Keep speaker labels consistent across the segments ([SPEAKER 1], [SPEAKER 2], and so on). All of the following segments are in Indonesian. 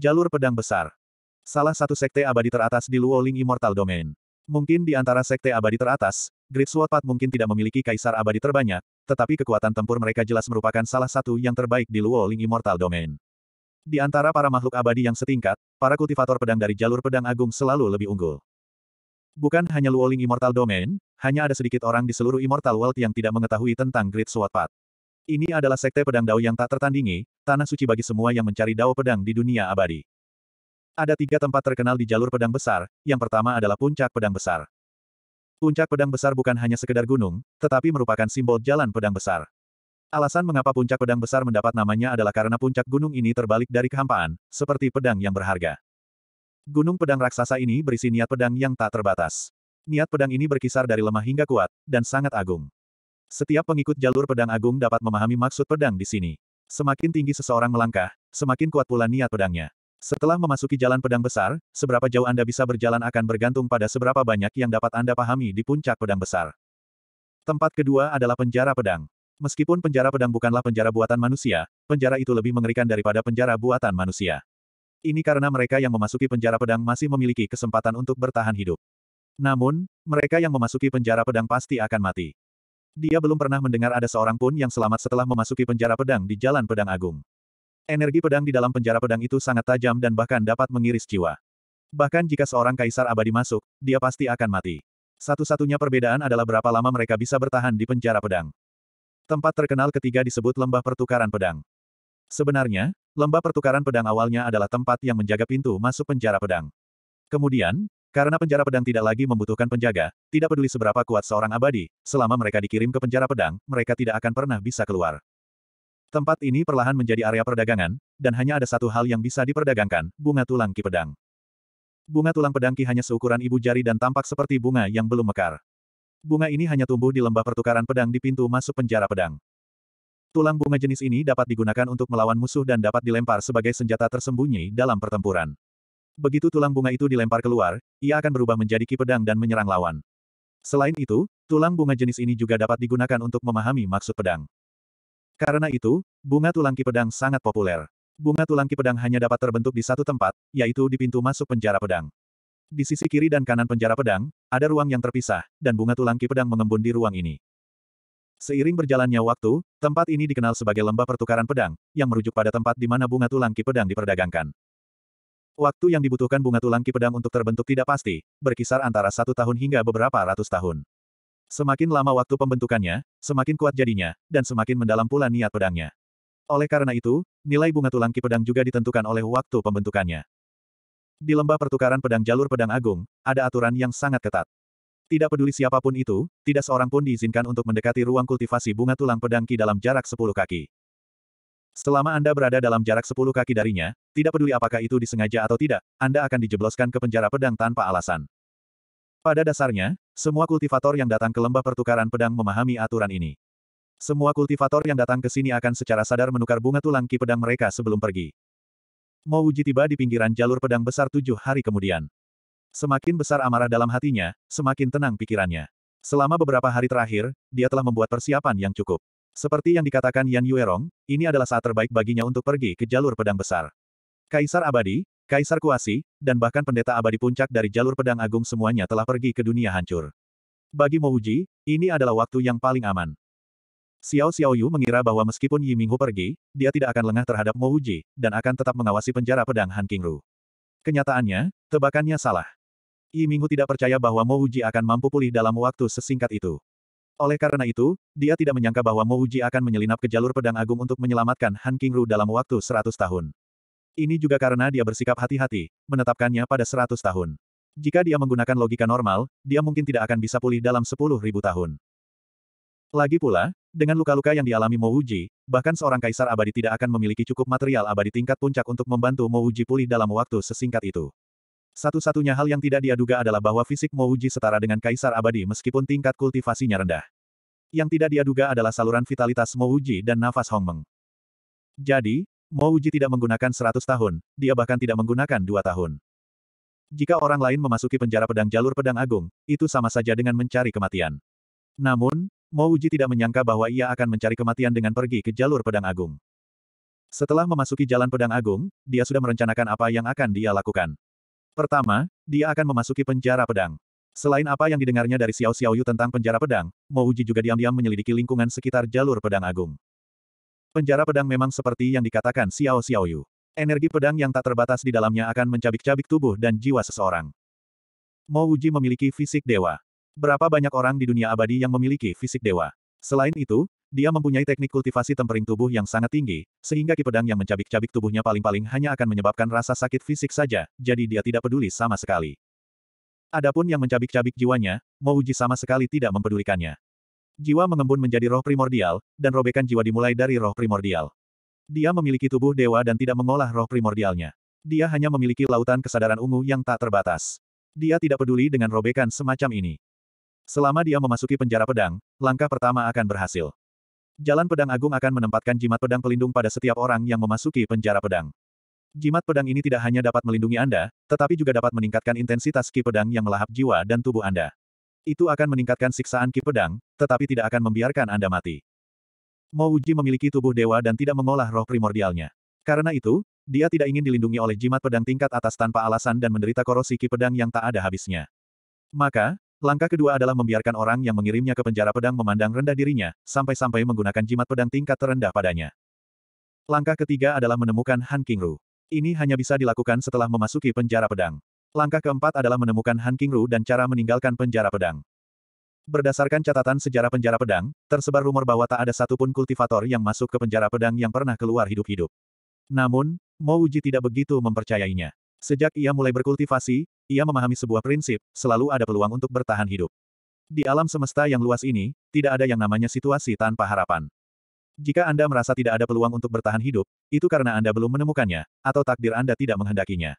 [SPEAKER 1] Jalur Pedang Besar. Salah satu sekte abadi teratas di Luoling Immortal Domain. Mungkin di antara sekte abadi teratas, Great Sword Path mungkin tidak memiliki kaisar abadi terbanyak, tetapi kekuatan tempur mereka jelas merupakan salah satu yang terbaik di Luoling Immortal Domain. Di antara para makhluk abadi yang setingkat, para kultivator pedang dari jalur pedang agung selalu lebih unggul. Bukan hanya Luoling Immortal Domain, hanya ada sedikit orang di seluruh Immortal World yang tidak mengetahui tentang Great Sword Path. Ini adalah sekte pedang dao yang tak tertandingi, tanah suci bagi semua yang mencari dao pedang di dunia abadi. Ada tiga tempat terkenal di jalur pedang besar, yang pertama adalah puncak pedang besar. Puncak pedang besar bukan hanya sekedar gunung, tetapi merupakan simbol jalan pedang besar. Alasan mengapa puncak pedang besar mendapat namanya adalah karena puncak gunung ini terbalik dari kehampaan, seperti pedang yang berharga. Gunung pedang raksasa ini berisi niat pedang yang tak terbatas. Niat pedang ini berkisar dari lemah hingga kuat, dan sangat agung. Setiap pengikut jalur pedang agung dapat memahami maksud pedang di sini. Semakin tinggi seseorang melangkah, semakin kuat pula niat pedangnya. Setelah memasuki jalan pedang besar, seberapa jauh Anda bisa berjalan akan bergantung pada seberapa banyak yang dapat Anda pahami di puncak pedang besar. Tempat kedua adalah penjara pedang. Meskipun penjara pedang bukanlah penjara buatan manusia, penjara itu lebih mengerikan daripada penjara buatan manusia. Ini karena mereka yang memasuki penjara pedang masih memiliki kesempatan untuk bertahan hidup. Namun, mereka yang memasuki penjara pedang pasti akan mati. Dia belum pernah mendengar ada seorang pun yang selamat setelah memasuki penjara pedang di Jalan Pedang Agung. Energi pedang di dalam penjara pedang itu sangat tajam dan bahkan dapat mengiris jiwa. Bahkan jika seorang kaisar abadi masuk, dia pasti akan mati. Satu-satunya perbedaan adalah berapa lama mereka bisa bertahan di penjara pedang. Tempat terkenal ketiga disebut Lembah Pertukaran Pedang. Sebenarnya, Lembah Pertukaran Pedang awalnya adalah tempat yang menjaga pintu masuk penjara pedang. Kemudian, karena penjara pedang tidak lagi membutuhkan penjaga, tidak peduli seberapa kuat seorang abadi, selama mereka dikirim ke penjara pedang, mereka tidak akan pernah bisa keluar. Tempat ini perlahan menjadi area perdagangan, dan hanya ada satu hal yang bisa diperdagangkan, bunga tulang ki pedang. Bunga tulang pedang ki hanya seukuran ibu jari dan tampak seperti bunga yang belum mekar. Bunga ini hanya tumbuh di lembah pertukaran pedang di pintu masuk penjara pedang. Tulang bunga jenis ini dapat digunakan untuk melawan musuh dan dapat dilempar sebagai senjata tersembunyi dalam pertempuran. Begitu tulang bunga itu dilempar keluar, ia akan berubah menjadi ki pedang dan menyerang lawan. Selain itu, tulang bunga jenis ini juga dapat digunakan untuk memahami maksud pedang. Karena itu, bunga tulang ki pedang sangat populer. Bunga tulang ki pedang hanya dapat terbentuk di satu tempat, yaitu di pintu masuk penjara pedang. Di sisi kiri dan kanan penjara pedang, ada ruang yang terpisah, dan bunga tulang ki pedang mengembun di ruang ini. Seiring berjalannya waktu, tempat ini dikenal sebagai lembah pertukaran pedang, yang merujuk pada tempat di mana bunga tulang ki pedang diperdagangkan. Waktu yang dibutuhkan bunga tulang pedang untuk terbentuk tidak pasti, berkisar antara satu tahun hingga beberapa ratus tahun. Semakin lama waktu pembentukannya, semakin kuat jadinya, dan semakin mendalam pula niat pedangnya. Oleh karena itu, nilai bunga tulang pedang juga ditentukan oleh waktu pembentukannya. Di lembah pertukaran pedang jalur pedang agung, ada aturan yang sangat ketat. Tidak peduli siapapun itu, tidak seorang pun diizinkan untuk mendekati ruang kultivasi bunga tulang pedang pedangki dalam jarak 10 kaki. Selama Anda berada dalam jarak 10 kaki darinya, tidak peduli apakah itu disengaja atau tidak, Anda akan dijebloskan ke penjara pedang tanpa alasan. Pada dasarnya, semua kultivator yang datang ke lembah pertukaran pedang memahami aturan ini. Semua kultivator yang datang ke sini akan secara sadar menukar bunga tulang ki pedang mereka sebelum pergi. uji tiba di pinggiran jalur pedang besar tujuh hari kemudian. Semakin besar amarah dalam hatinya, semakin tenang pikirannya. Selama beberapa hari terakhir, dia telah membuat persiapan yang cukup. Seperti yang dikatakan Yan Yuerong, ini adalah saat terbaik baginya untuk pergi ke jalur pedang besar. Kaisar abadi, Kaisar Kuasi, dan bahkan pendeta abadi puncak dari jalur pedang agung semuanya telah pergi ke dunia hancur. Bagi Mouji, ini adalah waktu yang paling aman. Xiao Xiaoyu mengira bahwa meskipun Yi Minghu pergi, dia tidak akan lengah terhadap Mouji, dan akan tetap mengawasi penjara pedang Han Qingru. Kenyataannya, tebakannya salah. Yi Minghu tidak percaya bahwa Mouji akan mampu pulih dalam waktu sesingkat itu. Oleh karena itu, dia tidak menyangka bahwa Mo Uji akan menyelinap ke jalur pedang agung untuk menyelamatkan Han Kingru dalam waktu 100 tahun. Ini juga karena dia bersikap hati-hati, menetapkannya pada 100 tahun. Jika dia menggunakan logika normal, dia mungkin tidak akan bisa pulih dalam 10.000 tahun. Lagi pula, dengan luka-luka yang dialami Mo Uji, bahkan seorang kaisar abadi tidak akan memiliki cukup material abadi tingkat puncak untuk membantu Mo Uji pulih dalam waktu sesingkat itu. Satu-satunya hal yang tidak dia duga adalah bahwa fisik Mouji setara dengan kaisar abadi meskipun tingkat kultivasinya rendah. Yang tidak dia duga adalah saluran vitalitas Mouji dan nafas Hong Meng. Jadi, Mouji tidak menggunakan 100 tahun, dia bahkan tidak menggunakan dua tahun. Jika orang lain memasuki penjara pedang jalur pedang agung, itu sama saja dengan mencari kematian. Namun, Mouji tidak menyangka bahwa ia akan mencari kematian dengan pergi ke jalur pedang agung. Setelah memasuki jalan pedang agung, dia sudah merencanakan apa yang akan dia lakukan. Pertama, dia akan memasuki penjara pedang. Selain apa yang didengarnya dari Xiao Xiaoyu tentang penjara pedang, Mouji juga diam-diam menyelidiki lingkungan sekitar jalur pedang agung. Penjara pedang memang seperti yang dikatakan Xiao Xiaoyu. Energi pedang yang tak terbatas di dalamnya akan mencabik-cabik tubuh dan jiwa seseorang. Mouji memiliki fisik dewa. Berapa banyak orang di dunia abadi yang memiliki fisik dewa? Selain itu, dia mempunyai teknik kultivasi tempering tubuh yang sangat tinggi, sehingga ki pedang yang mencabik-cabik tubuhnya paling-paling hanya akan menyebabkan rasa sakit fisik saja, jadi dia tidak peduli sama sekali. Adapun yang mencabik-cabik jiwanya, Mouji sama sekali tidak mempedulikannya. Jiwa mengembun menjadi roh primordial, dan robekan jiwa dimulai dari roh primordial. Dia memiliki tubuh dewa dan tidak mengolah roh primordialnya. Dia hanya memiliki lautan kesadaran ungu yang tak terbatas. Dia tidak peduli dengan robekan semacam ini. Selama dia memasuki penjara pedang, langkah pertama akan berhasil. Jalan Pedang Agung akan menempatkan jimat pedang pelindung pada setiap orang yang memasuki penjara pedang. Jimat pedang ini tidak hanya dapat melindungi Anda, tetapi juga dapat meningkatkan intensitas ki pedang yang melahap jiwa dan tubuh Anda. Itu akan meningkatkan siksaan ki pedang, tetapi tidak akan membiarkan Anda mati. Mouji memiliki tubuh dewa dan tidak mengolah roh primordialnya. Karena itu, dia tidak ingin dilindungi oleh jimat pedang tingkat atas tanpa alasan dan menderita korosi ki pedang yang tak ada habisnya. Maka, Langkah kedua adalah membiarkan orang yang mengirimnya ke penjara pedang memandang rendah dirinya, sampai-sampai menggunakan jimat pedang tingkat terendah padanya. Langkah ketiga adalah menemukan Han Kingru. Ini hanya bisa dilakukan setelah memasuki penjara pedang. Langkah keempat adalah menemukan Han Kingru dan cara meninggalkan penjara pedang. Berdasarkan catatan sejarah penjara pedang, tersebar rumor bahwa tak ada satupun kultivator yang masuk ke penjara pedang yang pernah keluar hidup-hidup. Namun, Mo Uji tidak begitu mempercayainya. Sejak ia mulai berkultivasi, ia memahami sebuah prinsip, selalu ada peluang untuk bertahan hidup. Di alam semesta yang luas ini, tidak ada yang namanya situasi tanpa harapan. Jika Anda merasa tidak ada peluang untuk bertahan hidup, itu karena Anda belum menemukannya, atau takdir Anda tidak menghendakinya.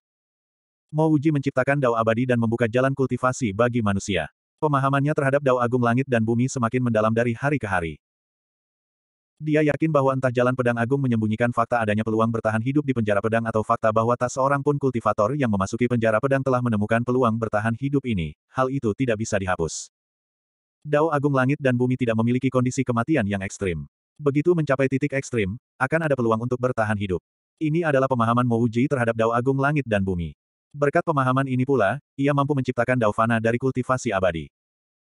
[SPEAKER 1] Mouji menciptakan dao abadi dan membuka jalan kultivasi bagi manusia. Pemahamannya terhadap dao agung langit dan bumi semakin mendalam dari hari ke hari. Dia yakin bahwa entah jalan pedang agung menyembunyikan fakta adanya peluang bertahan hidup di penjara pedang atau fakta bahwa tak seorang pun kultivator yang memasuki penjara pedang telah menemukan peluang bertahan hidup ini, hal itu tidak bisa dihapus. Dao Agung Langit dan Bumi tidak memiliki kondisi kematian yang ekstrim. Begitu mencapai titik ekstrim, akan ada peluang untuk bertahan hidup. Ini adalah pemahaman Mouji terhadap Dao Agung Langit dan Bumi. Berkat pemahaman ini pula, ia mampu menciptakan Dao Fana dari kultivasi abadi.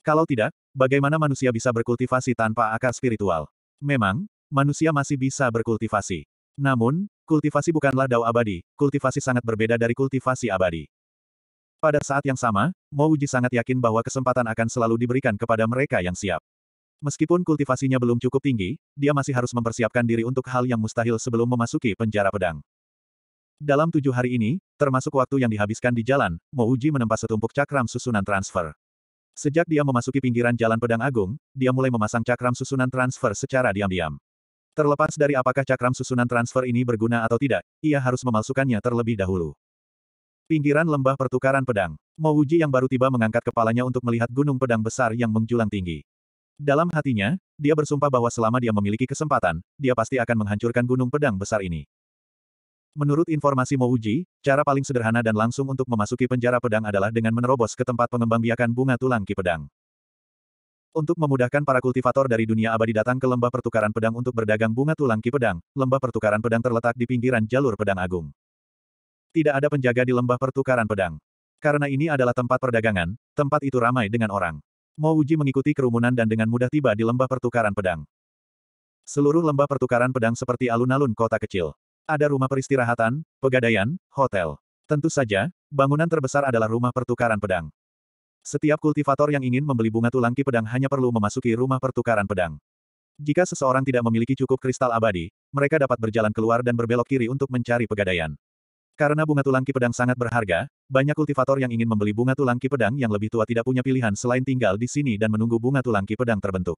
[SPEAKER 1] Kalau tidak, bagaimana manusia bisa berkultivasi tanpa akar spiritual? Memang, manusia masih bisa berkultivasi. Namun, kultivasi bukanlah dao abadi, kultivasi sangat berbeda dari kultivasi abadi. Pada saat yang sama, Mo Uji sangat yakin bahwa kesempatan akan selalu diberikan kepada mereka yang siap. Meskipun kultivasinya belum cukup tinggi, dia masih harus mempersiapkan diri untuk hal yang mustahil sebelum memasuki penjara pedang. Dalam tujuh hari ini, termasuk waktu yang dihabiskan di jalan, Mo Uji menempa setumpuk cakram susunan transfer. Sejak dia memasuki pinggiran Jalan Pedang Agung, dia mulai memasang cakram susunan transfer secara diam-diam. Terlepas dari apakah cakram susunan transfer ini berguna atau tidak, ia harus memasukkannya terlebih dahulu. Pinggiran lembah pertukaran pedang. Mouji yang baru tiba mengangkat kepalanya untuk melihat gunung pedang besar yang menjulang tinggi. Dalam hatinya, dia bersumpah bahwa selama dia memiliki kesempatan, dia pasti akan menghancurkan gunung pedang besar ini. Menurut informasi Mouji, cara paling sederhana dan langsung untuk memasuki penjara pedang adalah dengan menerobos ke tempat pengembangbiakan bunga tulang ki pedang. Untuk memudahkan para kultivator dari dunia abadi datang ke lembah pertukaran pedang untuk berdagang bunga tulang ki pedang, lembah pertukaran pedang terletak di pinggiran jalur pedang agung. Tidak ada penjaga di lembah pertukaran pedang. Karena ini adalah tempat perdagangan, tempat itu ramai dengan orang. Mouji mengikuti kerumunan dan dengan mudah tiba di lembah pertukaran pedang. Seluruh lembah pertukaran pedang seperti alun-alun kota kecil. Ada rumah peristirahatan, pegadaian, hotel. Tentu saja, bangunan terbesar adalah rumah pertukaran pedang. Setiap kultivator yang ingin membeli bunga tulangki pedang hanya perlu memasuki rumah pertukaran pedang. Jika seseorang tidak memiliki cukup kristal abadi, mereka dapat berjalan keluar dan berbelok kiri untuk mencari pegadaian. Karena bunga tulangki pedang sangat berharga, banyak kultivator yang ingin membeli bunga tulangki pedang yang lebih tua tidak punya pilihan selain tinggal di sini dan menunggu bunga tulangki pedang terbentuk.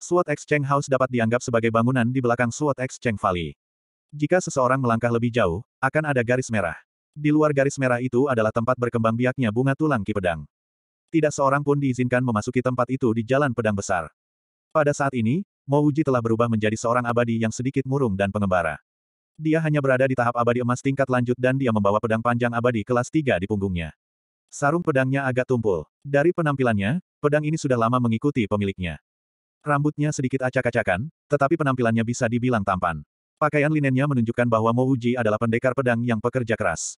[SPEAKER 1] Swat Exchange House dapat dianggap sebagai bangunan di belakang Swat Exchange Valley. Jika seseorang melangkah lebih jauh, akan ada garis merah. Di luar garis merah itu adalah tempat berkembang biaknya bunga tulang kipedang. Tidak seorang pun diizinkan memasuki tempat itu di jalan pedang besar. Pada saat ini, Uji telah berubah menjadi seorang abadi yang sedikit murung dan pengembara. Dia hanya berada di tahap abadi emas tingkat lanjut dan dia membawa pedang panjang abadi kelas 3 di punggungnya. Sarung pedangnya agak tumpul. Dari penampilannya, pedang ini sudah lama mengikuti pemiliknya. Rambutnya sedikit acak-acakan, tetapi penampilannya bisa dibilang tampan. Pakaian linennya menunjukkan bahwa Uji adalah pendekar pedang yang pekerja keras.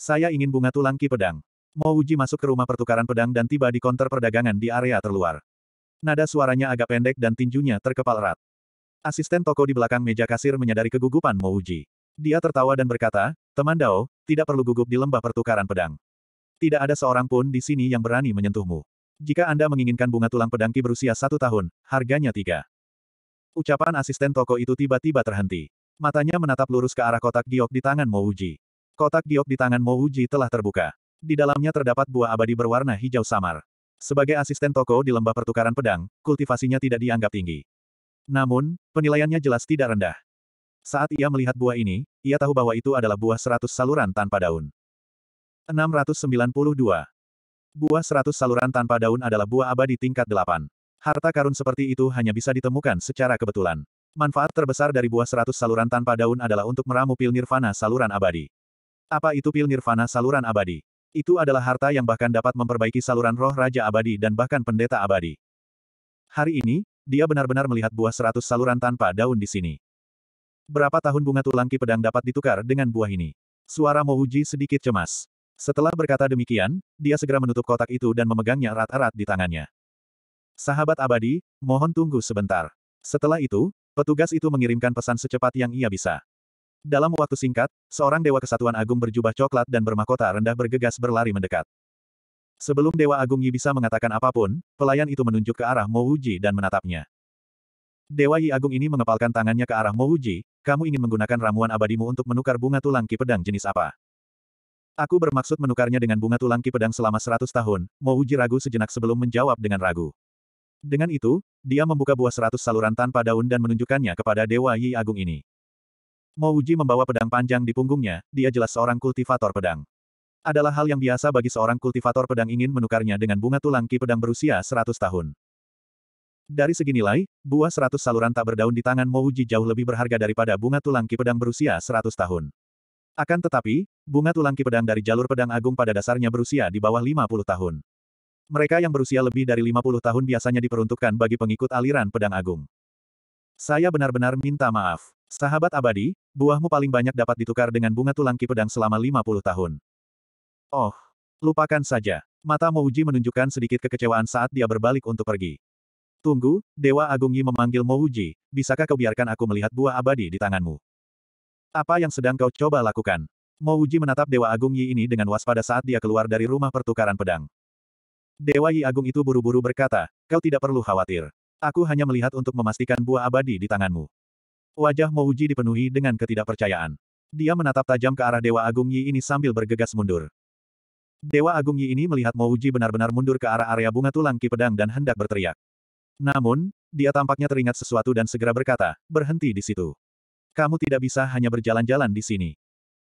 [SPEAKER 1] Saya ingin bunga tulang ki pedang. Uji masuk ke rumah pertukaran pedang dan tiba di konter perdagangan di area terluar. Nada suaranya agak pendek dan tinjunya terkepal erat. Asisten toko di belakang meja kasir menyadari kegugupan Uji. Dia tertawa dan berkata, Teman Dao, tidak perlu gugup di lembah pertukaran pedang. Tidak ada seorang pun di sini yang berani menyentuhmu. Jika Anda menginginkan bunga tulang pedang ki berusia satu tahun, harganya tiga. Ucapan asisten toko itu tiba-tiba terhenti. Matanya menatap lurus ke arah kotak giok di tangan Mouji. Kotak giok di tangan Mouji telah terbuka. Di dalamnya terdapat buah abadi berwarna hijau samar. Sebagai asisten toko di lembah pertukaran pedang, kultivasinya tidak dianggap tinggi. Namun, penilaiannya jelas tidak rendah. Saat ia melihat buah ini, ia tahu bahwa itu adalah buah seratus saluran tanpa daun. 692. Buah seratus saluran tanpa daun adalah buah abadi tingkat delapan. Harta karun seperti itu hanya bisa ditemukan secara kebetulan. Manfaat terbesar dari buah seratus saluran tanpa daun adalah untuk meramu pil nirvana saluran abadi. Apa itu pil nirvana saluran abadi? Itu adalah harta yang bahkan dapat memperbaiki saluran roh raja abadi dan bahkan pendeta abadi. Hari ini, dia benar-benar melihat buah seratus saluran tanpa daun di sini. Berapa tahun bunga tulangki pedang dapat ditukar dengan buah ini? Suara Mouji sedikit cemas. Setelah berkata demikian, dia segera menutup kotak itu dan memegangnya erat-erat di tangannya. Sahabat abadi, mohon tunggu sebentar. Setelah itu, petugas itu mengirimkan pesan secepat yang ia bisa. Dalam waktu singkat, seorang Dewa Kesatuan Agung berjubah coklat dan bermakota rendah bergegas berlari mendekat. Sebelum Dewa Agung Yi bisa mengatakan apapun, pelayan itu menunjuk ke arah Mouji dan menatapnya. Dewa Yi Agung ini mengepalkan tangannya ke arah Mouji, kamu ingin menggunakan ramuan abadimu untuk menukar bunga tulang ki pedang jenis apa? Aku bermaksud menukarnya dengan bunga tulang ki pedang selama seratus tahun, Mouji ragu sejenak sebelum menjawab dengan ragu. Dengan itu, dia membuka buah seratus saluran tanpa daun dan menunjukkannya kepada Dewa Yi Agung ini. Mouji membawa pedang panjang di punggungnya, dia jelas seorang kultivator pedang. Adalah hal yang biasa bagi seorang kultivator pedang ingin menukarnya dengan bunga tulang ki pedang berusia seratus tahun. Dari segi nilai, buah seratus saluran tak berdaun di tangan Mouji jauh lebih berharga daripada bunga tulang ki pedang berusia seratus tahun. Akan tetapi, bunga tulang ki pedang dari jalur pedang agung pada dasarnya berusia di bawah lima puluh tahun. Mereka yang berusia lebih dari 50 tahun biasanya diperuntukkan bagi pengikut aliran pedang agung. Saya benar-benar minta maaf. Sahabat abadi, buahmu paling banyak dapat ditukar dengan bunga tulangki pedang selama 50 tahun. Oh, lupakan saja. Mata Mouji menunjukkan sedikit kekecewaan saat dia berbalik untuk pergi. Tunggu, Dewa Agung Yi memanggil Mouji, bisakah kau biarkan aku melihat buah abadi di tanganmu? Apa yang sedang kau coba lakukan? Mouji menatap Dewa Agung Yi ini dengan waspada saat dia keluar dari rumah pertukaran pedang. Dewa Yi Agung itu buru-buru berkata, kau tidak perlu khawatir. Aku hanya melihat untuk memastikan buah abadi di tanganmu. Wajah Mouji dipenuhi dengan ketidakpercayaan. Dia menatap tajam ke arah Dewa Agung Yi ini sambil bergegas mundur. Dewa Agung Yi ini melihat Mouji benar-benar mundur ke arah area bunga tulang ki pedang dan hendak berteriak. Namun, dia tampaknya teringat sesuatu dan segera berkata, berhenti di situ. Kamu tidak bisa hanya berjalan-jalan di sini.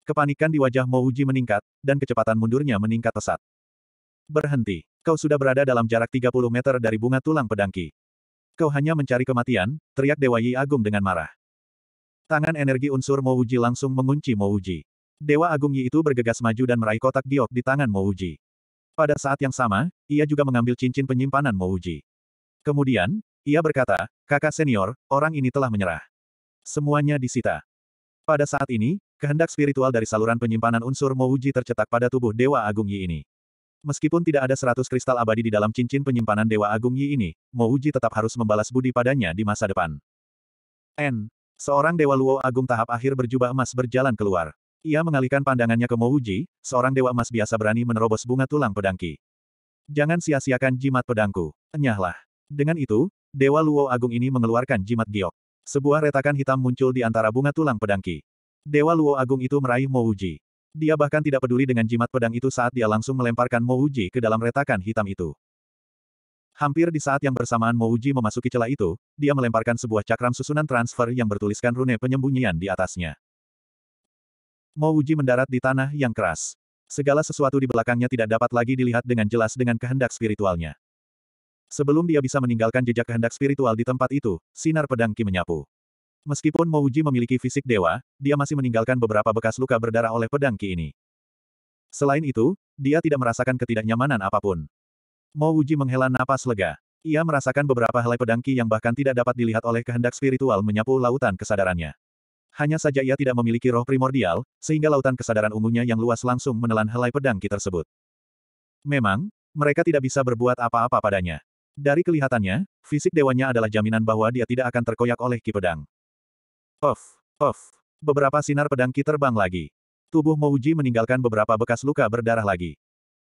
[SPEAKER 1] Kepanikan di wajah Mouji meningkat, dan kecepatan mundurnya meningkat pesat. Berhenti. Kau sudah berada dalam jarak 30 meter dari bunga tulang pedangki. Kau hanya mencari kematian, teriak Dewa Yi Agung dengan marah. Tangan energi unsur Mouji langsung mengunci Mouji. Dewa Agung Yi itu bergegas maju dan meraih kotak giok di tangan Mouji. Pada saat yang sama, ia juga mengambil cincin penyimpanan Mouji. Kemudian, ia berkata, kakak senior, orang ini telah menyerah. Semuanya disita. Pada saat ini, kehendak spiritual dari saluran penyimpanan unsur Mouji tercetak pada tubuh Dewa Agung Yi ini. Meskipun tidak ada seratus kristal abadi di dalam cincin penyimpanan Dewa Agung Yi ini, Mo Uji tetap harus membalas budi padanya di masa depan. N. Seorang Dewa Luo Agung tahap akhir berjubah emas berjalan keluar. Ia mengalihkan pandangannya ke Mo Uji, seorang Dewa Emas biasa berani menerobos bunga tulang pedangki. Jangan sia-siakan jimat pedangku. Enyahlah. Dengan itu, Dewa Luo Agung ini mengeluarkan jimat giok. Sebuah retakan hitam muncul di antara bunga tulang pedangki. Dewa Luo Agung itu meraih Mo Uji. Dia bahkan tidak peduli dengan jimat pedang itu saat dia langsung melemparkan Mouji ke dalam retakan hitam itu. Hampir di saat yang bersamaan Mouji memasuki celah itu, dia melemparkan sebuah cakram susunan transfer yang bertuliskan rune penyembunyian di atasnya. Mouji mendarat di tanah yang keras. Segala sesuatu di belakangnya tidak dapat lagi dilihat dengan jelas dengan kehendak spiritualnya. Sebelum dia bisa meninggalkan jejak kehendak spiritual di tempat itu, sinar pedang Ki menyapu. Meskipun Mouji memiliki fisik dewa, dia masih meninggalkan beberapa bekas luka berdarah oleh pedang Ki ini. Selain itu, dia tidak merasakan ketidaknyamanan apapun. Mouji menghela napas lega. Ia merasakan beberapa helai pedang Ki yang bahkan tidak dapat dilihat oleh kehendak spiritual menyapu lautan kesadarannya. Hanya saja ia tidak memiliki roh primordial, sehingga lautan kesadaran ungunya yang luas langsung menelan helai pedang Ki tersebut. Memang, mereka tidak bisa berbuat apa-apa padanya. Dari kelihatannya, fisik dewanya adalah jaminan bahwa dia tidak akan terkoyak oleh Ki pedang. Of, of. Beberapa sinar pedang Ki terbang lagi. Tubuh Mouji meninggalkan beberapa bekas luka berdarah lagi.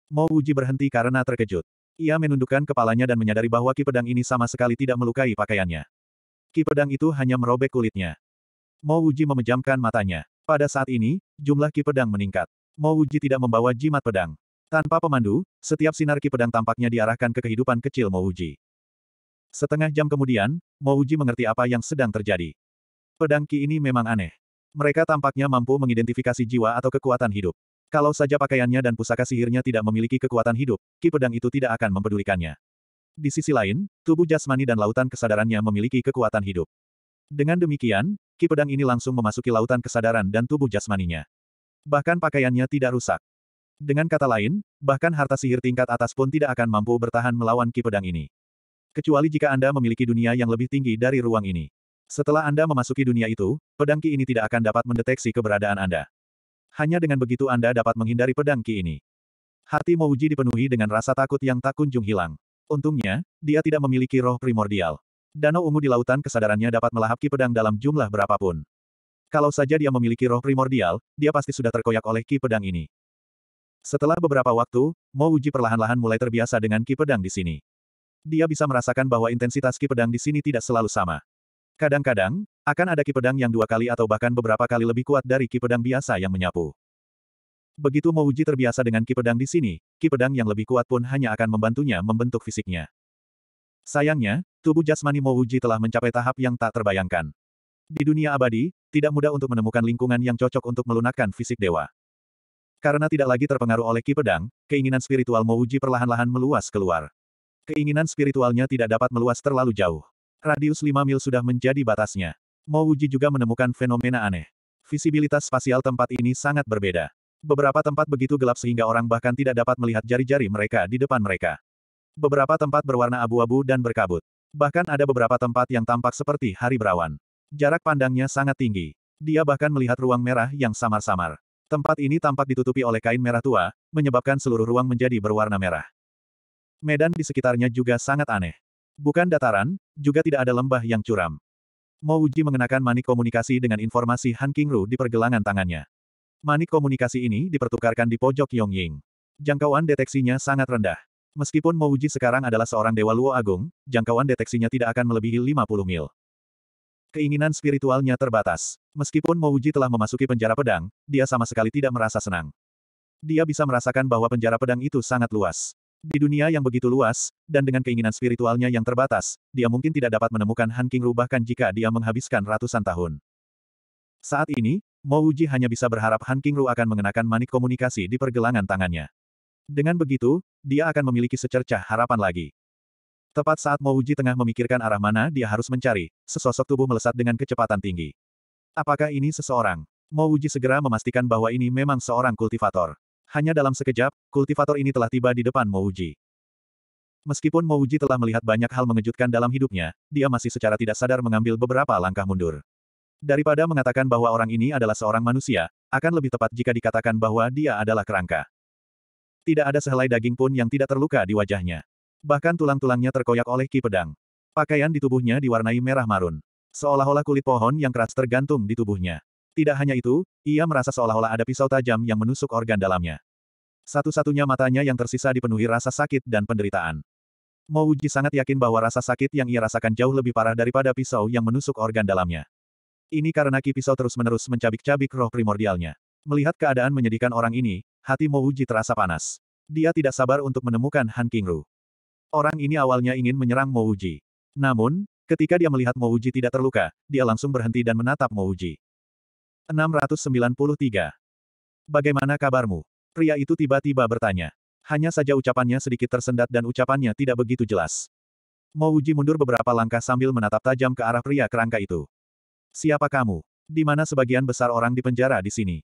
[SPEAKER 1] Mouji berhenti karena terkejut. Ia menundukkan kepalanya dan menyadari bahwa Ki pedang ini sama sekali tidak melukai pakaiannya. Ki pedang itu hanya merobek kulitnya. Mouji memejamkan matanya. Pada saat ini, jumlah Ki pedang meningkat. Mouji tidak membawa jimat pedang. Tanpa pemandu, setiap sinar Ki pedang tampaknya diarahkan ke kehidupan kecil Mouji. Setengah jam kemudian, Mouji mengerti apa yang sedang terjadi. Pedang Ki ini memang aneh. Mereka tampaknya mampu mengidentifikasi jiwa atau kekuatan hidup. Kalau saja pakaiannya dan pusaka sihirnya tidak memiliki kekuatan hidup, Ki Pedang itu tidak akan mempedulikannya. Di sisi lain, tubuh jasmani dan lautan kesadarannya memiliki kekuatan hidup. Dengan demikian, Ki Pedang ini langsung memasuki lautan kesadaran dan tubuh jasmaninya. Bahkan pakaiannya tidak rusak. Dengan kata lain, bahkan harta sihir tingkat atas pun tidak akan mampu bertahan melawan Ki Pedang ini. Kecuali jika Anda memiliki dunia yang lebih tinggi dari ruang ini. Setelah Anda memasuki dunia itu, pedang Ki ini tidak akan dapat mendeteksi keberadaan Anda. Hanya dengan begitu Anda dapat menghindari pedang Ki ini. Hati Mouji dipenuhi dengan rasa takut yang tak kunjung hilang. Untungnya, dia tidak memiliki roh primordial. Danau ungu di lautan kesadarannya dapat melahap Ki pedang dalam jumlah berapapun. Kalau saja dia memiliki roh primordial, dia pasti sudah terkoyak oleh Ki pedang ini. Setelah beberapa waktu, Mouji perlahan-lahan mulai terbiasa dengan Ki pedang di sini. Dia bisa merasakan bahwa intensitas Ki pedang di sini tidak selalu sama. Kadang-kadang, akan ada ki pedang yang dua kali atau bahkan beberapa kali lebih kuat dari ki pedang biasa yang menyapu. Begitu Mouji terbiasa dengan ki pedang di sini, ki pedang yang lebih kuat pun hanya akan membantunya membentuk fisiknya. Sayangnya, tubuh jasmani Mouji telah mencapai tahap yang tak terbayangkan. Di dunia abadi, tidak mudah untuk menemukan lingkungan yang cocok untuk melunakkan fisik dewa. Karena tidak lagi terpengaruh oleh ki pedang, keinginan spiritual Mouji perlahan-lahan meluas keluar. Keinginan spiritualnya tidak dapat meluas terlalu jauh. Radius 5 mil sudah menjadi batasnya. Mo Wuji juga menemukan fenomena aneh. Visibilitas spasial tempat ini sangat berbeda. Beberapa tempat begitu gelap sehingga orang bahkan tidak dapat melihat jari-jari mereka di depan mereka. Beberapa tempat berwarna abu-abu dan berkabut. Bahkan ada beberapa tempat yang tampak seperti hari berawan. Jarak pandangnya sangat tinggi. Dia bahkan melihat ruang merah yang samar-samar. Tempat ini tampak ditutupi oleh kain merah tua, menyebabkan seluruh ruang menjadi berwarna merah. Medan di sekitarnya juga sangat aneh. Bukan dataran, juga tidak ada lembah yang curam. Mo Wuji mengenakan manik komunikasi dengan informasi Han Kingru di pergelangan tangannya. Manik komunikasi ini dipertukarkan di pojok Yongying. Jangkauan deteksinya sangat rendah. Meskipun Mo Wuji sekarang adalah seorang dewa luo agung, jangkauan deteksinya tidak akan melebihi 50 mil. Keinginan spiritualnya terbatas. Meskipun Mo Wuji telah memasuki penjara pedang, dia sama sekali tidak merasa senang. Dia bisa merasakan bahwa penjara pedang itu sangat luas. Di dunia yang begitu luas, dan dengan keinginan spiritualnya yang terbatas, dia mungkin tidak dapat menemukan Han King Ru bahkan jika dia menghabiskan ratusan tahun. Saat ini, Mo Wuji hanya bisa berharap Han King Ru akan mengenakan manik komunikasi di pergelangan tangannya. Dengan begitu, dia akan memiliki secercah harapan lagi. Tepat saat Mo Wuji tengah memikirkan arah mana dia harus mencari, sesosok tubuh melesat dengan kecepatan tinggi. Apakah ini seseorang? Mo Wuji segera memastikan bahwa ini memang seorang kultivator. Hanya dalam sekejap, kultivator ini telah tiba di depan Mouji. Meskipun Mouji telah melihat banyak hal mengejutkan dalam hidupnya, dia masih secara tidak sadar mengambil beberapa langkah mundur. Daripada mengatakan bahwa orang ini adalah seorang manusia, akan lebih tepat jika dikatakan bahwa dia adalah kerangka. Tidak ada sehelai daging pun yang tidak terluka di wajahnya. Bahkan tulang-tulangnya terkoyak oleh ki pedang. Pakaian di tubuhnya diwarnai merah marun. Seolah-olah kulit pohon yang keras tergantung di tubuhnya. Tidak hanya itu, ia merasa seolah-olah ada pisau tajam yang menusuk organ dalamnya. Satu-satunya matanya yang tersisa dipenuhi rasa sakit dan penderitaan. Mouji sangat yakin bahwa rasa sakit yang ia rasakan jauh lebih parah daripada pisau yang menusuk organ dalamnya. Ini karena ki pisau terus-menerus mencabik-cabik roh primordialnya. Melihat keadaan menyedihkan orang ini, hati Mouji terasa panas. Dia tidak sabar untuk menemukan Han Kingru. Orang ini awalnya ingin menyerang Mouji. Namun, ketika dia melihat Mouji tidak terluka, dia langsung berhenti dan menatap Mouji. 693. Bagaimana kabarmu? Pria itu tiba-tiba bertanya. Hanya saja ucapannya sedikit tersendat dan ucapannya tidak begitu jelas. Mo Uji mundur beberapa langkah sambil menatap tajam ke arah pria kerangka itu. Siapa kamu? Di mana sebagian besar orang di penjara di sini?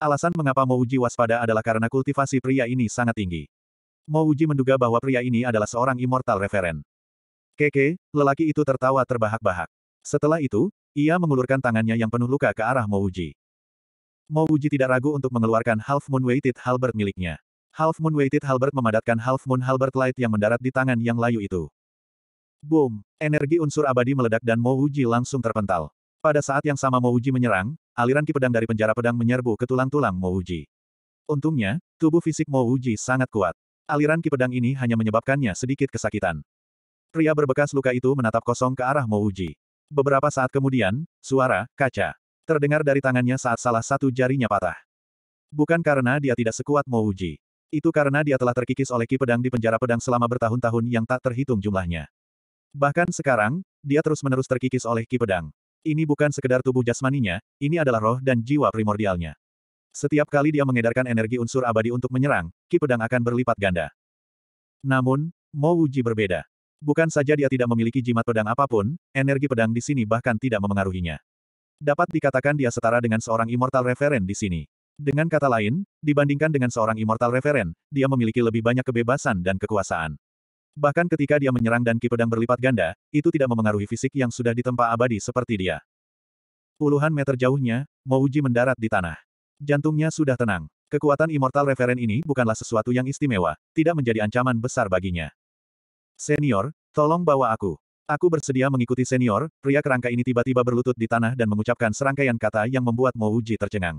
[SPEAKER 1] Alasan mengapa Mo Uji waspada adalah karena kultivasi pria ini sangat tinggi. Mo Uji menduga bahwa pria ini adalah seorang immortal referen. Keke, lelaki itu tertawa terbahak-bahak. Setelah itu, ia mengulurkan tangannya yang penuh luka ke arah Mouji. Mouji tidak ragu untuk mengeluarkan Half Moon Weighted Halberd miliknya. Half Moon Weighted Halberd memadatkan Half Moon Halberd Light yang mendarat di tangan yang layu itu. Boom! Energi unsur abadi meledak dan Mouji langsung terpental. Pada saat yang sama Mouji menyerang, aliran ki pedang dari penjara pedang menyerbu ke tulang-tulang Mouji. Untungnya, tubuh fisik Mouji sangat kuat. Aliran ki pedang ini hanya menyebabkannya sedikit kesakitan. Pria berbekas luka itu menatap kosong ke arah Mouji. Beberapa saat kemudian, suara, kaca, terdengar dari tangannya saat salah satu jarinya patah. Bukan karena dia tidak sekuat Mouji. Itu karena dia telah terkikis oleh ki pedang di penjara pedang selama bertahun-tahun yang tak terhitung jumlahnya. Bahkan sekarang, dia terus-menerus terkikis oleh ki pedang. Ini bukan sekedar tubuh jasmaninya, ini adalah roh dan jiwa primordialnya. Setiap kali dia mengedarkan energi unsur abadi untuk menyerang, ki pedang akan berlipat ganda. Namun, Mouji berbeda. Bukan saja dia tidak memiliki jimat pedang apapun, energi pedang di sini bahkan tidak memengaruhinya. Dapat dikatakan dia setara dengan seorang Immortal referen di sini. Dengan kata lain, dibandingkan dengan seorang Immortal referen, dia memiliki lebih banyak kebebasan dan kekuasaan. Bahkan ketika dia menyerang dan ki pedang berlipat ganda, itu tidak memengaruhi fisik yang sudah ditempa abadi seperti dia. Puluhan meter jauhnya, Mouji mendarat di tanah. Jantungnya sudah tenang. Kekuatan Immortal referen ini bukanlah sesuatu yang istimewa, tidak menjadi ancaman besar baginya. Senior, tolong bawa aku. Aku bersedia mengikuti senior, pria kerangka ini tiba-tiba berlutut di tanah dan mengucapkan serangkaian kata yang membuat Mouji tercengang.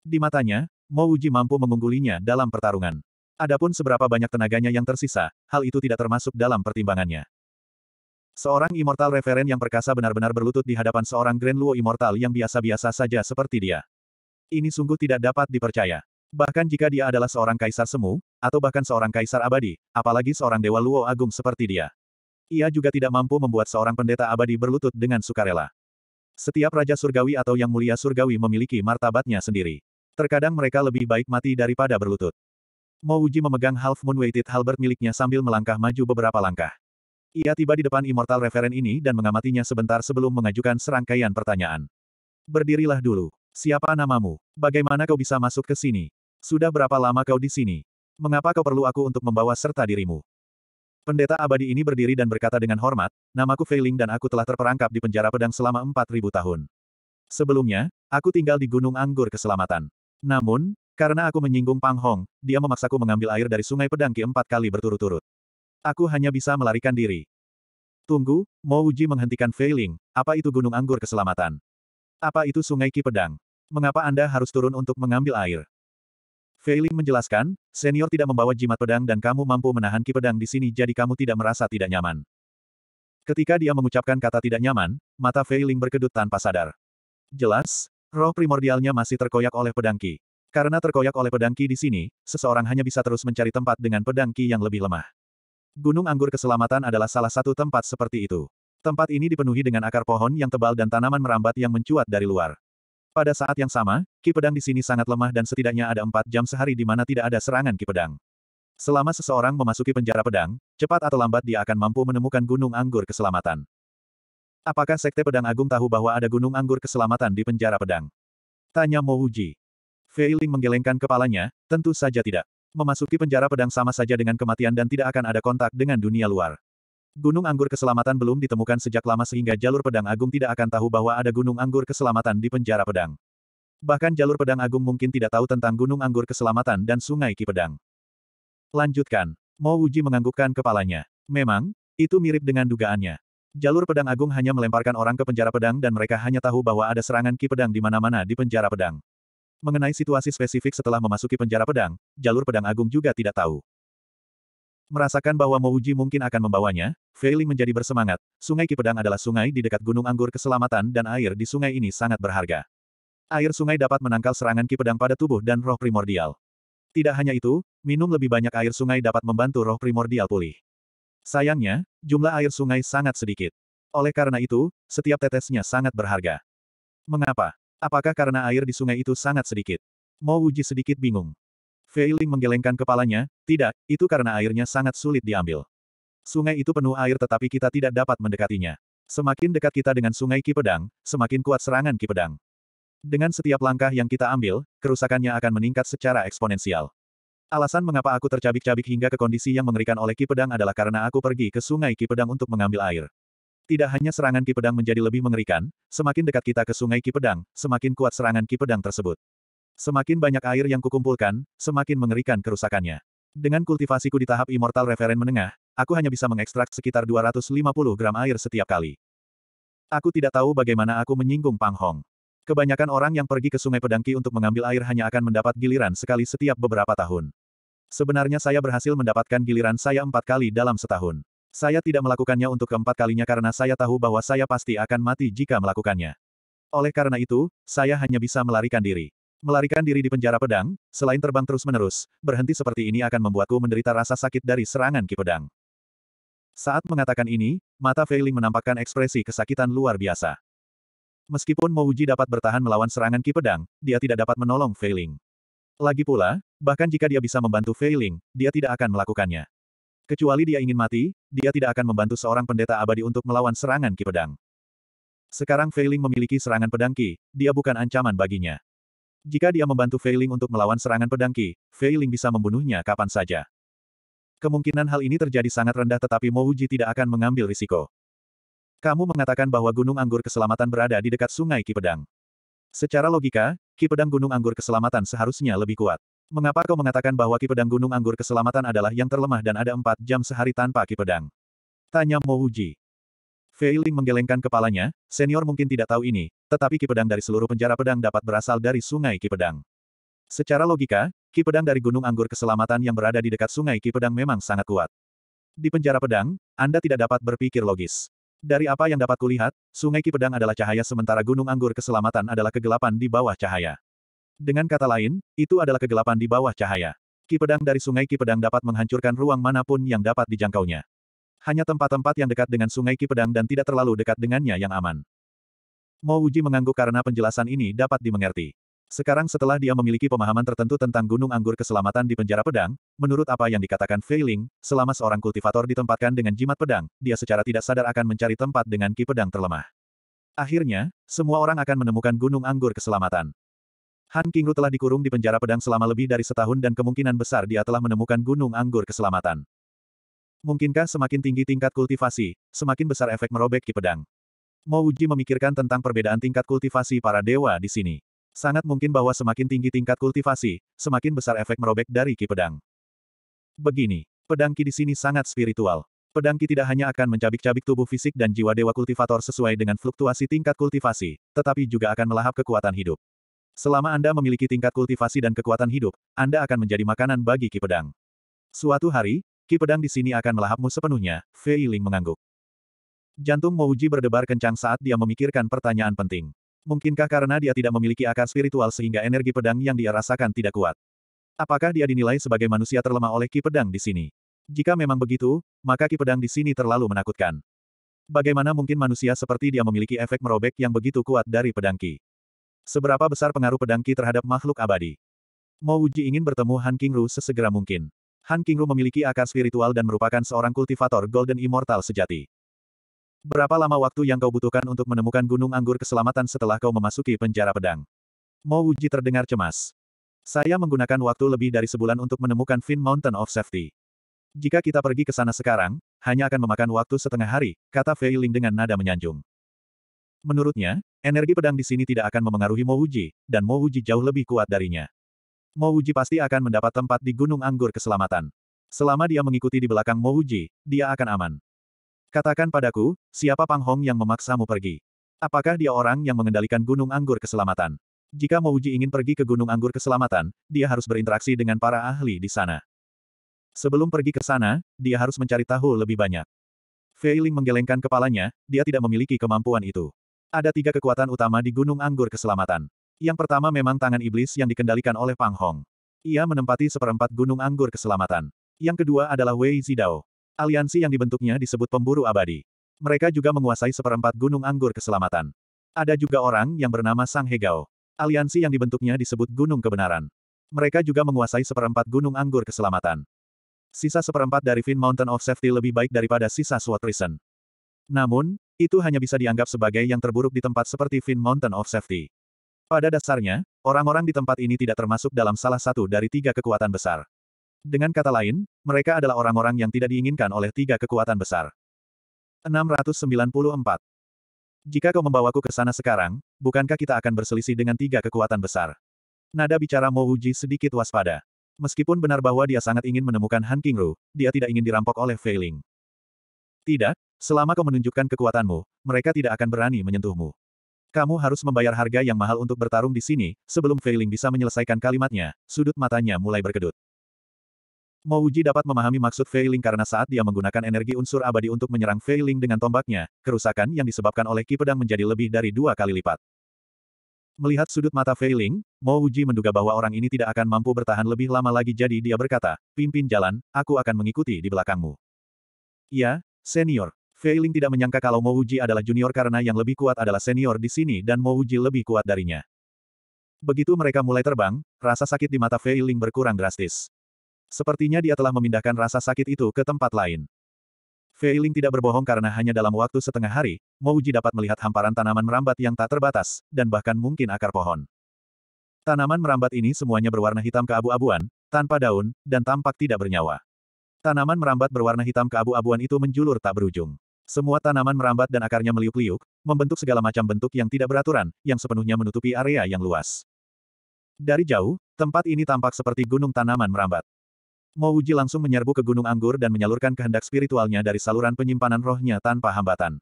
[SPEAKER 1] Di matanya, Mouji mampu mengunggulinya dalam pertarungan. Adapun seberapa banyak tenaganya yang tersisa, hal itu tidak termasuk dalam pertimbangannya. Seorang Immortal Referen yang perkasa benar-benar berlutut di hadapan seorang Grand Luo Immortal yang biasa-biasa saja seperti dia. Ini sungguh tidak dapat dipercaya. Bahkan jika dia adalah seorang kaisar semu, atau bahkan seorang kaisar abadi, apalagi seorang dewa luo agung seperti dia. Ia juga tidak mampu membuat seorang pendeta abadi berlutut dengan sukarela. Setiap raja surgawi atau yang mulia surgawi memiliki martabatnya sendiri. Terkadang mereka lebih baik mati daripada berlutut. Mo Uji memegang half moon weighted halberd miliknya sambil melangkah maju beberapa langkah. Ia tiba di depan Immortal Reverend ini dan mengamatinya sebentar sebelum mengajukan serangkaian pertanyaan. Berdirilah dulu. Siapa namamu? Bagaimana kau bisa masuk ke sini? Sudah berapa lama kau di sini? Mengapa kau perlu aku untuk membawa serta dirimu? Pendeta abadi ini berdiri dan berkata dengan hormat, namaku Feiling dan aku telah terperangkap di penjara pedang selama 4.000 tahun. Sebelumnya, aku tinggal di Gunung Anggur Keselamatan. Namun, karena aku menyinggung Pang Hong, dia memaksaku mengambil air dari sungai pedang Ki empat kali berturut-turut. Aku hanya bisa melarikan diri. Tunggu, Mo Uji menghentikan Feiling, apa itu Gunung Anggur Keselamatan? Apa itu Sungai Ki Pedang? Mengapa Anda harus turun untuk mengambil air? Fei Ling menjelaskan, senior tidak membawa jimat pedang dan kamu mampu menahan ki pedang di sini jadi kamu tidak merasa tidak nyaman. Ketika dia mengucapkan kata tidak nyaman, mata Fei Ling berkedut tanpa sadar. Jelas, roh primordialnya masih terkoyak oleh pedang ki. Karena terkoyak oleh pedang ki di sini, seseorang hanya bisa terus mencari tempat dengan pedang ki yang lebih lemah. Gunung Anggur Keselamatan adalah salah satu tempat seperti itu. Tempat ini dipenuhi dengan akar pohon yang tebal dan tanaman merambat yang mencuat dari luar. Pada saat yang sama, ki pedang di sini sangat lemah dan setidaknya ada empat jam sehari di mana tidak ada serangan ki pedang. Selama seseorang memasuki penjara pedang, cepat atau lambat dia akan mampu menemukan gunung anggur keselamatan. Apakah Sekte Pedang Agung tahu bahwa ada gunung anggur keselamatan di penjara pedang? Tanya Mo Uji. Feiling menggelengkan kepalanya, tentu saja tidak. Memasuki penjara pedang sama saja dengan kematian dan tidak akan ada kontak dengan dunia luar. Gunung Anggur Keselamatan belum ditemukan sejak lama sehingga Jalur Pedang Agung tidak akan tahu bahwa ada Gunung Anggur Keselamatan di penjara pedang. Bahkan Jalur Pedang Agung mungkin tidak tahu tentang Gunung Anggur Keselamatan dan Sungai Ki Pedang. Lanjutkan. Mo Wuji menganggukkan kepalanya. Memang, itu mirip dengan dugaannya. Jalur Pedang Agung hanya melemparkan orang ke penjara pedang dan mereka hanya tahu bahwa ada serangan Ki Pedang di mana-mana di penjara pedang. Mengenai situasi spesifik setelah memasuki penjara pedang, Jalur Pedang Agung juga tidak tahu. Merasakan bahwa Mouji mungkin akan membawanya, Feiling menjadi bersemangat. Sungai Kipedang adalah sungai di dekat Gunung Anggur Keselamatan dan air di sungai ini sangat berharga. Air sungai dapat menangkal serangan Kipedang pada tubuh dan roh primordial. Tidak hanya itu, minum lebih banyak air sungai dapat membantu roh primordial pulih. Sayangnya, jumlah air sungai sangat sedikit. Oleh karena itu, setiap tetesnya sangat berharga. Mengapa? Apakah karena air di sungai itu sangat sedikit? Mo Uji sedikit bingung. Fei menggelengkan kepalanya, tidak, itu karena airnya sangat sulit diambil. Sungai itu penuh air tetapi kita tidak dapat mendekatinya. Semakin dekat kita dengan sungai Ki Pedang, semakin kuat serangan Ki Pedang. Dengan setiap langkah yang kita ambil, kerusakannya akan meningkat secara eksponensial. Alasan mengapa aku tercabik-cabik hingga ke kondisi yang mengerikan oleh Ki Pedang adalah karena aku pergi ke sungai Ki Pedang untuk mengambil air. Tidak hanya serangan Ki Pedang menjadi lebih mengerikan, semakin dekat kita ke sungai Ki Pedang, semakin kuat serangan Ki Pedang tersebut. Semakin banyak air yang kukumpulkan, semakin mengerikan kerusakannya. Dengan kultivasiku di tahap Immortal Referen menengah, aku hanya bisa mengekstrak sekitar 250 gram air setiap kali. Aku tidak tahu bagaimana aku menyinggung Pang Hong. Kebanyakan orang yang pergi ke Sungai Pedangki untuk mengambil air hanya akan mendapat giliran sekali setiap beberapa tahun. Sebenarnya saya berhasil mendapatkan giliran saya empat kali dalam setahun. Saya tidak melakukannya untuk keempat kalinya karena saya tahu bahwa saya pasti akan mati jika melakukannya. Oleh karena itu, saya hanya bisa melarikan diri. Melarikan diri di penjara pedang, selain terbang terus-menerus, berhenti seperti ini akan membuatku menderita rasa sakit dari serangan ki pedang. Saat mengatakan ini, mata Feiling menampakkan ekspresi kesakitan luar biasa. Meskipun Mouji dapat bertahan melawan serangan ki pedang, dia tidak dapat menolong Feiling. Lagi pula, bahkan jika dia bisa membantu Feiling, dia tidak akan melakukannya. Kecuali dia ingin mati, dia tidak akan membantu seorang pendeta abadi untuk melawan serangan ki pedang. Sekarang Feiling memiliki serangan pedang ki, dia bukan ancaman baginya. Jika dia membantu Feiling untuk melawan serangan pedang Qi, Feiling bisa membunuhnya kapan saja. Kemungkinan hal ini terjadi sangat rendah tetapi Mo Wuji tidak akan mengambil risiko. Kamu mengatakan bahwa Gunung Anggur Keselamatan berada di dekat Sungai Ki Pedang. Secara logika, Ki Pedang Gunung Anggur Keselamatan seharusnya lebih kuat. Mengapa kau mengatakan bahwa Ki Pedang Gunung Anggur Keselamatan adalah yang terlemah dan ada empat jam sehari tanpa Ki Pedang? Tanya Mo Wuji. Fei menggelengkan kepalanya, senior mungkin tidak tahu ini, tetapi kipedang dari seluruh penjara pedang dapat berasal dari sungai Kipedang. Secara logika, kipedang dari Gunung Anggur Keselamatan yang berada di dekat sungai Kipedang memang sangat kuat. Di penjara pedang, Anda tidak dapat berpikir logis. Dari apa yang dapat kulihat, sungai Kipedang adalah cahaya sementara Gunung Anggur Keselamatan adalah kegelapan di bawah cahaya. Dengan kata lain, itu adalah kegelapan di bawah cahaya. Kipedang dari sungai Kipedang dapat menghancurkan ruang manapun yang dapat dijangkaunya. Hanya tempat-tempat yang dekat dengan sungai Ki Pedang dan tidak terlalu dekat dengannya yang aman. Mo Uji mengangguk karena penjelasan ini dapat dimengerti. Sekarang setelah dia memiliki pemahaman tertentu tentang Gunung Anggur keselamatan di penjara pedang, menurut apa yang dikatakan Fei Ling, selama seorang kultivator ditempatkan dengan jimat pedang, dia secara tidak sadar akan mencari tempat dengan ki pedang terlemah. Akhirnya, semua orang akan menemukan Gunung Anggur keselamatan. Han Qingru telah dikurung di penjara pedang selama lebih dari setahun dan kemungkinan besar dia telah menemukan Gunung Anggur keselamatan. Mungkinkah semakin tinggi tingkat kultivasi, semakin besar efek merobek ki pedang? Mo Uji memikirkan tentang perbedaan tingkat kultivasi para dewa di sini. Sangat mungkin bahwa semakin tinggi tingkat kultivasi, semakin besar efek merobek dari ki pedang. Begini, pedang ki di sini sangat spiritual. Pedang ki tidak hanya akan mencabik-cabik tubuh fisik dan jiwa dewa kultivator sesuai dengan fluktuasi tingkat kultivasi, tetapi juga akan melahap kekuatan hidup. Selama Anda memiliki tingkat kultivasi dan kekuatan hidup, Anda akan menjadi makanan bagi ki pedang. Suatu hari, Ki pedang di sini akan melahapmu sepenuhnya, Fei Ling mengangguk. Jantung Mouji berdebar kencang saat dia memikirkan pertanyaan penting. Mungkinkah karena dia tidak memiliki akar spiritual sehingga energi pedang yang dia rasakan tidak kuat? Apakah dia dinilai sebagai manusia terlemah oleh Ki pedang di sini? Jika memang begitu, maka Ki pedang di sini terlalu menakutkan. Bagaimana mungkin manusia seperti dia memiliki efek merobek yang begitu kuat dari pedang Ki? Seberapa besar pengaruh pedang Ki terhadap makhluk abadi? Mo Wuji ingin bertemu Han King Ru sesegera mungkin. Han Kingru memiliki akar spiritual dan merupakan seorang kultivator Golden Immortal sejati. Berapa lama waktu yang kau butuhkan untuk menemukan Gunung Anggur Keselamatan setelah kau memasuki penjara pedang? Mo Wuji terdengar cemas. Saya menggunakan waktu lebih dari sebulan untuk menemukan Fin Mountain of Safety. Jika kita pergi ke sana sekarang, hanya akan memakan waktu setengah hari, kata Fei Ling dengan nada menyanjung. Menurutnya, energi pedang di sini tidak akan memengaruhi Mo Wuji, dan Mo Wuji jauh lebih kuat darinya. Mouji pasti akan mendapat tempat di Gunung Anggur Keselamatan. Selama dia mengikuti di belakang Mouji, dia akan aman. Katakan padaku, siapa Pang Hong yang memaksamu pergi? Apakah dia orang yang mengendalikan Gunung Anggur Keselamatan? Jika Mouji ingin pergi ke Gunung Anggur Keselamatan, dia harus berinteraksi dengan para ahli di sana. Sebelum pergi ke sana, dia harus mencari tahu lebih banyak. Feiling menggelengkan kepalanya, dia tidak memiliki kemampuan itu. Ada tiga kekuatan utama di Gunung Anggur Keselamatan. Yang pertama memang tangan iblis yang dikendalikan oleh Pang Hong. Ia menempati seperempat gunung anggur keselamatan. Yang kedua adalah Wei Zidao. Aliansi yang dibentuknya disebut pemburu abadi. Mereka juga menguasai seperempat gunung anggur keselamatan. Ada juga orang yang bernama Sang Hegao. Aliansi yang dibentuknya disebut gunung kebenaran. Mereka juga menguasai seperempat gunung anggur keselamatan. Sisa seperempat dari Fin Mountain of Safety lebih baik daripada sisa Sword Prison. Namun, itu hanya bisa dianggap sebagai yang terburuk di tempat seperti Fin Mountain of Safety. Pada dasarnya, orang-orang di tempat ini tidak termasuk dalam salah satu dari tiga kekuatan besar. Dengan kata lain, mereka adalah orang-orang yang tidak diinginkan oleh tiga kekuatan besar. 694. Jika kau membawaku ke sana sekarang, bukankah kita akan berselisih dengan tiga kekuatan besar? Nada bicara Mo Uji sedikit waspada. Meskipun benar bahwa dia sangat ingin menemukan Han Kingru, dia tidak ingin dirampok oleh Feiling. Tidak, selama kau menunjukkan kekuatanmu, mereka tidak akan berani menyentuhmu. Kamu harus membayar harga yang mahal untuk bertarung di sini, sebelum Feiling bisa menyelesaikan kalimatnya, sudut matanya mulai berkedut. Mouji dapat memahami maksud Feiling karena saat dia menggunakan energi unsur abadi untuk menyerang Feiling dengan tombaknya, kerusakan yang disebabkan oleh Ki Pedang menjadi lebih dari dua kali lipat. Melihat sudut mata Feiling, Mouji menduga bahwa orang ini tidak akan mampu bertahan lebih lama lagi jadi dia berkata, pimpin jalan, aku akan mengikuti di belakangmu. Ya, senior, Feiling tidak menyangka kalau Mouji adalah junior karena yang lebih kuat adalah senior di sini dan Mouji lebih kuat darinya. Begitu mereka mulai terbang, rasa sakit di mata Feiling berkurang drastis. Sepertinya dia telah memindahkan rasa sakit itu ke tempat lain. Feiling tidak berbohong karena hanya dalam waktu setengah hari, Mouji dapat melihat hamparan tanaman merambat yang tak terbatas, dan bahkan mungkin akar pohon. Tanaman merambat ini semuanya berwarna hitam keabu-abuan, tanpa daun, dan tampak tidak bernyawa. Tanaman merambat berwarna hitam keabu-abuan itu menjulur tak berujung. Semua tanaman merambat dan akarnya meliuk-liuk, membentuk segala macam bentuk yang tidak beraturan, yang sepenuhnya menutupi area yang luas. Dari jauh, tempat ini tampak seperti gunung tanaman merambat. Mouji langsung menyerbu ke Gunung Anggur dan menyalurkan kehendak spiritualnya dari saluran penyimpanan rohnya tanpa hambatan.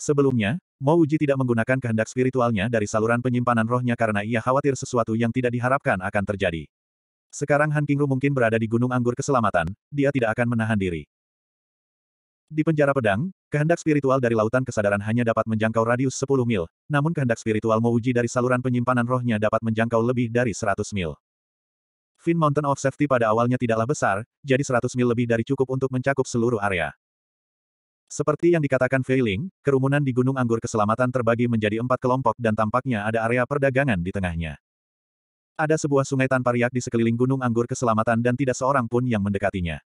[SPEAKER 1] Sebelumnya, Mouji tidak menggunakan kehendak spiritualnya dari saluran penyimpanan rohnya karena ia khawatir sesuatu yang tidak diharapkan akan terjadi. Sekarang Han Kingru mungkin berada di Gunung Anggur Keselamatan, dia tidak akan menahan diri. Di penjara pedang, kehendak spiritual dari lautan kesadaran hanya dapat menjangkau radius 10 mil, namun kehendak spiritual Mouji dari saluran penyimpanan rohnya dapat menjangkau lebih dari 100 mil. Fin Mountain of Safety pada awalnya tidaklah besar, jadi 100 mil lebih dari cukup untuk mencakup seluruh area. Seperti yang dikatakan Feiling, kerumunan di Gunung Anggur Keselamatan terbagi menjadi empat kelompok dan tampaknya ada area perdagangan di tengahnya. Ada sebuah sungai tanpa riak di sekeliling Gunung Anggur Keselamatan dan tidak seorang pun yang mendekatinya.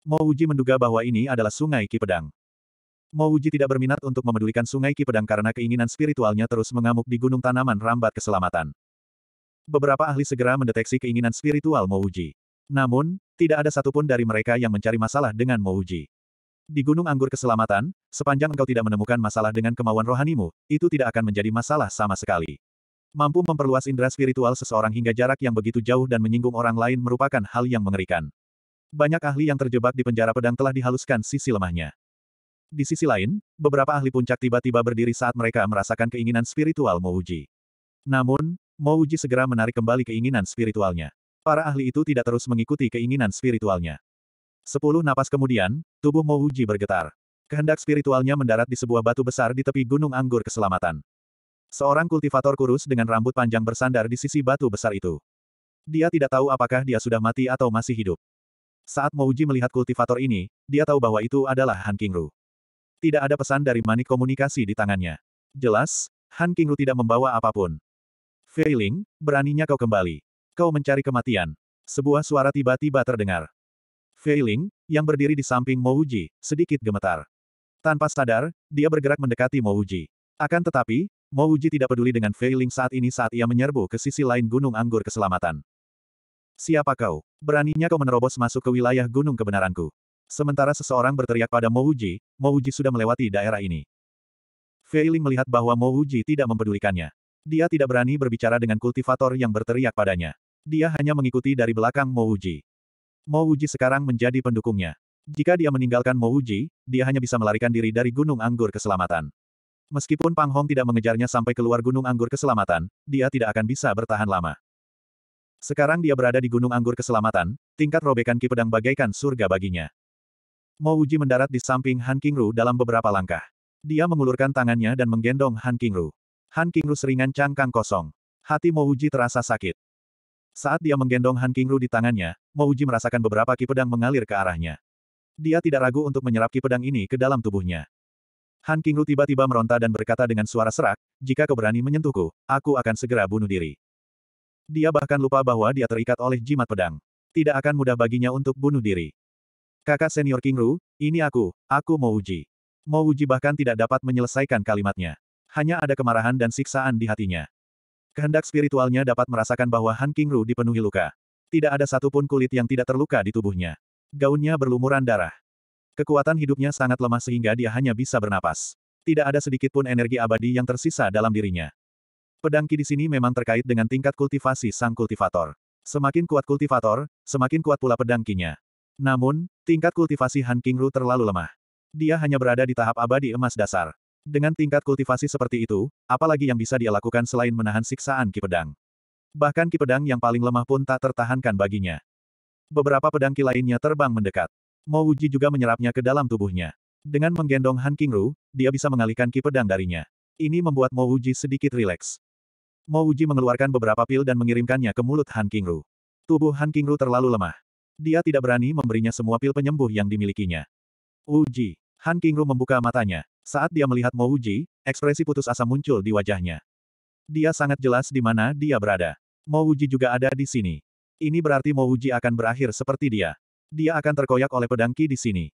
[SPEAKER 1] Mo menduga bahwa ini adalah sungai Ki Pedang. Mo tidak berminat untuk memedulikan sungai Ki Pedang karena keinginan spiritualnya terus mengamuk di gunung tanaman rambat keselamatan. Beberapa ahli segera mendeteksi keinginan spiritual Mo Namun, tidak ada satupun dari mereka yang mencari masalah dengan Mo Di Gunung Anggur Keselamatan, sepanjang engkau tidak menemukan masalah dengan kemauan rohanimu, itu tidak akan menjadi masalah sama sekali. Mampu memperluas indera spiritual seseorang hingga jarak yang begitu jauh dan menyinggung orang lain merupakan hal yang mengerikan. Banyak ahli yang terjebak di penjara pedang telah dihaluskan sisi lemahnya. Di sisi lain, beberapa ahli puncak tiba-tiba berdiri saat mereka merasakan keinginan spiritual Mouji. Namun, Mouji segera menarik kembali keinginan spiritualnya. Para ahli itu tidak terus mengikuti keinginan spiritualnya. Sepuluh napas kemudian, tubuh Mouji bergetar. Kehendak spiritualnya mendarat di sebuah batu besar di tepi Gunung Anggur Keselamatan. Seorang kultivator kurus dengan rambut panjang bersandar di sisi batu besar itu. Dia tidak tahu apakah dia sudah mati atau masih hidup. Saat Mouji melihat kultivator ini, dia tahu bahwa itu adalah Han Kingru. Tidak ada pesan dari manik komunikasi di tangannya. Jelas, Han Kingru tidak membawa apapun. Feiling, beraninya kau kembali. Kau mencari kematian. Sebuah suara tiba-tiba terdengar. Feiling, yang berdiri di samping Mouji, sedikit gemetar. Tanpa sadar, dia bergerak mendekati Mouji. Akan tetapi, Mouji tidak peduli dengan Feiling saat ini saat ia menyerbu ke sisi lain Gunung Anggur Keselamatan. Siapa kau? Beraninya kau menerobos masuk ke wilayah gunung kebenaranku. Sementara seseorang berteriak pada Mo Wuji, Mo Wuji sudah melewati daerah ini. Fei Ling melihat bahwa Mo Wuji tidak mempedulikannya. Dia tidak berani berbicara dengan kultivator yang berteriak padanya. Dia hanya mengikuti dari belakang Mo Wuji. Mo Wuji sekarang menjadi pendukungnya. Jika dia meninggalkan Mo Wuji, dia hanya bisa melarikan diri dari Gunung Anggur Keselamatan. Meskipun Pang Hong tidak mengejarnya sampai keluar Gunung Anggur Keselamatan, dia tidak akan bisa bertahan lama. Sekarang dia berada di Gunung Anggur Keselamatan, tingkat robekan Ki Pedang bagaikan surga baginya. Mo Wuji mendarat di samping Han Kingru dalam beberapa langkah. Dia mengulurkan tangannya dan menggendong Han Kingru. Han Kingru seringan cangkang kosong. Hati Mo Wuji terasa sakit. Saat dia menggendong Han Kingru di tangannya, Mo Wuji merasakan beberapa ki pedang mengalir ke arahnya. Dia tidak ragu untuk menyerap ki pedang ini ke dalam tubuhnya. Han Kingru tiba-tiba meronta dan berkata dengan suara serak, jika kau berani menyentuhku, aku akan segera bunuh diri. Dia bahkan lupa bahwa dia terikat oleh jimat pedang. Tidak akan mudah baginya untuk bunuh diri. Kakak senior King Ru, ini aku, aku mau uji. Mau uji bahkan tidak dapat menyelesaikan kalimatnya. Hanya ada kemarahan dan siksaan di hatinya. Kehendak spiritualnya dapat merasakan bahwa Han King Ru dipenuhi luka. Tidak ada satupun kulit yang tidak terluka di tubuhnya. Gaunnya berlumuran darah. Kekuatan hidupnya sangat lemah sehingga dia hanya bisa bernapas. Tidak ada sedikitpun energi abadi yang tersisa dalam dirinya. Pedang Ki di sini memang terkait dengan tingkat kultivasi sang kultivator. Semakin kuat kultivator, semakin kuat pula pedang kinya. Namun, tingkat kultivasi Han Kingru terlalu lemah. Dia hanya berada di tahap abadi emas dasar. Dengan tingkat kultivasi seperti itu, apalagi yang bisa dia lakukan selain menahan siksaan ki pedang. Bahkan ki pedang yang paling lemah pun tak tertahankan baginya. Beberapa pedang ki lainnya terbang mendekat. Mo Wuji juga menyerapnya ke dalam tubuhnya. Dengan menggendong Han Kingru, dia bisa mengalihkan ki pedang darinya. Ini membuat Mo Wuji sedikit rileks. Mo Uji mengeluarkan beberapa pil dan mengirimkannya ke mulut Han Kingru. Tubuh Han Kingru terlalu lemah. Dia tidak berani memberinya semua pil penyembuh yang dimilikinya. Uji. Han Kingru membuka matanya. Saat dia melihat Mo Uji, ekspresi putus asa muncul di wajahnya. Dia sangat jelas di mana dia berada. Mo Uji juga ada di sini. Ini berarti Mo Uji akan berakhir seperti dia. Dia akan terkoyak oleh pedangki di sini.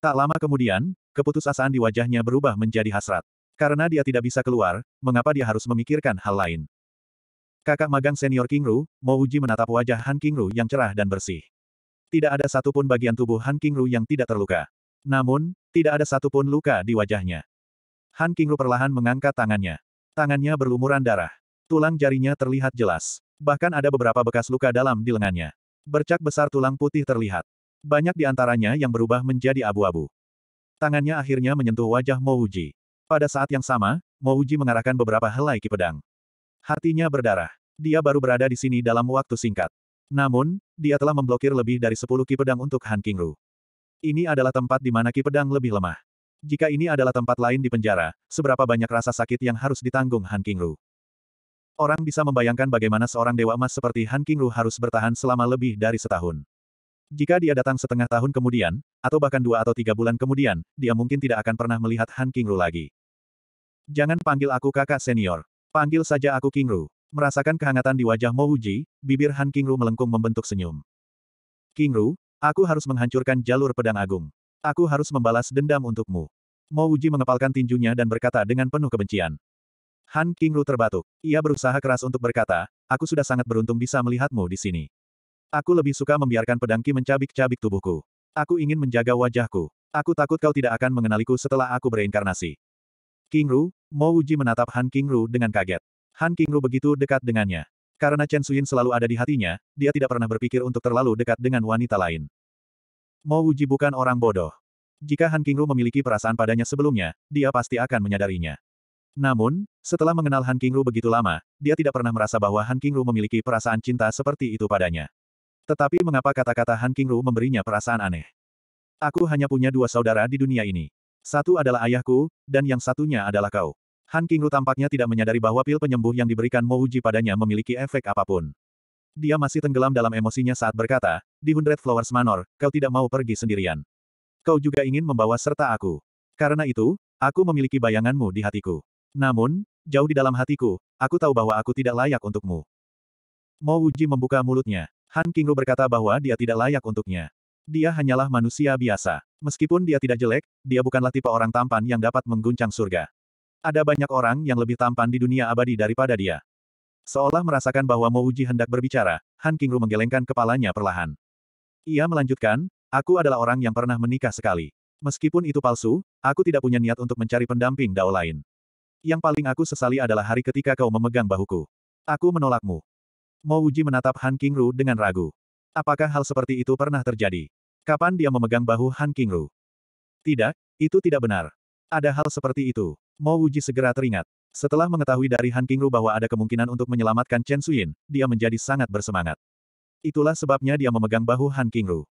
[SPEAKER 1] Tak lama kemudian, keputusasaan di wajahnya berubah menjadi hasrat. Karena dia tidak bisa keluar, mengapa dia harus memikirkan hal lain? Kakak magang senior Kingru, Uji menatap wajah Han Kingru yang cerah dan bersih. Tidak ada satupun bagian tubuh Han Kingru yang tidak terluka. Namun, tidak ada satupun luka di wajahnya. Han Kingru perlahan mengangkat tangannya. Tangannya berlumuran darah. Tulang jarinya terlihat jelas. Bahkan ada beberapa bekas luka dalam di lengannya. Bercak besar tulang putih terlihat. Banyak di antaranya yang berubah menjadi abu-abu. Tangannya akhirnya menyentuh wajah Uji. Pada saat yang sama, Mouji mengarahkan beberapa helai ki pedang. Hatinya berdarah. Dia baru berada di sini dalam waktu singkat. Namun, dia telah memblokir lebih dari 10 ki pedang untuk Han Kingru. Ini adalah tempat di mana ki pedang lebih lemah. Jika ini adalah tempat lain di penjara, seberapa banyak rasa sakit yang harus ditanggung Han Kingru. Orang bisa membayangkan bagaimana seorang dewa emas seperti Han Kingru harus bertahan selama lebih dari setahun. Jika dia datang setengah tahun kemudian, atau bahkan dua atau tiga bulan kemudian, dia mungkin tidak akan pernah melihat Han Kingru lagi. Jangan panggil aku kakak senior. Panggil saja aku Kingru. Merasakan kehangatan di wajah Mo Uji, bibir Han Kingru melengkung membentuk senyum. Kingru, aku harus menghancurkan jalur pedang agung. Aku harus membalas dendam untukmu. Mo Uji mengepalkan tinjunya dan berkata dengan penuh kebencian. Han Kingru terbatuk. Ia berusaha keras untuk berkata, aku sudah sangat beruntung bisa melihatmu di sini. Aku lebih suka membiarkan pedangki mencabik-cabik tubuhku. Aku ingin menjaga wajahku. Aku takut kau tidak akan mengenaliku setelah aku bereinkarnasi. King Ru, Mo Wuji menatap Han King Ru dengan kaget. Han King Ru begitu dekat dengannya. Karena Chen Suyin selalu ada di hatinya, dia tidak pernah berpikir untuk terlalu dekat dengan wanita lain. Mo Wuji bukan orang bodoh. Jika Han Kingru memiliki perasaan padanya sebelumnya, dia pasti akan menyadarinya. Namun, setelah mengenal Han Kingru begitu lama, dia tidak pernah merasa bahwa Han Kingru memiliki perasaan cinta seperti itu padanya. Tetapi mengapa kata-kata Han Kingru memberinya perasaan aneh? Aku hanya punya dua saudara di dunia ini. Satu adalah ayahku, dan yang satunya adalah kau. Han Kingru tampaknya tidak menyadari bahwa pil penyembuh yang diberikan Mo Uji padanya memiliki efek apapun. Dia masih tenggelam dalam emosinya saat berkata, di Hundred Flowers Manor, kau tidak mau pergi sendirian. Kau juga ingin membawa serta aku. Karena itu, aku memiliki bayanganmu di hatiku. Namun, jauh di dalam hatiku, aku tahu bahwa aku tidak layak untukmu. Mo Wuji membuka mulutnya. Han Kingru berkata bahwa dia tidak layak untuknya. Dia hanyalah manusia biasa. Meskipun dia tidak jelek, dia bukanlah tipe orang tampan yang dapat mengguncang surga. Ada banyak orang yang lebih tampan di dunia abadi daripada dia. Seolah merasakan bahwa Mo Uji hendak berbicara, Han Kingru menggelengkan kepalanya perlahan. Ia melanjutkan, aku adalah orang yang pernah menikah sekali. Meskipun itu palsu, aku tidak punya niat untuk mencari pendamping dao lain. Yang paling aku sesali adalah hari ketika kau memegang bahuku. Aku menolakmu. Mo Wuji menatap Han Kingru dengan ragu. Apakah hal seperti itu pernah terjadi? Kapan dia memegang bahu Han Kingru? Tidak, itu tidak benar. Ada hal seperti itu. Mo Wuji segera teringat. Setelah mengetahui dari Han Kingru bahwa ada kemungkinan untuk menyelamatkan Chen Suyin, dia menjadi sangat bersemangat. Itulah sebabnya dia memegang bahu Han Kingru.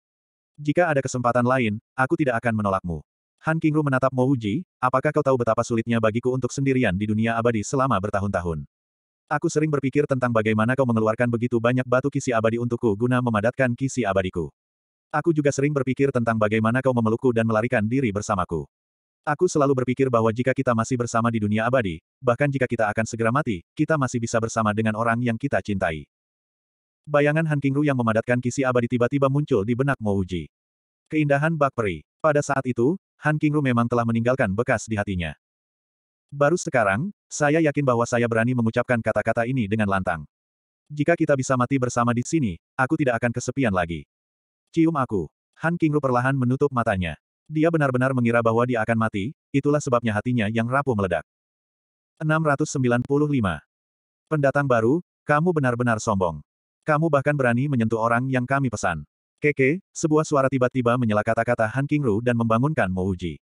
[SPEAKER 1] Jika ada kesempatan lain, aku tidak akan menolakmu. Han Kingru menatap Mo Wuji, apakah kau tahu betapa sulitnya bagiku untuk sendirian di dunia abadi selama bertahun-tahun? Aku sering berpikir tentang bagaimana kau mengeluarkan begitu banyak batu kisi abadi untukku guna memadatkan kisi abadiku. Aku juga sering berpikir tentang bagaimana kau memelukku dan melarikan diri bersamaku. Aku selalu berpikir bahwa jika kita masih bersama di dunia abadi, bahkan jika kita akan segera mati, kita masih bisa bersama dengan orang yang kita cintai. Bayangan Han Kingru yang memadatkan kisi abadi tiba-tiba muncul di benak Uji. Keindahan bak peri. Pada saat itu, Han Kingru memang telah meninggalkan bekas di hatinya. Baru sekarang, saya yakin bahwa saya berani mengucapkan kata-kata ini dengan lantang. Jika kita bisa mati bersama di sini, aku tidak akan kesepian lagi. Cium aku. Han Kingru perlahan menutup matanya. Dia benar-benar mengira bahwa dia akan mati, itulah sebabnya hatinya yang rapuh meledak. 695. Pendatang baru, kamu benar-benar sombong. Kamu bahkan berani menyentuh orang yang kami pesan. Keke, sebuah suara tiba-tiba menyela kata-kata Han Kingru dan membangunkan Mouji.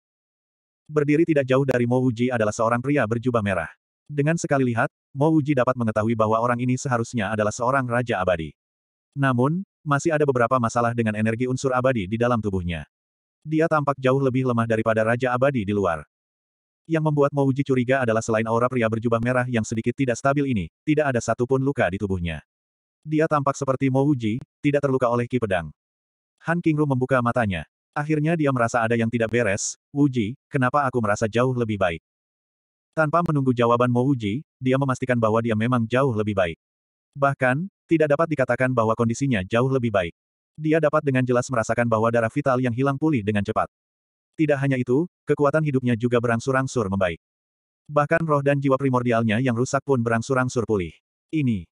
[SPEAKER 1] Berdiri tidak jauh dari Mo Uji adalah seorang pria berjubah merah. Dengan sekali lihat, Mo Uji dapat mengetahui bahwa orang ini seharusnya adalah seorang raja abadi. Namun, masih ada beberapa masalah dengan energi unsur abadi di dalam tubuhnya. Dia tampak jauh lebih lemah daripada raja abadi di luar. Yang membuat Mo Uji curiga adalah selain aura pria berjubah merah yang sedikit tidak stabil ini, tidak ada satupun luka di tubuhnya. Dia tampak seperti Mo Uji, tidak terluka oleh ki pedang. Han Kingru membuka matanya. Akhirnya dia merasa ada yang tidak beres, Wuji, kenapa aku merasa jauh lebih baik? Tanpa menunggu jawaban Mo Wuji, dia memastikan bahwa dia memang jauh lebih baik. Bahkan, tidak dapat dikatakan bahwa kondisinya jauh lebih baik. Dia dapat dengan jelas merasakan bahwa darah vital yang hilang pulih dengan cepat. Tidak hanya itu, kekuatan hidupnya juga berangsur-angsur membaik. Bahkan roh dan jiwa primordialnya yang rusak pun berangsur-angsur pulih. Ini.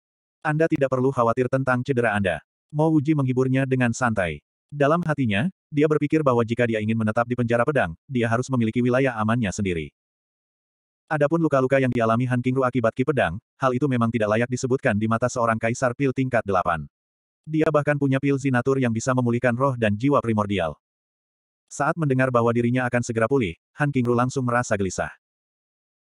[SPEAKER 1] Anda tidak perlu khawatir tentang cedera Anda. Mo Wuji menghiburnya dengan santai. Dalam hatinya, dia berpikir bahwa jika dia ingin menetap di penjara pedang, dia harus memiliki wilayah amannya sendiri. Adapun luka-luka yang dialami Han Kingru akibat ki pedang, hal itu memang tidak layak disebutkan di mata seorang kaisar pil tingkat delapan. Dia bahkan punya pil zinatur yang bisa memulihkan roh dan jiwa primordial. Saat mendengar bahwa dirinya akan segera pulih, Han Kingru langsung merasa gelisah.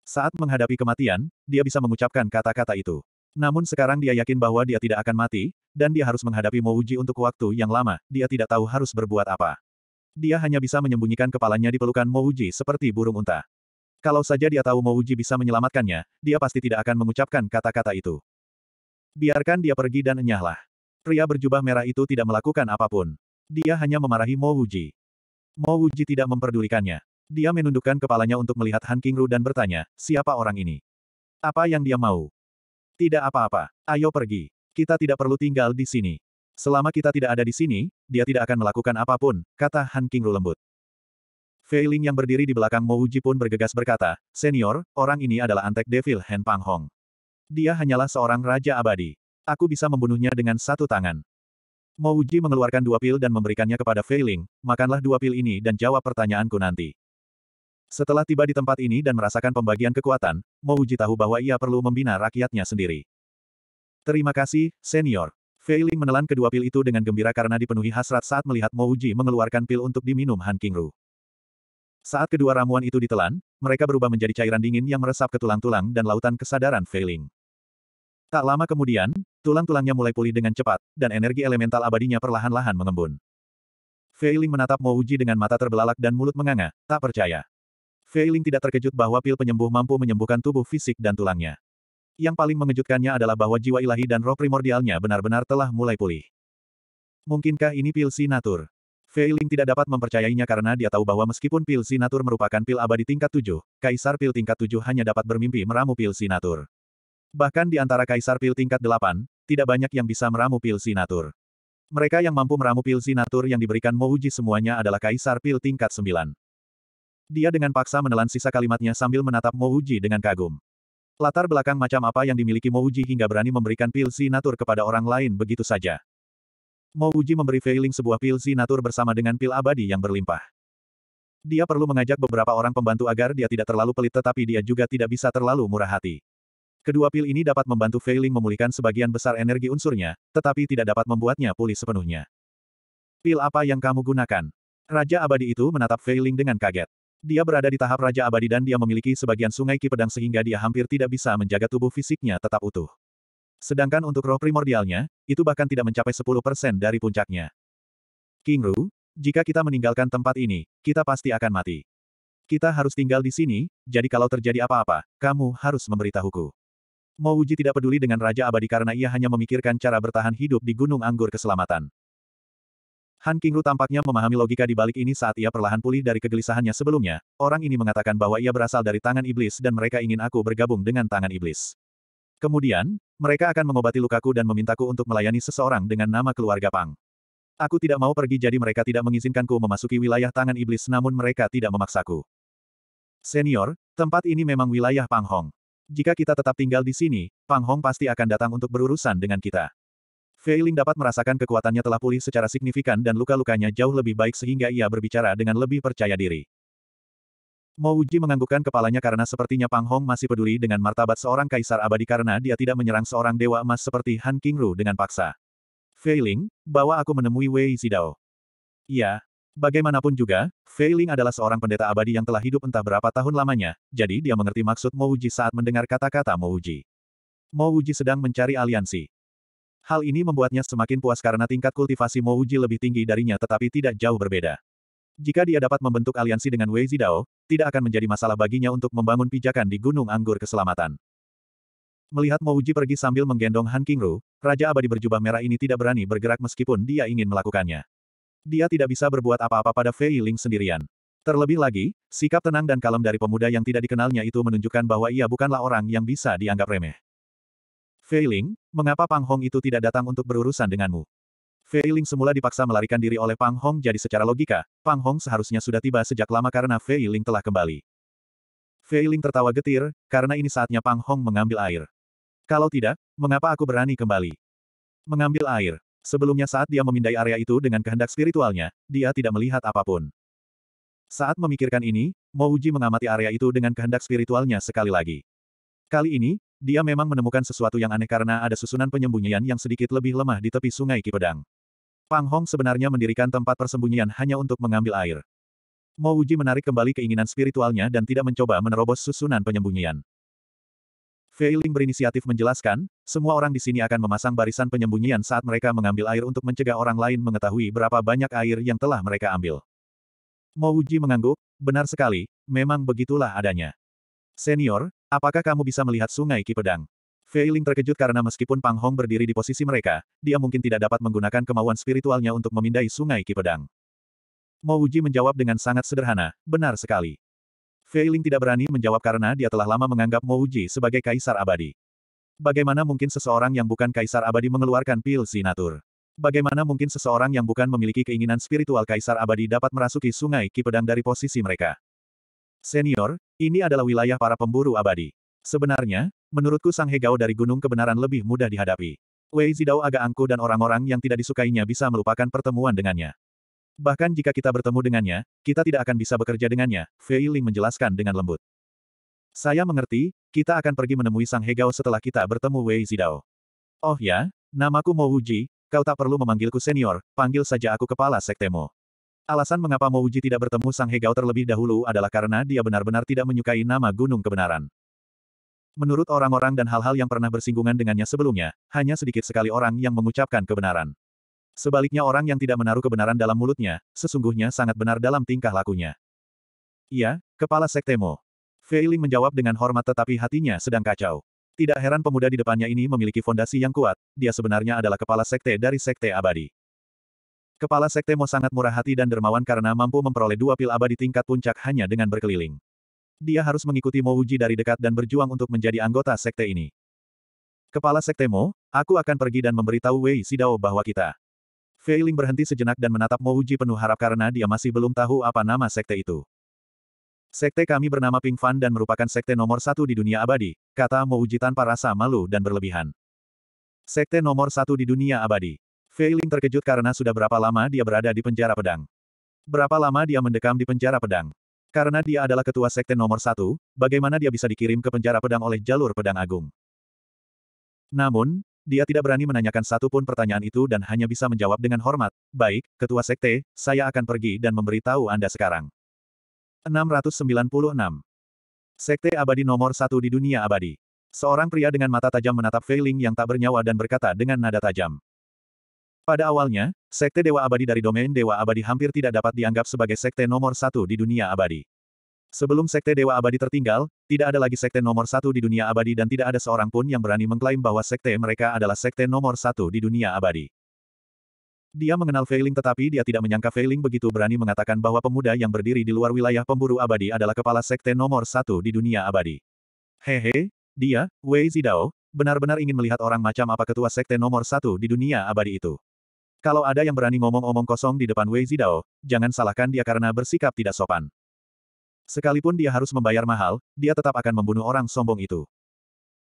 [SPEAKER 1] Saat menghadapi kematian, dia bisa mengucapkan kata-kata itu. Namun sekarang dia yakin bahwa dia tidak akan mati, dan dia harus menghadapi Mouji untuk waktu yang lama, dia tidak tahu harus berbuat apa. Dia hanya bisa menyembunyikan kepalanya di pelukan Mouji seperti burung unta. Kalau saja dia tahu Mouji bisa menyelamatkannya, dia pasti tidak akan mengucapkan kata-kata itu. Biarkan dia pergi dan enyahlah. Pria berjubah merah itu tidak melakukan apapun. Dia hanya memarahi Mouji. Mouji tidak memperdulikannya. Dia menundukkan kepalanya untuk melihat Han Kingru dan bertanya, siapa orang ini? Apa yang dia mau? Tidak apa-apa. Ayo pergi. Kita tidak perlu tinggal di sini. Selama kita tidak ada di sini, dia tidak akan melakukan apapun, kata Han Qingru lembut. Fei Ling yang berdiri di belakang Mo Uji pun bergegas berkata, Senior, orang ini adalah antek devil Han Pang Hong. Dia hanyalah seorang raja abadi. Aku bisa membunuhnya dengan satu tangan. Mo Uji mengeluarkan dua pil dan memberikannya kepada Fei Ling, makanlah dua pil ini dan jawab pertanyaanku nanti. Setelah tiba di tempat ini dan merasakan pembagian kekuatan, Mo Uji tahu bahwa ia perlu membina rakyatnya sendiri. Terima kasih, senior. Fei Ling menelan kedua pil itu dengan gembira karena dipenuhi hasrat saat melihat Mo Uji mengeluarkan pil untuk diminum Han Kingru. Saat kedua ramuan itu ditelan, mereka berubah menjadi cairan dingin yang meresap ke tulang-tulang dan lautan kesadaran Fei Ling. Tak lama kemudian, tulang-tulangnya mulai pulih dengan cepat, dan energi elemental abadinya perlahan-lahan mengembun. Fei Ling menatap Uji dengan mata terbelalak dan mulut menganga, tak percaya. Feiling tidak terkejut bahwa pil penyembuh mampu menyembuhkan tubuh fisik dan tulangnya. Yang paling mengejutkannya adalah bahwa jiwa ilahi dan roh primordialnya benar-benar telah mulai pulih. Mungkinkah ini pil sinatur? Feiling tidak dapat mempercayainya karena dia tahu bahwa meskipun pil sinatur merupakan pil abadi tingkat 7, kaisar pil tingkat 7 hanya dapat bermimpi meramu pil sinatur. Bahkan di antara kaisar pil tingkat 8, tidak banyak yang bisa meramu pil sinatur. Mereka yang mampu meramu pil sinatur yang diberikan Mouji semuanya adalah kaisar pil tingkat 9. Dia dengan paksa menelan sisa kalimatnya sambil menatap Mouji dengan kagum. Latar belakang macam apa yang dimiliki Mouji hingga berani memberikan pil si natur kepada orang lain begitu saja. Mouji memberi Feiling sebuah pil si natur bersama dengan pil abadi yang berlimpah. Dia perlu mengajak beberapa orang pembantu agar dia tidak terlalu pelit tetapi dia juga tidak bisa terlalu murah hati. Kedua pil ini dapat membantu Feiling memulihkan sebagian besar energi unsurnya, tetapi tidak dapat membuatnya pulih sepenuhnya. Pil apa yang kamu gunakan? Raja abadi itu menatap Feiling dengan kaget. Dia berada di tahap Raja Abadi dan dia memiliki sebagian sungai Ki Pedang sehingga dia hampir tidak bisa menjaga tubuh fisiknya tetap utuh. Sedangkan untuk roh primordialnya, itu bahkan tidak mencapai 10% dari puncaknya. King Ru, jika kita meninggalkan tempat ini, kita pasti akan mati. Kita harus tinggal di sini, jadi kalau terjadi apa-apa, kamu harus memberitahuku. Mouji tidak peduli dengan Raja Abadi karena ia hanya memikirkan cara bertahan hidup di Gunung Anggur Keselamatan. Han Qingru tampaknya memahami logika di balik ini saat ia perlahan pulih dari kegelisahannya sebelumnya. Orang ini mengatakan bahwa ia berasal dari tangan iblis dan mereka ingin aku bergabung dengan tangan iblis. Kemudian, mereka akan mengobati lukaku dan memintaku untuk melayani seseorang dengan nama keluarga Pang. Aku tidak mau pergi jadi mereka tidak mengizinkanku memasuki wilayah tangan iblis namun mereka tidak memaksaku. Senior, tempat ini memang wilayah Pang Hong. Jika kita tetap tinggal di sini, Pang Hong pasti akan datang untuk berurusan dengan kita. Fei Ling dapat merasakan kekuatannya telah pulih secara signifikan dan luka-lukanya jauh lebih baik sehingga ia berbicara dengan lebih percaya diri. Mao Uji menganggukkan kepalanya karena sepertinya Pang Hong masih peduli dengan martabat seorang kaisar abadi karena dia tidak menyerang seorang dewa emas seperti Han Ru dengan paksa. Fei Ling, bawa aku menemui Wei Zidao. Iya, bagaimanapun juga, Fei Ling adalah seorang pendeta abadi yang telah hidup entah berapa tahun lamanya, jadi dia mengerti maksud Mao Uji saat mendengar kata-kata Mao Uji. Mao Uji sedang mencari aliansi. Hal ini membuatnya semakin puas karena tingkat kultivasi Mouji lebih tinggi darinya tetapi tidak jauh berbeda. Jika dia dapat membentuk aliansi dengan Wei Zidao, tidak akan menjadi masalah baginya untuk membangun pijakan di Gunung Anggur Keselamatan. Melihat Mouji pergi sambil menggendong Han Kingru, Raja Abadi berjubah merah ini tidak berani bergerak meskipun dia ingin melakukannya. Dia tidak bisa berbuat apa-apa pada Fei Ling sendirian. Terlebih lagi, sikap tenang dan kalem dari pemuda yang tidak dikenalnya itu menunjukkan bahwa ia bukanlah orang yang bisa dianggap remeh. Feiling, mengapa Pang Hong itu tidak datang untuk berurusan denganmu? Feiling semula dipaksa melarikan diri oleh Pang Hong jadi secara logika, Pang Hong seharusnya sudah tiba sejak lama karena Feiling telah kembali. Feiling tertawa getir, karena ini saatnya Pang Hong mengambil air. Kalau tidak, mengapa aku berani kembali? Mengambil air. Sebelumnya saat dia memindai area itu dengan kehendak spiritualnya, dia tidak melihat apapun. Saat memikirkan ini, Mouji Uji mengamati area itu dengan kehendak spiritualnya sekali lagi. Kali ini, dia memang menemukan sesuatu yang aneh karena ada susunan penyembunyian yang sedikit lebih lemah di tepi sungai Kipedang. Pang Hong sebenarnya mendirikan tempat persembunyian hanya untuk mengambil air. Mo Uji menarik kembali keinginan spiritualnya dan tidak mencoba menerobos susunan penyembunyian. Feiling berinisiatif menjelaskan, semua orang di sini akan memasang barisan penyembunyian saat mereka mengambil air untuk mencegah orang lain mengetahui berapa banyak air yang telah mereka ambil. Mo Uji mengangguk, benar sekali, memang begitulah adanya. Senior, Apakah kamu bisa melihat sungai Kipedang? Pedang? Feiling terkejut karena meskipun Pang Hong berdiri di posisi mereka, dia mungkin tidak dapat menggunakan kemauan spiritualnya untuk memindai sungai Kipedang. Pedang. Mo Uji menjawab dengan sangat sederhana, benar sekali. Feiling tidak berani menjawab karena dia telah lama menganggap Mo Uji sebagai kaisar abadi. Bagaimana mungkin seseorang yang bukan kaisar abadi mengeluarkan pil sinatur? Bagaimana mungkin seseorang yang bukan memiliki keinginan spiritual kaisar abadi dapat merasuki sungai Kipedang dari posisi mereka? Senior, ini adalah wilayah para pemburu abadi. Sebenarnya, menurutku Sang Hegao dari Gunung Kebenaran lebih mudah dihadapi. Wei Zidao agak angkuh dan orang-orang yang tidak disukainya bisa melupakan pertemuan dengannya. Bahkan jika kita bertemu dengannya, kita tidak akan bisa bekerja dengannya, Fei Ling menjelaskan dengan lembut. Saya mengerti, kita akan pergi menemui Sang Hegao setelah kita bertemu Wei Zidao. Oh ya, namaku Mo Wuji, kau tak perlu memanggilku senior, panggil saja aku kepala sektemu. Alasan mengapa Mouji tidak bertemu Sang Hegao terlebih dahulu adalah karena dia benar-benar tidak menyukai nama Gunung Kebenaran. Menurut orang-orang dan hal-hal yang pernah bersinggungan dengannya sebelumnya, hanya sedikit sekali orang yang mengucapkan kebenaran. Sebaliknya orang yang tidak menaruh kebenaran dalam mulutnya, sesungguhnya sangat benar dalam tingkah lakunya. Iya, Kepala Sektemo. Feiling menjawab dengan hormat tetapi hatinya sedang kacau. Tidak heran pemuda di depannya ini memiliki fondasi yang kuat, dia sebenarnya adalah kepala sekte dari sekte abadi. Kepala Sekte Mo sangat murah hati dan dermawan karena mampu memperoleh dua pil abadi tingkat puncak hanya dengan berkeliling. Dia harus mengikuti Mo Uji dari dekat dan berjuang untuk menjadi anggota sekte ini. Kepala Sekte Mo, aku akan pergi dan memberitahu Wei Sidao bahwa kita. Fei Ling berhenti sejenak dan menatap Mo Uji penuh harap karena dia masih belum tahu apa nama sekte itu. Sekte kami bernama Ping Fan dan merupakan sekte nomor satu di dunia abadi, kata Mo Uji tanpa rasa malu dan berlebihan. Sekte nomor satu di dunia abadi. Fei Ling terkejut karena sudah berapa lama dia berada di penjara pedang. Berapa lama dia mendekam di penjara pedang. Karena dia adalah ketua sekte nomor satu, bagaimana dia bisa dikirim ke penjara pedang oleh jalur pedang agung. Namun, dia tidak berani menanyakan satupun pertanyaan itu dan hanya bisa menjawab dengan hormat, baik, ketua sekte, saya akan pergi dan memberitahu Anda sekarang. 696. Sekte abadi nomor satu di dunia abadi. Seorang pria dengan mata tajam menatap Feiling yang tak bernyawa dan berkata dengan nada tajam. Pada awalnya, sekte Dewa Abadi dari domain Dewa Abadi hampir tidak dapat dianggap sebagai sekte nomor satu di dunia abadi. Sebelum sekte Dewa Abadi tertinggal, tidak ada lagi sekte nomor satu di dunia abadi dan tidak ada seorang pun yang berani mengklaim bahwa sekte mereka adalah sekte nomor satu di dunia abadi. Dia mengenal Feiling tetapi dia tidak menyangka Feiling begitu berani mengatakan bahwa pemuda yang berdiri di luar wilayah pemburu abadi adalah kepala sekte nomor satu di dunia abadi. Hehe, dia, Wei Zidao, benar-benar ingin melihat orang macam apa ketua sekte nomor satu di dunia abadi itu. Kalau ada yang berani ngomong ngomong kosong di depan Wei Zidao, jangan salahkan dia karena bersikap tidak sopan. Sekalipun dia harus membayar mahal, dia tetap akan membunuh orang sombong itu.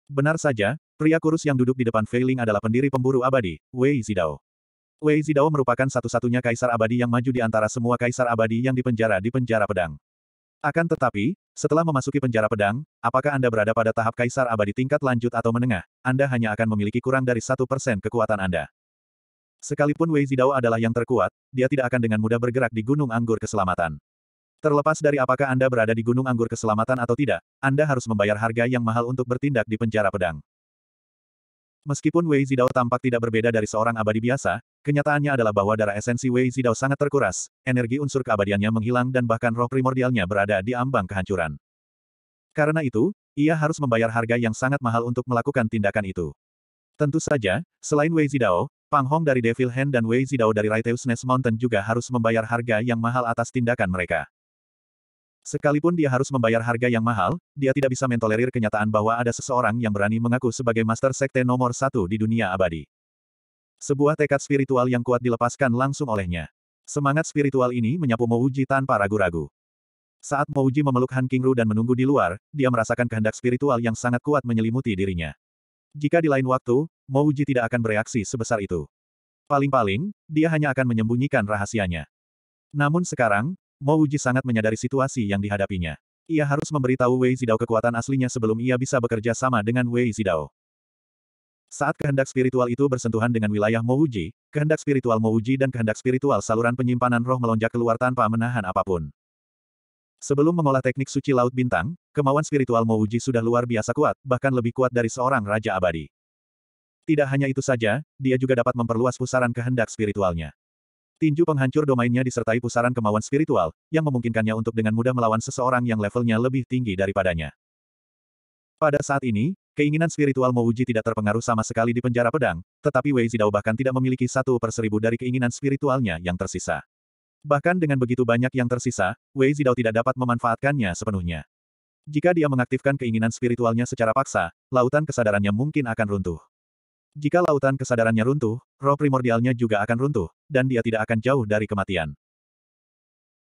[SPEAKER 1] Benar saja, pria kurus yang duduk di depan Feiling adalah pendiri pemburu abadi, Wei Zidao. Wei Zidao merupakan satu-satunya kaisar abadi yang maju di antara semua kaisar abadi yang dipenjara di penjara pedang. Akan tetapi, setelah memasuki penjara pedang, apakah Anda berada pada tahap kaisar abadi tingkat lanjut atau menengah, Anda hanya akan memiliki kurang dari satu persen kekuatan Anda. Sekalipun Wei Zidao adalah yang terkuat, dia tidak akan dengan mudah bergerak di Gunung Anggur Keselamatan. Terlepas dari apakah Anda berada di Gunung Anggur Keselamatan atau tidak, Anda harus membayar harga yang mahal untuk bertindak di penjara pedang. Meskipun Wei Zidao tampak tidak berbeda dari seorang abadi biasa, kenyataannya adalah bahwa darah esensi Wei Zidao sangat terkuras, energi unsur keabadiannya menghilang dan bahkan roh primordialnya berada di ambang kehancuran. Karena itu, ia harus membayar harga yang sangat mahal untuk melakukan tindakan itu. Tentu saja, selain Wei Zidao, Pang Hong dari Devil Hand dan Wei Zidao dari Righteous Nest Mountain juga harus membayar harga yang mahal atas tindakan mereka. Sekalipun dia harus membayar harga yang mahal, dia tidak bisa mentolerir kenyataan bahwa ada seseorang yang berani mengaku sebagai master sekte nomor satu di dunia abadi. Sebuah tekad spiritual yang kuat dilepaskan langsung olehnya. Semangat spiritual ini menyapu Mouji tanpa ragu-ragu. Saat Mouji memeluk Han Kingru dan menunggu di luar, dia merasakan kehendak spiritual yang sangat kuat menyelimuti dirinya. Jika di lain waktu, Mouji tidak akan bereaksi sebesar itu. Paling-paling, dia hanya akan menyembunyikan rahasianya. Namun sekarang, Mouji sangat menyadari situasi yang dihadapinya. Ia harus memberitahu Wei Zidao kekuatan aslinya sebelum ia bisa bekerja sama dengan Wei Zidao. Saat kehendak spiritual itu bersentuhan dengan wilayah Mouji, kehendak spiritual Mouji dan kehendak spiritual saluran penyimpanan roh melonjak keluar tanpa menahan apapun. Sebelum mengolah teknik suci Laut Bintang, kemauan spiritual Mouji sudah luar biasa kuat, bahkan lebih kuat dari seorang Raja Abadi. Tidak hanya itu saja, dia juga dapat memperluas pusaran kehendak spiritualnya. Tinju penghancur domainnya disertai pusaran kemauan spiritual, yang memungkinkannya untuk dengan mudah melawan seseorang yang levelnya lebih tinggi daripadanya. Pada saat ini, keinginan spiritual Mouji tidak terpengaruh sama sekali di penjara pedang, tetapi Wei Zidao bahkan tidak memiliki satu per seribu dari keinginan spiritualnya yang tersisa. Bahkan dengan begitu banyak yang tersisa, Wei Zidao tidak dapat memanfaatkannya sepenuhnya. Jika dia mengaktifkan keinginan spiritualnya secara paksa, lautan kesadarannya mungkin akan runtuh. Jika lautan kesadarannya runtuh, roh primordialnya juga akan runtuh, dan dia tidak akan jauh dari kematian.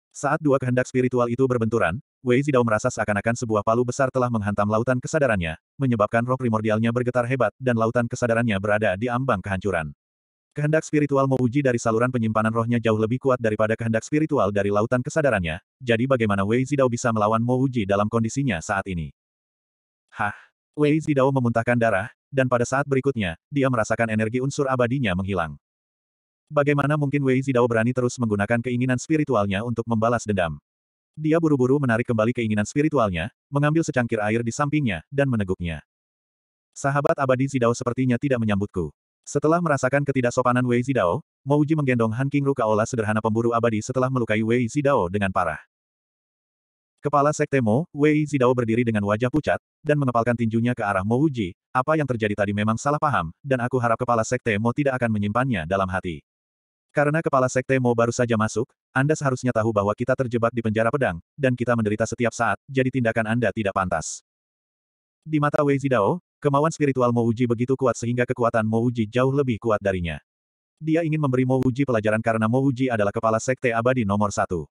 [SPEAKER 1] Saat dua kehendak spiritual itu berbenturan, Wei Zidao merasa seakan-akan sebuah palu besar telah menghantam lautan kesadarannya, menyebabkan roh primordialnya bergetar hebat dan lautan kesadarannya berada di ambang kehancuran. Kehendak spiritual Mouji dari saluran penyimpanan rohnya jauh lebih kuat daripada kehendak spiritual dari lautan kesadarannya, jadi bagaimana Wei Zidao bisa melawan Mouji dalam kondisinya saat ini? Hah? Wei Zidao memuntahkan darah, dan pada saat berikutnya, dia merasakan energi unsur abadinya menghilang. Bagaimana mungkin Wei Zidao berani terus menggunakan keinginan spiritualnya untuk membalas dendam? Dia buru-buru menarik kembali keinginan spiritualnya, mengambil secangkir air di sampingnya, dan meneguknya. Sahabat abadi Zidao sepertinya tidak menyambutku. Setelah merasakan ketidaksopanan Wei Zidao, Mouji menggendong Han King Rukaola sederhana pemburu abadi setelah melukai Wei Zidao dengan parah. Kepala Sekte Mo, Wei Zidao berdiri dengan wajah pucat, dan mengepalkan tinjunya ke arah Mo Uji, apa yang terjadi tadi memang salah paham, dan aku harap Kepala Sekte Mo tidak akan menyimpannya dalam hati. Karena Kepala Sekte Mo baru saja masuk, Anda seharusnya tahu bahwa kita terjebak di penjara pedang, dan kita menderita setiap saat, jadi tindakan Anda tidak pantas. Di mata Wei Zidao, kemauan spiritual Mo Uji begitu kuat sehingga kekuatan Mo Uji jauh lebih kuat darinya. Dia ingin memberi Mo Uji pelajaran karena Mo Uji adalah Kepala Sekte Abadi nomor satu.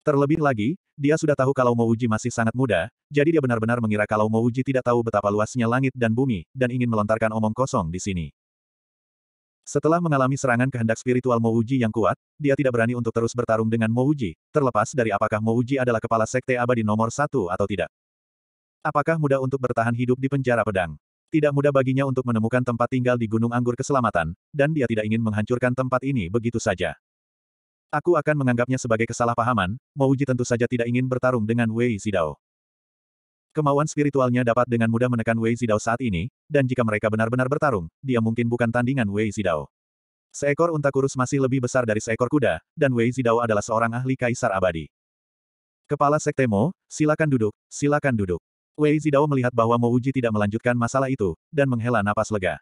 [SPEAKER 1] Terlebih lagi, dia sudah tahu kalau Mouji masih sangat muda, jadi dia benar-benar mengira kalau Mouji tidak tahu betapa luasnya langit dan bumi, dan ingin melontarkan omong kosong di sini. Setelah mengalami serangan kehendak spiritual Mouji yang kuat, dia tidak berani untuk terus bertarung dengan Mouji, terlepas dari apakah Mouji adalah kepala sekte abadi nomor satu atau tidak. Apakah mudah untuk bertahan hidup di penjara pedang? Tidak mudah baginya untuk menemukan tempat tinggal di Gunung Anggur Keselamatan, dan dia tidak ingin menghancurkan tempat ini begitu saja. Aku akan menganggapnya sebagai kesalahpahaman, Mouji tentu saja tidak ingin bertarung dengan Wei Zidao. Kemauan spiritualnya dapat dengan mudah menekan Wei Zidao saat ini, dan jika mereka benar-benar bertarung, dia mungkin bukan tandingan Wei Zidao. Seekor unta kurus masih lebih besar dari seekor kuda, dan Wei Zidao adalah seorang ahli kaisar abadi. Kepala Sekte Mo, silakan duduk, silakan duduk. Wei Zidao melihat bahwa Mo Uji tidak melanjutkan masalah itu, dan menghela napas lega.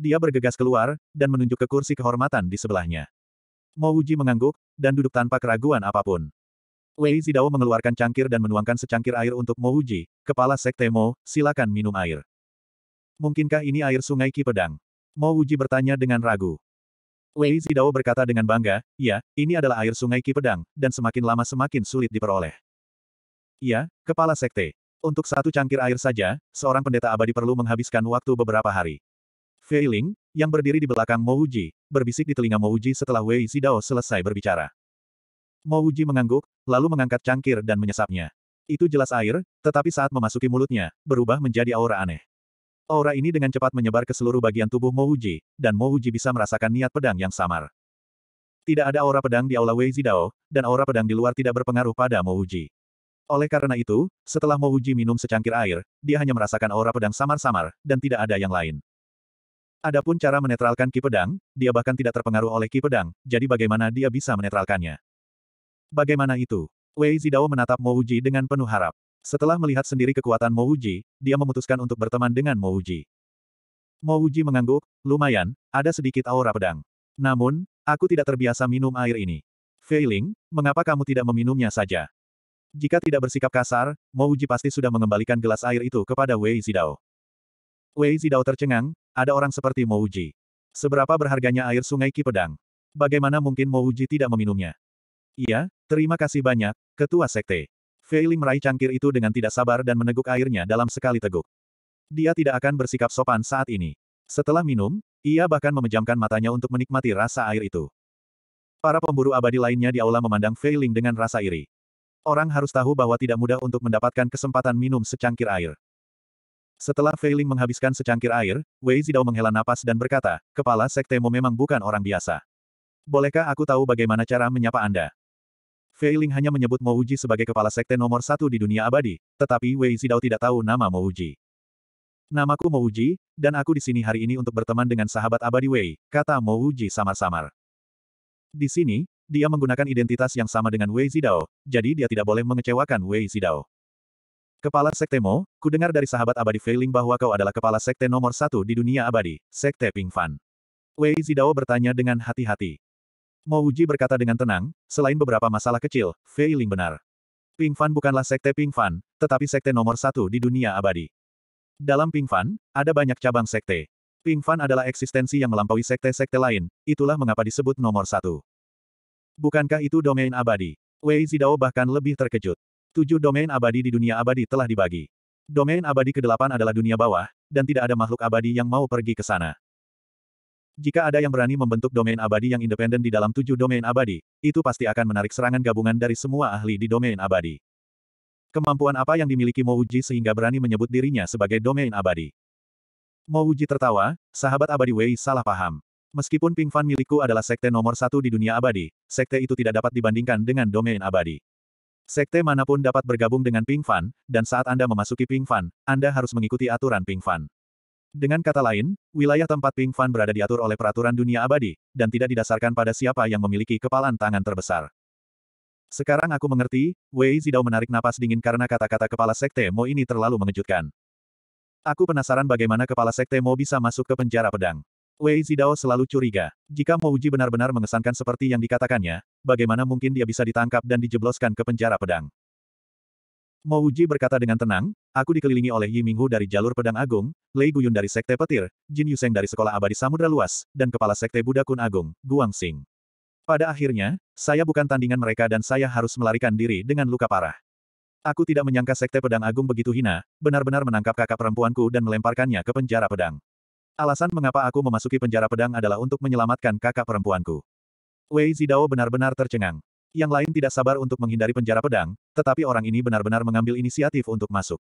[SPEAKER 1] Dia bergegas keluar, dan menunjuk ke kursi kehormatan di sebelahnya. Mo Wuji mengangguk, dan duduk tanpa keraguan apapun. Wei Zidao mengeluarkan cangkir dan menuangkan secangkir air untuk Mo Wuji, kepala sekte Mo, silakan minum air. Mungkinkah ini air sungai Ki Pedang? Mo Wuji bertanya dengan ragu. Wei Zidao berkata dengan bangga, ya, ini adalah air sungai Ki Pedang, dan semakin lama semakin sulit diperoleh. Ya, kepala sekte. Untuk satu cangkir air saja, seorang pendeta abadi perlu menghabiskan waktu beberapa hari. Fei yang berdiri di belakang Mouji, berbisik di telinga Mouji setelah Wei Zidao selesai berbicara. Mouji mengangguk, lalu mengangkat cangkir dan menyesapnya. Itu jelas air, tetapi saat memasuki mulutnya, berubah menjadi aura aneh. Aura ini dengan cepat menyebar ke seluruh bagian tubuh Mouji, dan Mouji bisa merasakan niat pedang yang samar. Tidak ada aura pedang di aula Wei Zidao, dan aura pedang di luar tidak berpengaruh pada Mouji. Oleh karena itu, setelah Mouji minum secangkir air, dia hanya merasakan aura pedang samar-samar, dan tidak ada yang lain. Adapun cara menetralkan Ki Pedang, dia bahkan tidak terpengaruh oleh Ki Pedang, jadi bagaimana dia bisa menetralkannya? Bagaimana itu? Wei Zidao menatap Mo Uji dengan penuh harap. Setelah melihat sendiri kekuatan Mo Uji, dia memutuskan untuk berteman dengan Mo Uji. Mo Uji mengangguk, lumayan, ada sedikit aura pedang. Namun, aku tidak terbiasa minum air ini. Feiling, mengapa kamu tidak meminumnya saja? Jika tidak bersikap kasar, Mo Uji pasti sudah mengembalikan gelas air itu kepada Wei Zidao. Wei Zidao tercengang, ada orang seperti Mouji. Seberapa berharganya air sungai Ki Pedang? Bagaimana mungkin Mouji tidak meminumnya? Iya, terima kasih banyak, Ketua Sekte. Feiling meraih cangkir itu dengan tidak sabar dan meneguk airnya dalam sekali teguk. Dia tidak akan bersikap sopan saat ini. Setelah minum, ia bahkan memejamkan matanya untuk menikmati rasa air itu. Para pemburu abadi lainnya di aula memandang Feiling dengan rasa iri. Orang harus tahu bahwa tidak mudah untuk mendapatkan kesempatan minum secangkir air. Setelah Fei Ling menghabiskan secangkir air, Wei Zidao menghela napas dan berkata, Kepala sektemu memang bukan orang biasa. Bolehkah aku tahu bagaimana cara menyapa Anda? Fei Ling hanya menyebut Mo Uji sebagai kepala sekte nomor satu di dunia abadi, tetapi Wei Zidao tidak tahu nama Mo Uji. Namaku Mo Uji, dan aku di sini hari ini untuk berteman dengan sahabat abadi Wei, kata Mo Uji samar-samar. Di sini, dia menggunakan identitas yang sama dengan Wei Zidao, jadi dia tidak boleh mengecewakan Wei Zidao. Kepala Sekte Mo, ku dengar dari sahabat abadi Feiling bahwa kau adalah kepala sekte nomor satu di dunia abadi, Sekte Fan. Wei Zidao bertanya dengan hati-hati. Mo Wuji berkata dengan tenang, selain beberapa masalah kecil, Feiling benar. Fan bukanlah Sekte Fan, tetapi Sekte nomor satu di dunia abadi. Dalam Fan, ada banyak cabang Sekte. Fan adalah eksistensi yang melampaui Sekte-Sekte lain, itulah mengapa disebut nomor satu. Bukankah itu domain abadi? Wei Zidao bahkan lebih terkejut. Tujuh domain abadi di dunia abadi telah dibagi. Domain abadi ke-8 adalah dunia bawah, dan tidak ada makhluk abadi yang mau pergi ke sana. Jika ada yang berani membentuk domain abadi yang independen di dalam tujuh domain abadi, itu pasti akan menarik serangan gabungan dari semua ahli di domain abadi. Kemampuan apa yang dimiliki Mouji sehingga berani menyebut dirinya sebagai domain abadi? Mouji tertawa, sahabat abadi Wei salah paham. Meskipun Ping Fan milikku adalah sekte nomor satu di dunia abadi, sekte itu tidak dapat dibandingkan dengan domain abadi. Sekte manapun dapat bergabung dengan Ping Fan, dan saat Anda memasuki Ping Fan, Anda harus mengikuti aturan Ping Fan. Dengan kata lain, wilayah tempat Ping Fan berada diatur oleh peraturan dunia abadi, dan tidak didasarkan pada siapa yang memiliki kepalan tangan terbesar. Sekarang aku mengerti, Wei Zidao menarik napas dingin karena kata-kata kepala Sekte Mo ini terlalu mengejutkan. Aku penasaran bagaimana kepala Sekte Mo bisa masuk ke penjara pedang. Wei Zidao selalu curiga. Jika Mo Uji benar-benar mengesankan seperti yang dikatakannya, bagaimana mungkin dia bisa ditangkap dan dijebloskan ke penjara pedang? Mo Uji berkata dengan tenang, aku dikelilingi oleh Yi Minghu dari jalur pedang agung, Lei Guyun dari Sekte Petir, Jin Yuseng dari Sekolah Abadi Samudra Luas, dan Kepala Sekte Buddha Kun Agung, Guang Xing. Pada akhirnya, saya bukan tandingan mereka dan saya harus melarikan diri dengan luka parah. Aku tidak menyangka Sekte Pedang Agung begitu hina, benar-benar menangkap kakak perempuanku dan melemparkannya ke penjara pedang. Alasan mengapa aku memasuki penjara pedang adalah untuk menyelamatkan kakak perempuanku. Wei Zidao benar-benar tercengang. Yang lain tidak sabar untuk menghindari penjara pedang, tetapi orang ini benar-benar mengambil inisiatif untuk masuk.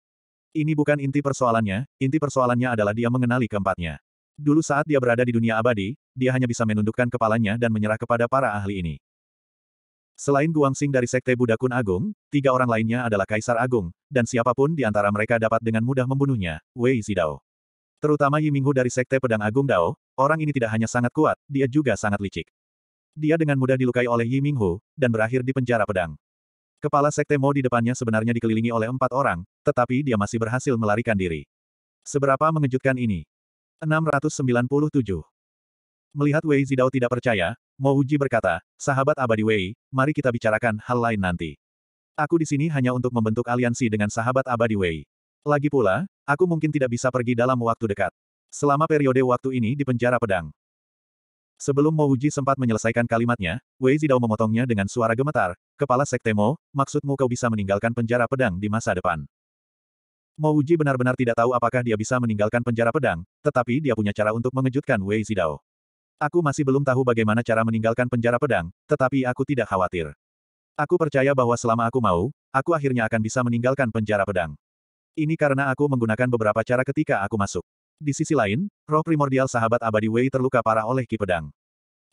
[SPEAKER 1] Ini bukan inti persoalannya, inti persoalannya adalah dia mengenali keempatnya. Dulu saat dia berada di dunia abadi, dia hanya bisa menundukkan kepalanya dan menyerah kepada para ahli ini. Selain Guangxing dari Sekte Buddha Kun Agung, tiga orang lainnya adalah Kaisar Agung, dan siapapun di antara mereka dapat dengan mudah membunuhnya, Wei Zidao. Terutama Yi Minggu dari Sekte Pedang Agung Dao, orang ini tidak hanya sangat kuat, dia juga sangat licik. Dia dengan mudah dilukai oleh Yi Minghu, dan berakhir di penjara pedang. Kepala Sekte Mo di depannya sebenarnya dikelilingi oleh empat orang, tetapi dia masih berhasil melarikan diri. Seberapa mengejutkan ini? 697. Melihat Wei Zidao tidak percaya, Mo Uji berkata, sahabat abadi Wei, mari kita bicarakan hal lain nanti. Aku di sini hanya untuk membentuk aliansi dengan sahabat abadi Wei. Lagi pula, aku mungkin tidak bisa pergi dalam waktu dekat. Selama periode waktu ini di penjara pedang. Sebelum Mo Uji sempat menyelesaikan kalimatnya, Wei Zidao memotongnya dengan suara gemetar, Kepala Sekte Mo, maksudmu kau bisa meninggalkan penjara pedang di masa depan. Mo Uji benar-benar tidak tahu apakah dia bisa meninggalkan penjara pedang, tetapi dia punya cara untuk mengejutkan Wei Zidao. Aku masih belum tahu bagaimana cara meninggalkan penjara pedang, tetapi aku tidak khawatir. Aku percaya bahwa selama aku mau, aku akhirnya akan bisa meninggalkan penjara pedang. Ini karena aku menggunakan beberapa cara ketika aku masuk. Di sisi lain, roh primordial sahabat abadi Wei terluka parah oleh Ki Pedang.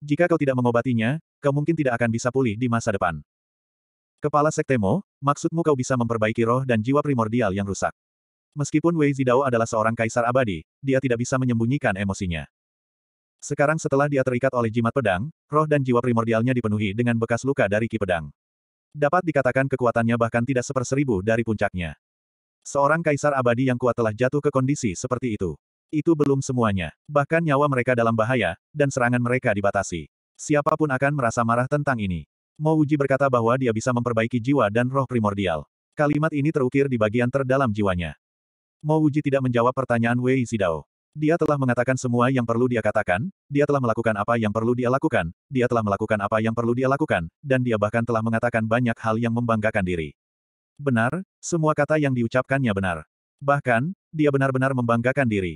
[SPEAKER 1] Jika kau tidak mengobatinya, kau mungkin tidak akan bisa pulih di masa depan. Kepala Sektemo, maksudmu kau bisa memperbaiki roh dan jiwa primordial yang rusak. Meskipun Wei Zidao adalah seorang kaisar abadi, dia tidak bisa menyembunyikan emosinya. Sekarang setelah dia terikat oleh jimat pedang, roh dan jiwa primordialnya dipenuhi dengan bekas luka dari ki pedang. Dapat dikatakan kekuatannya bahkan tidak seperseribu dari puncaknya. Seorang kaisar abadi yang kuat telah jatuh ke kondisi seperti itu. Itu belum semuanya. Bahkan nyawa mereka dalam bahaya, dan serangan mereka dibatasi. Siapapun akan merasa marah tentang ini. Mo Uji berkata bahwa dia bisa memperbaiki jiwa dan roh primordial. Kalimat ini terukir di bagian terdalam jiwanya. Mo Uji tidak menjawab pertanyaan Wei Zidao. Dia telah mengatakan semua yang perlu dia katakan, dia telah melakukan apa yang perlu dia lakukan, dia telah melakukan apa yang perlu dia lakukan, dan dia bahkan telah mengatakan banyak hal yang membanggakan diri. Benar, semua kata yang diucapkannya benar. Bahkan, dia benar-benar membanggakan diri.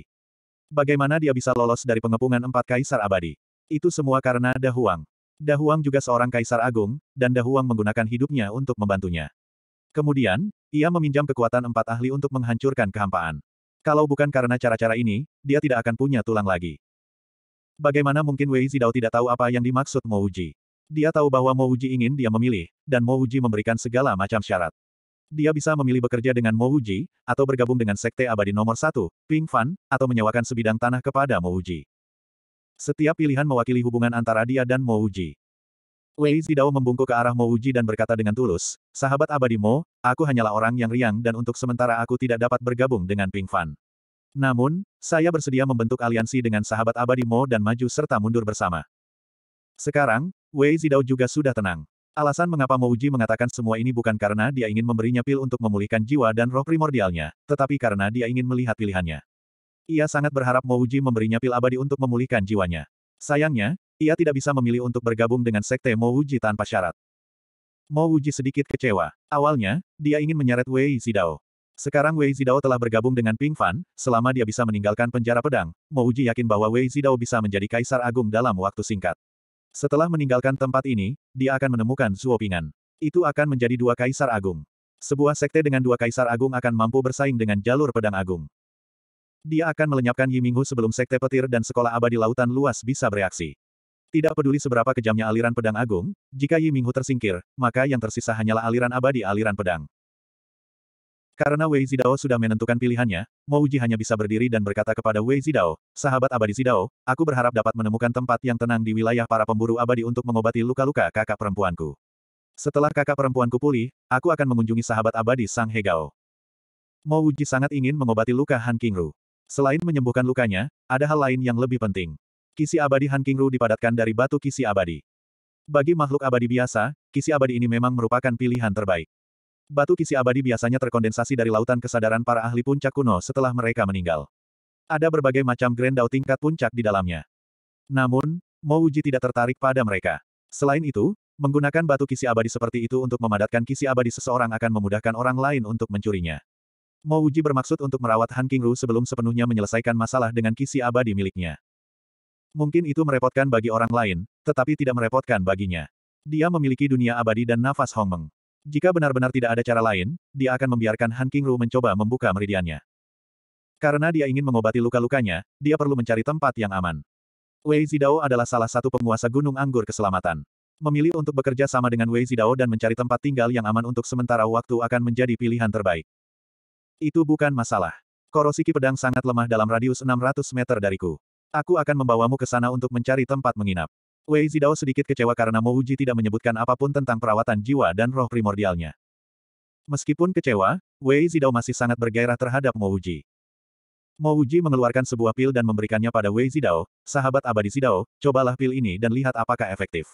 [SPEAKER 1] Bagaimana dia bisa lolos dari pengepungan empat kaisar abadi? Itu semua karena Dahuang. Dahuang juga seorang kaisar agung, dan Dahuang menggunakan hidupnya untuk membantunya. Kemudian, ia meminjam kekuatan empat ahli untuk menghancurkan kehampaan. Kalau bukan karena cara-cara ini, dia tidak akan punya tulang lagi. Bagaimana mungkin Wei Zidao tidak tahu apa yang dimaksud Mo Dia tahu bahwa Mo ingin dia memilih, dan Mo memberikan segala macam syarat dia bisa memilih bekerja dengan Mo Wuji, atau bergabung dengan Sekte Abadi Nomor Satu, Ping Fan, atau menyewakan sebidang tanah kepada Mo Wuji. Setiap pilihan mewakili hubungan antara dia dan Mo Wuji. Wei Zidao membungkuk ke arah Mo Wuji dan berkata dengan tulus, Sahabat abadi Mo, aku hanyalah orang yang riang dan untuk sementara aku tidak dapat bergabung dengan Ping Fan. Namun, saya bersedia membentuk aliansi dengan sahabat abadi Mo dan maju serta mundur bersama. Sekarang, Wei Zidao juga sudah tenang. Alasan mengapa Mouji mengatakan semua ini bukan karena dia ingin memberinya pil untuk memulihkan jiwa dan roh primordialnya, tetapi karena dia ingin melihat pilihannya. Ia sangat berharap Mouji memberinya pil abadi untuk memulihkan jiwanya. Sayangnya, ia tidak bisa memilih untuk bergabung dengan sekte Mouji tanpa syarat. Mouji sedikit kecewa. Awalnya, dia ingin menyeret Wei Zidao. Sekarang Wei Zidao telah bergabung dengan Ping Fan, selama dia bisa meninggalkan penjara pedang, Mouji yakin bahwa Wei Zidao bisa menjadi kaisar agung dalam waktu singkat. Setelah meninggalkan tempat ini, dia akan menemukan Zuopingan. Itu akan menjadi dua kaisar agung. Sebuah sekte dengan dua kaisar agung akan mampu bersaing dengan jalur pedang agung. Dia akan melenyapkan Yiminghu sebelum sekte petir dan sekolah abadi lautan luas bisa bereaksi. Tidak peduli seberapa kejamnya aliran pedang agung, jika Yiminghu tersingkir, maka yang tersisa hanyalah aliran abadi aliran pedang. Karena Wei Zidao sudah menentukan pilihannya, Mo Uji hanya bisa berdiri dan berkata kepada Wei Zidao, sahabat abadi Zidao, aku berharap dapat menemukan tempat yang tenang di wilayah para pemburu abadi untuk mengobati luka-luka kakak perempuanku. Setelah kakak perempuanku pulih, aku akan mengunjungi sahabat abadi Sang Hegao. Mo Uji sangat ingin mengobati luka Han Kingru. Selain menyembuhkan lukanya, ada hal lain yang lebih penting. Kisi abadi Han Kingru dipadatkan dari batu kisi abadi. Bagi makhluk abadi biasa, kisi abadi ini memang merupakan pilihan terbaik. Batu kisi abadi biasanya terkondensasi dari lautan kesadaran para ahli puncak kuno setelah mereka meninggal. Ada berbagai macam grendau tingkat puncak di dalamnya. Namun, Mouji tidak tertarik pada mereka. Selain itu, menggunakan batu kisi abadi seperti itu untuk memadatkan kisi abadi seseorang akan memudahkan orang lain untuk mencurinya. Mouji bermaksud untuk merawat Han Kingru sebelum sepenuhnya menyelesaikan masalah dengan kisi abadi miliknya. Mungkin itu merepotkan bagi orang lain, tetapi tidak merepotkan baginya. Dia memiliki dunia abadi dan nafas Hongmeng. Jika benar-benar tidak ada cara lain, dia akan membiarkan Han Kingru mencoba membuka meridiannya. Karena dia ingin mengobati luka-lukanya, dia perlu mencari tempat yang aman. Wei Zidao adalah salah satu penguasa Gunung Anggur Keselamatan. Memilih untuk bekerja sama dengan Wei Zidao dan mencari tempat tinggal yang aman untuk sementara waktu akan menjadi pilihan terbaik. Itu bukan masalah. Korosiki pedang sangat lemah dalam radius 600 meter dariku. Aku akan membawamu ke sana untuk mencari tempat menginap. Wei Zidao sedikit kecewa karena Mo Uji tidak menyebutkan apapun tentang perawatan jiwa dan roh primordialnya. Meskipun kecewa, Wei Zidao masih sangat bergairah terhadap Mo Mo Uji mengeluarkan sebuah pil dan memberikannya pada Wei Zidao, sahabat abadi Zidao, cobalah pil ini dan lihat apakah efektif.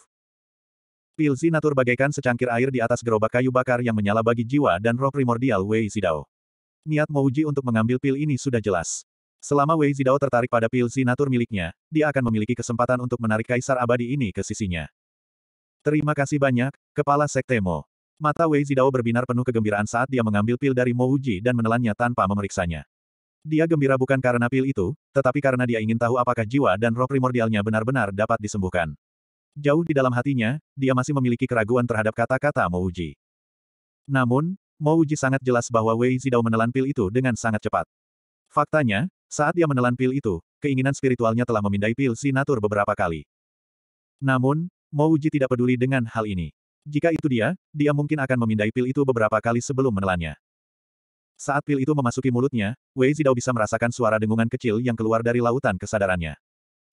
[SPEAKER 1] Pil Zinatur bagaikan secangkir air di atas gerobak kayu bakar yang menyala bagi jiwa dan roh primordial Wei Zidao. Niat Mo Uji untuk mengambil pil ini sudah jelas. Selama Wei Zidao tertarik pada pil sinatur miliknya, dia akan memiliki kesempatan untuk menarik kaisar abadi ini ke sisinya. Terima kasih banyak, Kepala Sekte Mo. Mata Wei Zidao berbinar penuh kegembiraan saat dia mengambil pil dari Mo Uji dan menelannya tanpa memeriksanya. Dia gembira bukan karena pil itu, tetapi karena dia ingin tahu apakah jiwa dan roh primordialnya benar-benar dapat disembuhkan. Jauh di dalam hatinya, dia masih memiliki keraguan terhadap kata-kata Mo Uji. Namun, Mo Uji sangat jelas bahwa Wei Zidao menelan pil itu dengan sangat cepat. Faktanya, saat dia menelan pil itu, keinginan spiritualnya telah memindai pil sinatur beberapa kali. Namun, Mouji tidak peduli dengan hal ini. Jika itu dia, dia mungkin akan memindai pil itu beberapa kali sebelum menelannya. Saat pil itu memasuki mulutnya, Wei Zidao bisa merasakan suara dengungan kecil yang keluar dari lautan kesadarannya.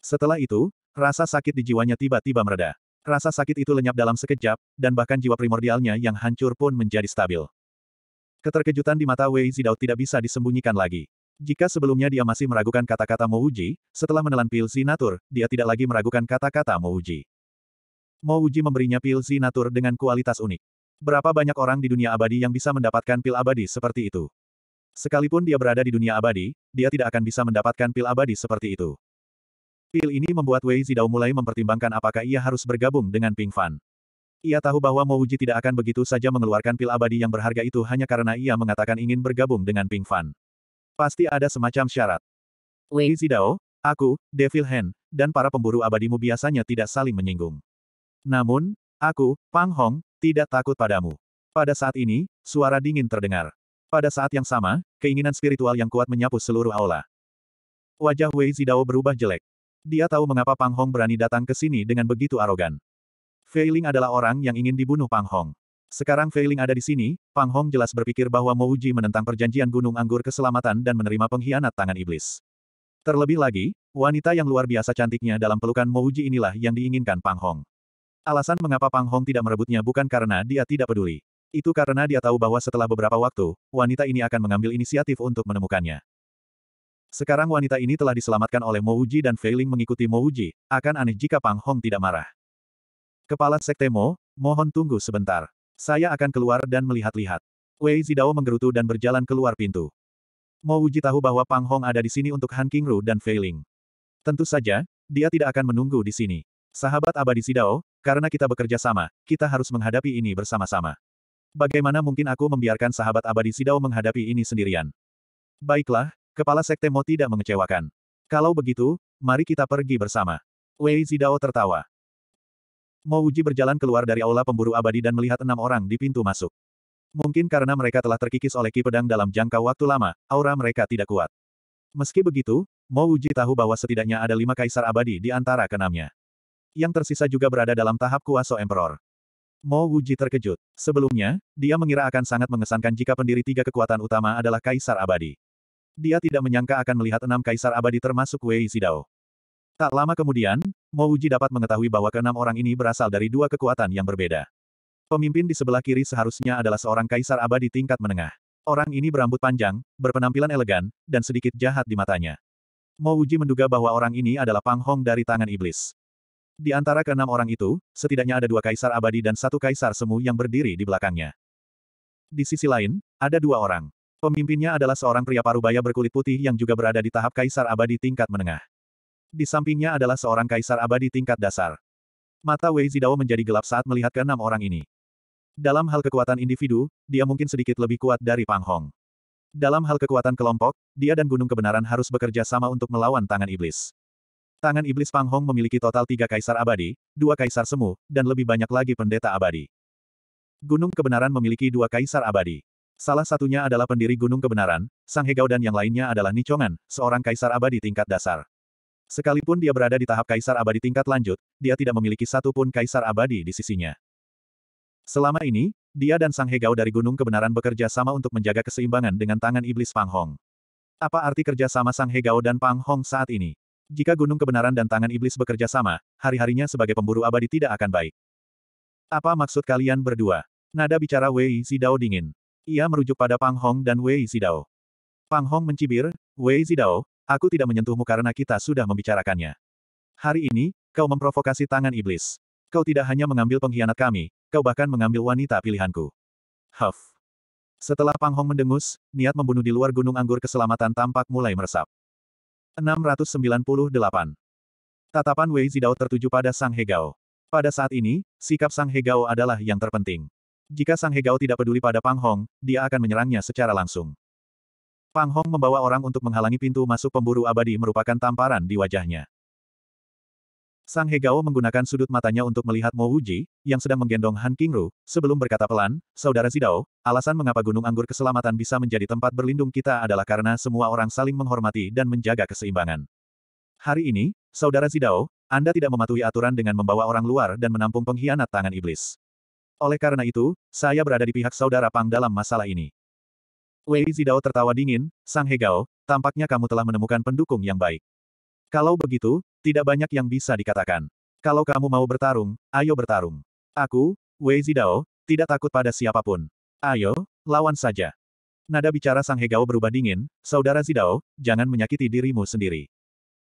[SPEAKER 1] Setelah itu, rasa sakit di jiwanya tiba-tiba mereda. Rasa sakit itu lenyap dalam sekejap, dan bahkan jiwa primordialnya yang hancur pun menjadi stabil. Keterkejutan di mata Wei Zidao tidak bisa disembunyikan lagi. Jika sebelumnya dia masih meragukan kata-kata Mouji, setelah menelan pil sinatur, dia tidak lagi meragukan kata-kata Mouji. Mouji memberinya pil sinatur dengan kualitas unik. Berapa banyak orang di dunia abadi yang bisa mendapatkan pil abadi seperti itu? Sekalipun dia berada di dunia abadi, dia tidak akan bisa mendapatkan pil abadi seperti itu. Pil ini membuat Wei Zidao mulai mempertimbangkan apakah ia harus bergabung dengan Ping Fan. Ia tahu bahwa Mouji tidak akan begitu saja mengeluarkan pil abadi yang berharga itu hanya karena ia mengatakan ingin bergabung dengan Ping Fan. Pasti ada semacam syarat. Wei Zidao, aku, Devil Hand, dan para pemburu abadimu biasanya tidak saling menyinggung. Namun, aku, Pang Hong, tidak takut padamu. Pada saat ini, suara dingin terdengar. Pada saat yang sama, keinginan spiritual yang kuat menyapu seluruh aula. Wajah Wei Zidao berubah jelek. Dia tahu mengapa Pang Hong berani datang ke sini dengan begitu arogan. Feiling adalah orang yang ingin dibunuh Pang Hong. Sekarang Feiling ada di sini, Pang Hong jelas berpikir bahwa Mo Uji menentang perjanjian Gunung Anggur Keselamatan dan menerima pengkhianat tangan iblis. Terlebih lagi, wanita yang luar biasa cantiknya dalam pelukan Mo Uji inilah yang diinginkan Pang Hong. Alasan mengapa Pang Hong tidak merebutnya bukan karena dia tidak peduli. Itu karena dia tahu bahwa setelah beberapa waktu, wanita ini akan mengambil inisiatif untuk menemukannya. Sekarang wanita ini telah diselamatkan oleh Mo Uji dan Feiling mengikuti Mo Uji, akan aneh jika Pang Hong tidak marah. Kepala Sekte Mo, mohon tunggu sebentar. Saya akan keluar dan melihat-lihat. Wei Zidao menggerutu dan berjalan keluar pintu. Mo Wuji tahu bahwa Pang Hong ada di sini untuk Han Ru dan Fei Tentu saja, dia tidak akan menunggu di sini. Sahabat abadi Zidao, karena kita bekerja sama, kita harus menghadapi ini bersama-sama. Bagaimana mungkin aku membiarkan sahabat abadi Zidao menghadapi ini sendirian? Baiklah, kepala sekte Mo tidak mengecewakan. Kalau begitu, mari kita pergi bersama. Wei Zidao tertawa. Mo Uji berjalan keluar dari aula pemburu abadi dan melihat enam orang di pintu masuk. Mungkin karena mereka telah terkikis oleh ki pedang dalam jangka waktu lama, aura mereka tidak kuat. Meski begitu, Mo Uji tahu bahwa setidaknya ada lima kaisar abadi di antara keenamnya. Yang tersisa juga berada dalam tahap kuasa emperor. Mo Wuji terkejut. Sebelumnya, dia mengira akan sangat mengesankan jika pendiri tiga kekuatan utama adalah kaisar abadi. Dia tidak menyangka akan melihat enam kaisar abadi termasuk Wei Sidao. Tak lama kemudian, Mo Uji dapat mengetahui bahwa keenam orang ini berasal dari dua kekuatan yang berbeda. Pemimpin di sebelah kiri seharusnya adalah seorang kaisar abadi tingkat menengah. Orang ini berambut panjang, berpenampilan elegan, dan sedikit jahat di matanya. Mo Uji menduga bahwa orang ini adalah Pang Hong dari tangan iblis. Di antara keenam orang itu, setidaknya ada dua kaisar abadi dan satu kaisar semu yang berdiri di belakangnya. Di sisi lain, ada dua orang. Pemimpinnya adalah seorang pria parubaya berkulit putih yang juga berada di tahap kaisar abadi tingkat menengah. Di sampingnya adalah seorang kaisar abadi tingkat dasar. Mata Wei Zidao menjadi gelap saat melihat keenam orang ini. Dalam hal kekuatan individu, dia mungkin sedikit lebih kuat dari Pang Hong. Dalam hal kekuatan kelompok, dia dan Gunung Kebenaran harus bekerja sama untuk melawan tangan iblis. Tangan iblis Pang Hong memiliki total tiga kaisar abadi, dua kaisar semu, dan lebih banyak lagi pendeta abadi. Gunung Kebenaran memiliki dua kaisar abadi. Salah satunya adalah pendiri Gunung Kebenaran, Sang Hegao dan yang lainnya adalah Nichongan, seorang kaisar abadi tingkat dasar. Sekalipun dia berada di tahap kaisar abadi tingkat lanjut, dia tidak memiliki satu pun kaisar abadi di sisinya. Selama ini, dia dan Sang Hegao dari Gunung Kebenaran bekerja sama untuk menjaga keseimbangan dengan tangan iblis Pang Hong. Apa arti kerja sama Sang Hegao dan Pang Hong saat ini? Jika Gunung Kebenaran dan tangan iblis bekerja sama, hari-harinya sebagai pemburu abadi tidak akan baik. Apa maksud kalian berdua? Nada bicara Wei Zidao dingin. Ia merujuk pada Pang Hong dan Wei Zidao. Pang Hong mencibir, Wei Zidao, Aku tidak menyentuhmu karena kita sudah membicarakannya. Hari ini, kau memprovokasi tangan iblis. Kau tidak hanya mengambil pengkhianat kami, kau bahkan mengambil wanita pilihanku. Huff. Setelah Pang Hong mendengus, niat membunuh di luar Gunung Anggur Keselamatan tampak mulai meresap. 698. Tatapan Wei Zidao tertuju pada Sang Hegao. Pada saat ini, sikap Sang Hegao adalah yang terpenting. Jika Sang Hegao tidak peduli pada Pang Hong, dia akan menyerangnya secara langsung. Pang Hong membawa orang untuk menghalangi pintu masuk pemburu abadi merupakan tamparan di wajahnya. Sang Hegao menggunakan sudut matanya untuk melihat Mo Wuji, yang sedang menggendong Han Qingru, sebelum berkata pelan, Saudara Zidao, alasan mengapa Gunung Anggur Keselamatan bisa menjadi tempat berlindung kita adalah karena semua orang saling menghormati dan menjaga keseimbangan. Hari ini, Saudara Zidao, Anda tidak mematuhi aturan dengan membawa orang luar dan menampung pengkhianat tangan iblis. Oleh karena itu, saya berada di pihak Saudara Pang dalam masalah ini. Wei Zidao tertawa dingin, Sang Hegao, tampaknya kamu telah menemukan pendukung yang baik. Kalau begitu, tidak banyak yang bisa dikatakan. Kalau kamu mau bertarung, ayo bertarung. Aku, Wei Zidao, tidak takut pada siapapun. Ayo, lawan saja. Nada bicara Sang Hegao berubah dingin, Saudara Zidao, jangan menyakiti dirimu sendiri.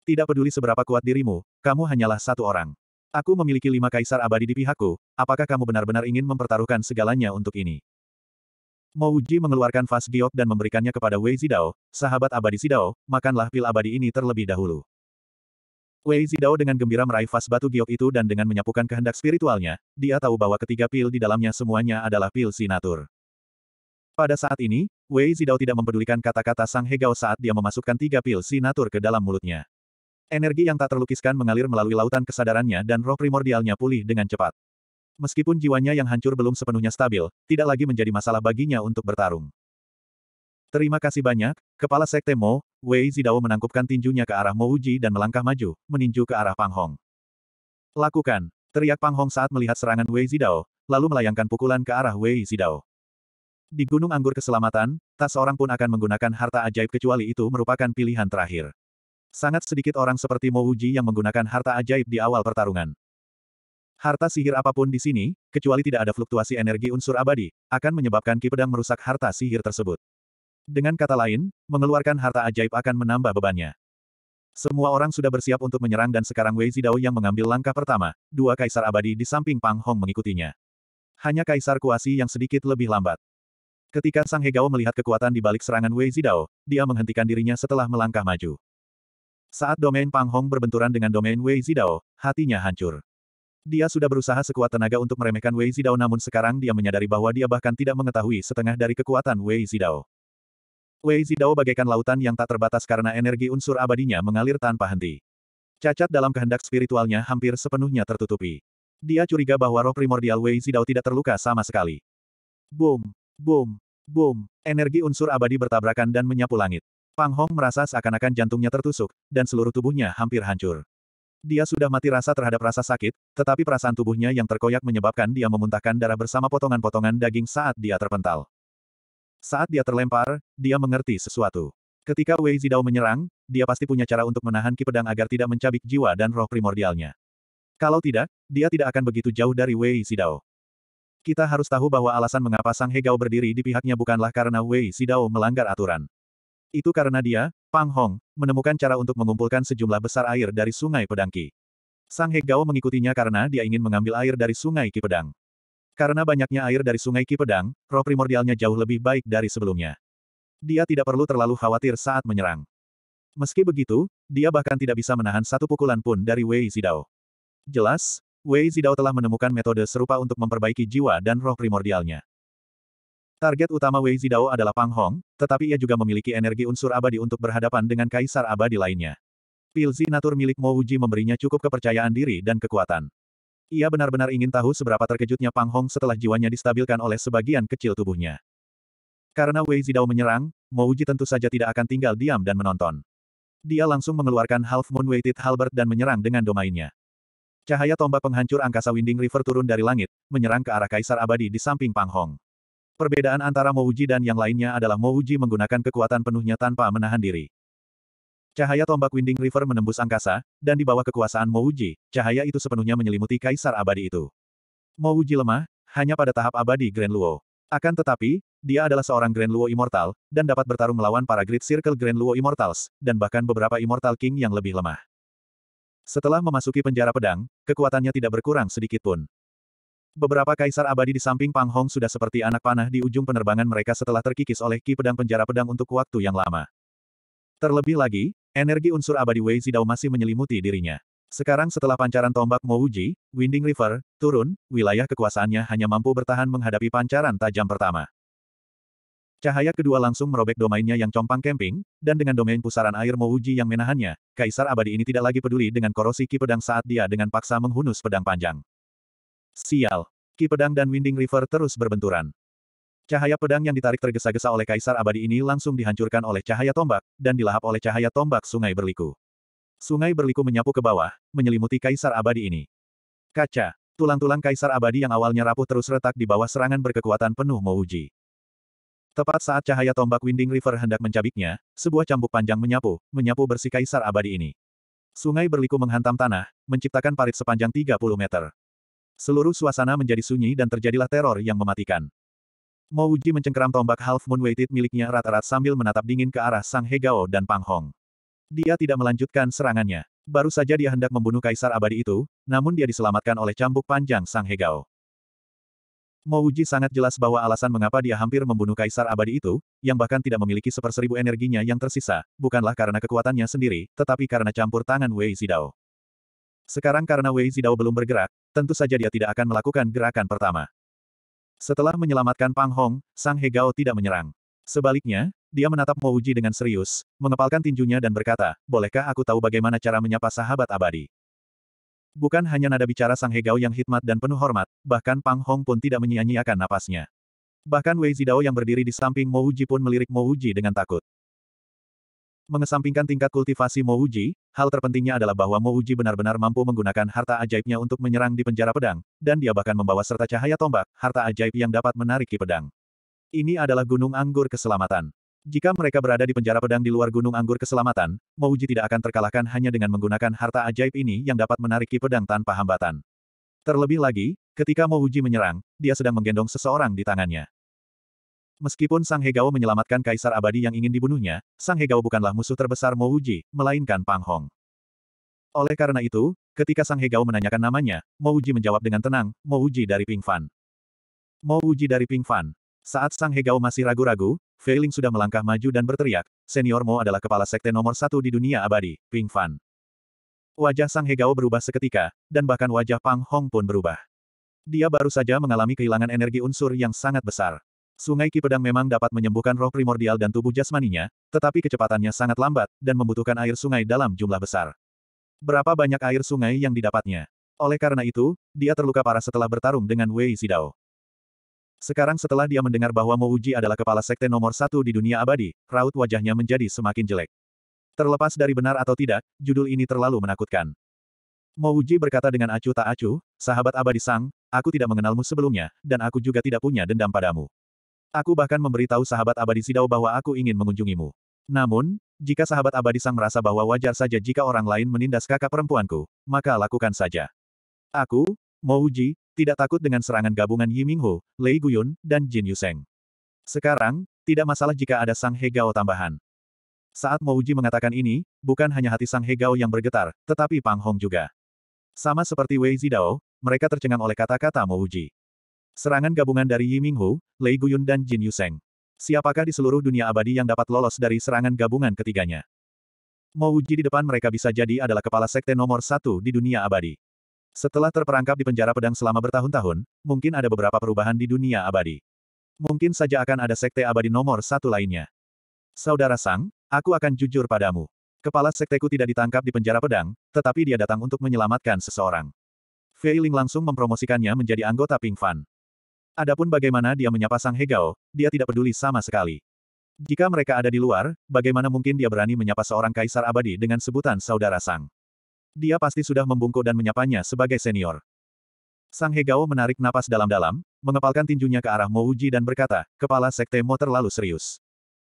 [SPEAKER 1] Tidak peduli seberapa kuat dirimu, kamu hanyalah satu orang. Aku memiliki lima kaisar abadi di pihakku, apakah kamu benar-benar ingin mempertaruhkan segalanya untuk ini? Mo Uji mengeluarkan vas giok dan memberikannya kepada Wei Zidao, sahabat abadi Zidao, makanlah pil abadi ini terlebih dahulu. Wei Zidao dengan gembira meraih vas batu giok itu dan dengan menyapukan kehendak spiritualnya, dia tahu bahwa ketiga pil di dalamnya semuanya adalah pil sinatur. Pada saat ini, Wei Zidao tidak mempedulikan kata-kata Sang Hegao saat dia memasukkan tiga pil sinatur ke dalam mulutnya. Energi yang tak terlukiskan mengalir melalui lautan kesadarannya dan roh primordialnya pulih dengan cepat. Meskipun jiwanya yang hancur belum sepenuhnya stabil, tidak lagi menjadi masalah baginya untuk bertarung. Terima kasih banyak, Kepala Sekte Mo, Wei Zidao menangkupkan tinjunya ke arah Mo Uji dan melangkah maju, meninju ke arah Pang Hong. Lakukan, teriak Pang Hong saat melihat serangan Wei Zidao, lalu melayangkan pukulan ke arah Wei Zidao. Di Gunung Anggur Keselamatan, tak seorang pun akan menggunakan harta ajaib kecuali itu merupakan pilihan terakhir. Sangat sedikit orang seperti Mo Uji yang menggunakan harta ajaib di awal pertarungan. Harta sihir apapun di sini, kecuali tidak ada fluktuasi energi unsur abadi, akan menyebabkan Ki Pedang merusak harta sihir tersebut. Dengan kata lain, mengeluarkan harta ajaib akan menambah bebannya. Semua orang sudah bersiap untuk menyerang dan sekarang Wei Zidao yang mengambil langkah pertama, dua kaisar abadi di samping Pang Hong mengikutinya. Hanya kaisar Kuasi yang sedikit lebih lambat. Ketika Sang Hegao melihat kekuatan di balik serangan Wei Zidao, dia menghentikan dirinya setelah melangkah maju. Saat domain Pang Hong berbenturan dengan domain Wei Zidao, hatinya hancur. Dia sudah berusaha sekuat tenaga untuk meremehkan Wei Zidao namun sekarang dia menyadari bahwa dia bahkan tidak mengetahui setengah dari kekuatan Wei Zidao. Wei Zidao bagaikan lautan yang tak terbatas karena energi unsur abadinya mengalir tanpa henti. Cacat dalam kehendak spiritualnya hampir sepenuhnya tertutupi. Dia curiga bahwa roh primordial Wei Zidao tidak terluka sama sekali. Boom, boom, boom, energi unsur abadi bertabrakan dan menyapu langit. Pang Hong merasa seakan-akan jantungnya tertusuk, dan seluruh tubuhnya hampir hancur. Dia sudah mati rasa terhadap rasa sakit, tetapi perasaan tubuhnya yang terkoyak menyebabkan dia memuntahkan darah bersama potongan-potongan daging saat dia terpental. Saat dia terlempar, dia mengerti sesuatu. Ketika Wei Zidao menyerang, dia pasti punya cara untuk menahan Ki Pedang agar tidak mencabik jiwa dan roh primordialnya. Kalau tidak, dia tidak akan begitu jauh dari Wei Zidao. Kita harus tahu bahwa alasan mengapa Sang Hegao berdiri di pihaknya bukanlah karena Wei Zidao melanggar aturan. Itu karena dia, Pang Hong, menemukan cara untuk mengumpulkan sejumlah besar air dari sungai Pedang Ki. Sang Gao mengikutinya karena dia ingin mengambil air dari sungai Ki Pedang. Karena banyaknya air dari sungai Ki Pedang, roh primordialnya jauh lebih baik dari sebelumnya. Dia tidak perlu terlalu khawatir saat menyerang. Meski begitu, dia bahkan tidak bisa menahan satu pukulan pun dari Wei Zidao. Jelas, Wei Zidao telah menemukan metode serupa untuk memperbaiki jiwa dan roh primordialnya. Target utama Wei Zidao adalah Pang Hong, tetapi ia juga memiliki energi unsur abadi untuk berhadapan dengan kaisar abadi lainnya. Pil natur milik Mo Uji memberinya cukup kepercayaan diri dan kekuatan. Ia benar-benar ingin tahu seberapa terkejutnya Pang Hong setelah jiwanya distabilkan oleh sebagian kecil tubuhnya. Karena Wei Zidao menyerang, Mo Uji tentu saja tidak akan tinggal diam dan menonton. Dia langsung mengeluarkan Half Moon Weighted Halbert dan menyerang dengan domainnya. Cahaya tombak penghancur angkasa Winding River turun dari langit, menyerang ke arah Kaisar Abadi di samping Pang Hong. Perbedaan antara Mouji dan yang lainnya adalah Mouji menggunakan kekuatan penuhnya tanpa menahan diri. Cahaya tombak Winding River menembus angkasa, dan di bawah kekuasaan Mouji, cahaya itu sepenuhnya menyelimuti kaisar abadi itu. Mouji lemah, hanya pada tahap abadi Grand Luo. Akan tetapi, dia adalah seorang Grand Luo Immortal, dan dapat bertarung melawan para Great Circle Grand Luo Immortals, dan bahkan beberapa Immortal King yang lebih lemah. Setelah memasuki penjara pedang, kekuatannya tidak berkurang sedikit pun. Beberapa kaisar abadi di samping Pang Hong sudah seperti anak panah di ujung penerbangan mereka setelah terkikis oleh Ki Pedang Penjara Pedang untuk waktu yang lama. Terlebih lagi, energi unsur abadi Wei Zidao masih menyelimuti dirinya. Sekarang setelah pancaran tombak Mouji, Winding River, turun, wilayah kekuasaannya hanya mampu bertahan menghadapi pancaran tajam pertama. Cahaya kedua langsung merobek domainnya yang compang camping, dan dengan domain pusaran air Mouji yang menahannya, Kaisar Abadi ini tidak lagi peduli dengan korosi Ki Pedang saat dia dengan paksa menghunus pedang panjang. Sial. Ki pedang dan Winding River terus berbenturan. Cahaya pedang yang ditarik tergesa-gesa oleh Kaisar Abadi ini langsung dihancurkan oleh cahaya tombak, dan dilahap oleh cahaya tombak sungai berliku. Sungai berliku menyapu ke bawah, menyelimuti Kaisar Abadi ini. Kaca, tulang-tulang Kaisar Abadi yang awalnya rapuh terus retak di bawah serangan berkekuatan penuh Mouji. Tepat saat cahaya tombak Winding River hendak mencabiknya, sebuah cambuk panjang menyapu, menyapu bersih Kaisar Abadi ini. Sungai berliku menghantam tanah, menciptakan parit sepanjang 30 meter. Seluruh suasana menjadi sunyi dan terjadilah teror yang mematikan. Mo Wuji mencengkeram tombak half moon weighted miliknya rata-rata sambil menatap dingin ke arah Sang Hegao dan Pang Hong. Dia tidak melanjutkan serangannya. Baru saja dia hendak membunuh kaisar abadi itu, namun dia diselamatkan oleh cambuk panjang Sang Hegao. Mo Wuji sangat jelas bahwa alasan mengapa dia hampir membunuh kaisar abadi itu, yang bahkan tidak memiliki seperseribu energinya yang tersisa, bukanlah karena kekuatannya sendiri, tetapi karena campur tangan Wei Zidao. Sekarang karena Wei Zidao belum bergerak, tentu saja dia tidak akan melakukan gerakan pertama. Setelah menyelamatkan Pang Hong, Sang Hegao tidak menyerang. Sebaliknya, dia menatap Mo Uji dengan serius, mengepalkan tinjunya dan berkata, bolehkah aku tahu bagaimana cara menyapa sahabat abadi? Bukan hanya nada bicara Sang Hegao yang hikmat dan penuh hormat, bahkan Pang Hong pun tidak menyia-nyiakan napasnya. Bahkan Wei Zidao yang berdiri di samping Mo Uji pun melirik Mo Uji dengan takut. Mengesampingkan tingkat kultivasi Mouji, hal terpentingnya adalah bahwa Mouji benar-benar mampu menggunakan harta ajaibnya untuk menyerang di penjara pedang, dan dia bahkan membawa serta cahaya tombak, harta ajaib yang dapat menarik ki pedang. Ini adalah gunung anggur keselamatan. Jika mereka berada di penjara pedang di luar gunung anggur keselamatan, Mouji tidak akan terkalahkan hanya dengan menggunakan harta ajaib ini yang dapat menarik ki pedang tanpa hambatan. Terlebih lagi, ketika Mouji menyerang, dia sedang menggendong seseorang di tangannya. Meskipun Sang Hegao menyelamatkan Kaisar Abadi yang ingin dibunuhnya, Sang Hegao bukanlah musuh terbesar Mo Uji, melainkan Pang Hong. Oleh karena itu, ketika Sang Hegao menanyakan namanya, Mo Uji menjawab dengan tenang, Mo Uji dari Ping Fan. Mo Uji dari Ping Fan. Saat Sang Hegao masih ragu-ragu, Fei sudah melangkah maju dan berteriak, senior Mo adalah kepala sekte nomor satu di dunia abadi, Ping Fan. Wajah Sang Hegao berubah seketika, dan bahkan wajah Pang Hong pun berubah. Dia baru saja mengalami kehilangan energi unsur yang sangat besar. Sungai Ki Pedang memang dapat menyembuhkan roh primordial dan tubuh jasmaninya, tetapi kecepatannya sangat lambat, dan membutuhkan air sungai dalam jumlah besar. Berapa banyak air sungai yang didapatnya? Oleh karena itu, dia terluka parah setelah bertarung dengan Wei Sidao. Sekarang setelah dia mendengar bahwa Mo Uji adalah kepala sekte nomor satu di dunia abadi, raut wajahnya menjadi semakin jelek. Terlepas dari benar atau tidak, judul ini terlalu menakutkan. Mo Uji berkata dengan acuh tak acuh, sahabat abadi sang, aku tidak mengenalmu sebelumnya, dan aku juga tidak punya dendam padamu. Aku bahkan memberitahu sahabat abadi Sidao bahwa aku ingin mengunjungimu. Namun, jika sahabat abadi sang merasa bahwa wajar saja jika orang lain menindas kakak perempuanku, maka lakukan saja. Aku, Mo Uji, tidak takut dengan serangan gabungan Yimingho, Lei Guyun, dan Jin Yuseng. Sekarang, tidak masalah jika ada Sang Hegao tambahan. Saat Mo Uji mengatakan ini, bukan hanya hati Sang Hegao yang bergetar, tetapi Pang Hong juga. Sama seperti Wei Zidao, mereka tercengang oleh kata-kata Mo Uji. Serangan gabungan dari Yi Minghu, Lei Guyun dan Jin Yuseng. Siapakah di seluruh dunia abadi yang dapat lolos dari serangan gabungan ketiganya? Mau uji di depan mereka bisa jadi adalah kepala sekte nomor satu di dunia abadi. Setelah terperangkap di penjara pedang selama bertahun-tahun, mungkin ada beberapa perubahan di dunia abadi. Mungkin saja akan ada sekte abadi nomor satu lainnya. Saudara Sang, aku akan jujur padamu. Kepala sekteku tidak ditangkap di penjara pedang, tetapi dia datang untuk menyelamatkan seseorang. Fei Ling langsung mempromosikannya menjadi anggota Ping Fan. Adapun bagaimana dia menyapa Sang Hegao, dia tidak peduli sama sekali. Jika mereka ada di luar, bagaimana mungkin dia berani menyapa seorang kaisar abadi dengan sebutan saudara Sang? Dia pasti sudah membungkuk dan menyapanya sebagai senior. Sang Hegao menarik napas dalam-dalam, mengepalkan tinjunya ke arah Mouji dan berkata, kepala sekte Mo terlalu serius.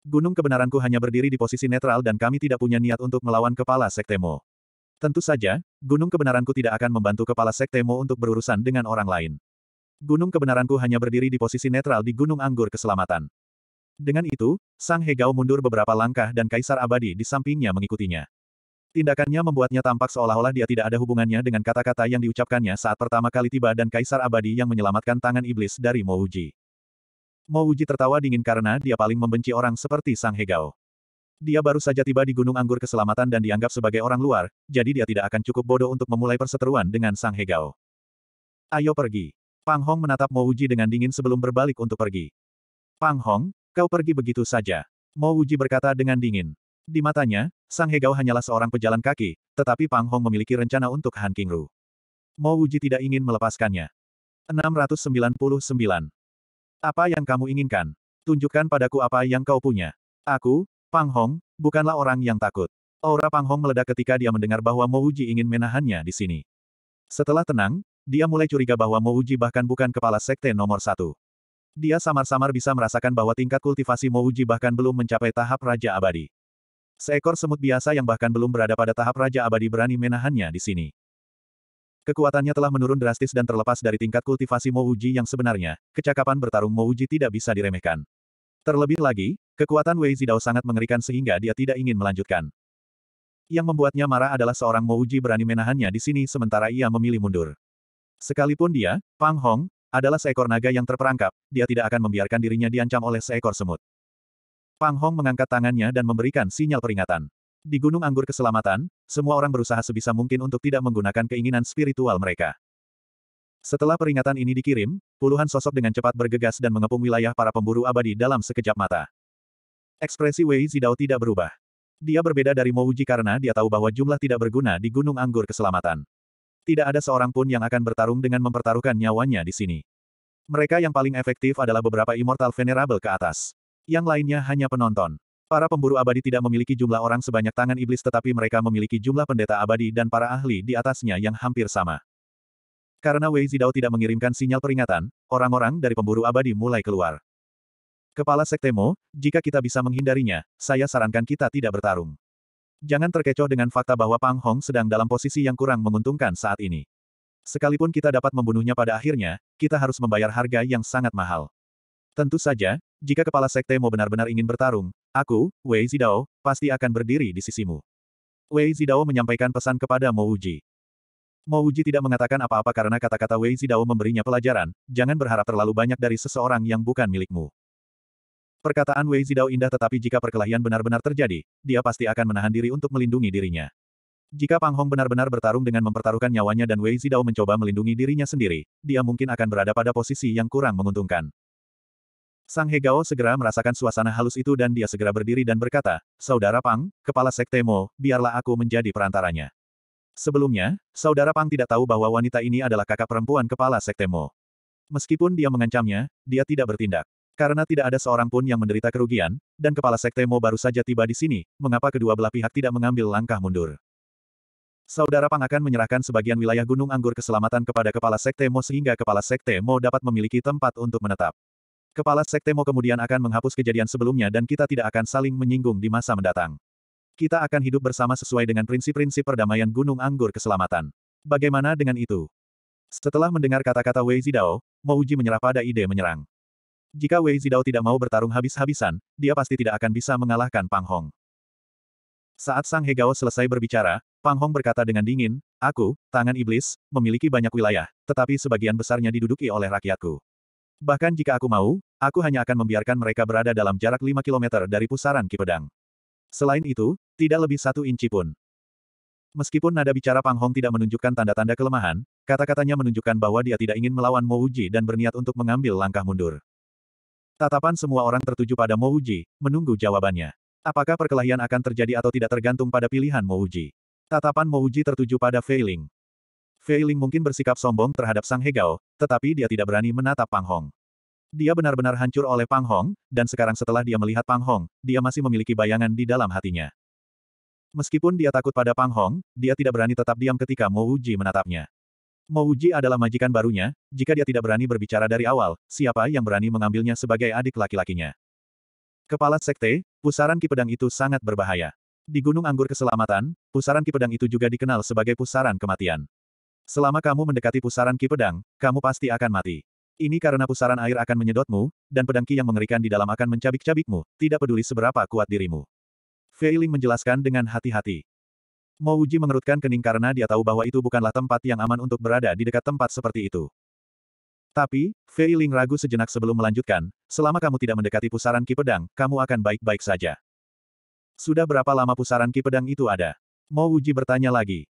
[SPEAKER 1] Gunung kebenaranku hanya berdiri di posisi netral dan kami tidak punya niat untuk melawan kepala sekte Mo. Tentu saja, gunung kebenaranku tidak akan membantu kepala sekte Mo untuk berurusan dengan orang lain. Gunung kebenaranku hanya berdiri di posisi netral di Gunung Anggur Keselamatan. Dengan itu, Sang Hegao mundur beberapa langkah dan Kaisar Abadi di sampingnya mengikutinya. Tindakannya membuatnya tampak seolah-olah dia tidak ada hubungannya dengan kata-kata yang diucapkannya saat pertama kali tiba dan Kaisar Abadi yang menyelamatkan tangan iblis dari Mouji. Mouji tertawa dingin karena dia paling membenci orang seperti Sang Hegao. Dia baru saja tiba di Gunung Anggur Keselamatan dan dianggap sebagai orang luar, jadi dia tidak akan cukup bodoh untuk memulai perseteruan dengan Sang Hegao. Ayo pergi. Pang Hong menatap Mo Uji dengan dingin sebelum berbalik untuk pergi. Pang Hong, kau pergi begitu saja. Mo Uji berkata dengan dingin. Di matanya, Sang Hegao hanyalah seorang pejalan kaki, tetapi Pang Hong memiliki rencana untuk Han Kingru. Mo Uji tidak ingin melepaskannya. 699. Apa yang kamu inginkan? Tunjukkan padaku apa yang kau punya. Aku, Pang Hong, bukanlah orang yang takut. Aura Pang Hong meledak ketika dia mendengar bahwa Mo Uji ingin menahannya di sini. Setelah tenang, dia mulai curiga bahwa Mouji bahkan bukan kepala sekte nomor satu. Dia samar-samar bisa merasakan bahwa tingkat kultivasi Mouji bahkan belum mencapai tahap Raja Abadi. Seekor semut biasa yang bahkan belum berada pada tahap Raja Abadi berani menahannya di sini. Kekuatannya telah menurun drastis dan terlepas dari tingkat kultivasi Mouji yang sebenarnya, kecakapan bertarung Mouji tidak bisa diremehkan. Terlebih lagi, kekuatan Wei Zidao sangat mengerikan sehingga dia tidak ingin melanjutkan. Yang membuatnya marah adalah seorang Mouji berani menahannya di sini sementara ia memilih mundur. Sekalipun dia, Pang Hong, adalah seekor naga yang terperangkap, dia tidak akan membiarkan dirinya diancam oleh seekor semut. Pang Hong mengangkat tangannya dan memberikan sinyal peringatan. Di Gunung Anggur Keselamatan, semua orang berusaha sebisa mungkin untuk tidak menggunakan keinginan spiritual mereka. Setelah peringatan ini dikirim, puluhan sosok dengan cepat bergegas dan mengepung wilayah para pemburu abadi dalam sekejap mata. Ekspresi Wei Zidao tidak berubah. Dia berbeda dari Mouji karena dia tahu bahwa jumlah tidak berguna di Gunung Anggur Keselamatan tidak ada seorang pun yang akan bertarung dengan mempertaruhkan nyawanya di sini. Mereka yang paling efektif adalah beberapa Immortal Venerable ke atas. Yang lainnya hanya penonton. Para pemburu abadi tidak memiliki jumlah orang sebanyak tangan iblis tetapi mereka memiliki jumlah pendeta abadi dan para ahli di atasnya yang hampir sama. Karena Wei Zidao tidak mengirimkan sinyal peringatan, orang-orang dari pemburu abadi mulai keluar. Kepala Sektemo, jika kita bisa menghindarinya, saya sarankan kita tidak bertarung. Jangan terkecoh dengan fakta bahwa Pang Hong sedang dalam posisi yang kurang menguntungkan saat ini. Sekalipun kita dapat membunuhnya pada akhirnya, kita harus membayar harga yang sangat mahal. Tentu saja, jika kepala sekte mau benar-benar ingin bertarung, aku, Wei Zidao, pasti akan berdiri di sisimu. Wei Zidao menyampaikan pesan kepada Mo Uji. Mo Uji tidak mengatakan apa-apa karena kata-kata Wei Zidao memberinya pelajaran, jangan berharap terlalu banyak dari seseorang yang bukan milikmu. Perkataan Wei Zidao indah tetapi jika perkelahian benar-benar terjadi, dia pasti akan menahan diri untuk melindungi dirinya. Jika Pang Hong benar-benar bertarung dengan mempertaruhkan nyawanya dan Wei Zidao mencoba melindungi dirinya sendiri, dia mungkin akan berada pada posisi yang kurang menguntungkan. Sang Hegao segera merasakan suasana halus itu dan dia segera berdiri dan berkata, Saudara Pang, Kepala Sekte Mo, biarlah aku menjadi perantaranya. Sebelumnya, Saudara Pang tidak tahu bahwa wanita ini adalah kakak perempuan Kepala Sekte Mo. Meskipun dia mengancamnya, dia tidak bertindak. Karena tidak ada seorang pun yang menderita kerugian, dan kepala sekte Mo baru saja tiba di sini, mengapa kedua belah pihak tidak mengambil langkah mundur? Saudara Pang akan menyerahkan sebagian wilayah Gunung Anggur keselamatan kepada Kepala Sekte Mo sehingga Kepala Sekte Mo dapat memiliki tempat untuk menetap. Kepala Sekte Mo kemudian akan menghapus kejadian sebelumnya dan kita tidak akan saling menyinggung di masa mendatang. Kita akan hidup bersama sesuai dengan prinsip-prinsip perdamaian Gunung Anggur keselamatan. Bagaimana dengan itu? Setelah mendengar kata-kata Wei Zidao, Mo Uji menyerah pada ide menyerang. Jika Wei Zidao tidak mau bertarung habis-habisan, dia pasti tidak akan bisa mengalahkan Pang Hong. Saat Sang Hegao selesai berbicara, Pang Hong berkata dengan dingin, Aku, tangan iblis, memiliki banyak wilayah, tetapi sebagian besarnya diduduki oleh rakyatku. Bahkan jika aku mau, aku hanya akan membiarkan mereka berada dalam jarak 5 km dari pusaran Kipedang. Selain itu, tidak lebih satu inci pun. Meskipun nada bicara Pang Hong tidak menunjukkan tanda-tanda kelemahan, kata-katanya menunjukkan bahwa dia tidak ingin melawan Mo Uji dan berniat untuk mengambil langkah mundur. Tatapan semua orang tertuju pada Mouji, menunggu jawabannya. Apakah perkelahian akan terjadi atau tidak tergantung pada pilihan Mouji. Tatapan Mouji tertuju pada Feiling. Feiling mungkin bersikap sombong terhadap Sang Hegao, tetapi dia tidak berani menatap Pang Hong. Dia benar-benar hancur oleh Pang Hong, dan sekarang setelah dia melihat Pang Hong, dia masih memiliki bayangan di dalam hatinya. Meskipun dia takut pada Pang Hong, dia tidak berani tetap diam ketika Mouji menatapnya. Mouji adalah majikan barunya, jika dia tidak berani berbicara dari awal, siapa yang berani mengambilnya sebagai adik laki-lakinya? Kepala Sekte, pusaran Ki Pedang itu sangat berbahaya. Di Gunung Anggur Keselamatan, pusaran Ki Pedang itu juga dikenal sebagai pusaran kematian. Selama kamu mendekati pusaran Ki Pedang, kamu pasti akan mati. Ini karena pusaran air akan menyedotmu, dan pedang Ki yang mengerikan di dalam akan mencabik-cabikmu, tidak peduli seberapa kuat dirimu. Feiling menjelaskan dengan hati-hati. Mo Uji mengerutkan kening karena dia tahu bahwa itu bukanlah tempat yang aman untuk berada di dekat tempat seperti itu. Tapi, Fei Ling ragu sejenak sebelum melanjutkan, selama kamu tidak mendekati pusaran ki pedang, kamu akan baik-baik saja. Sudah berapa lama pusaran ki pedang itu ada? Mo Uji bertanya lagi.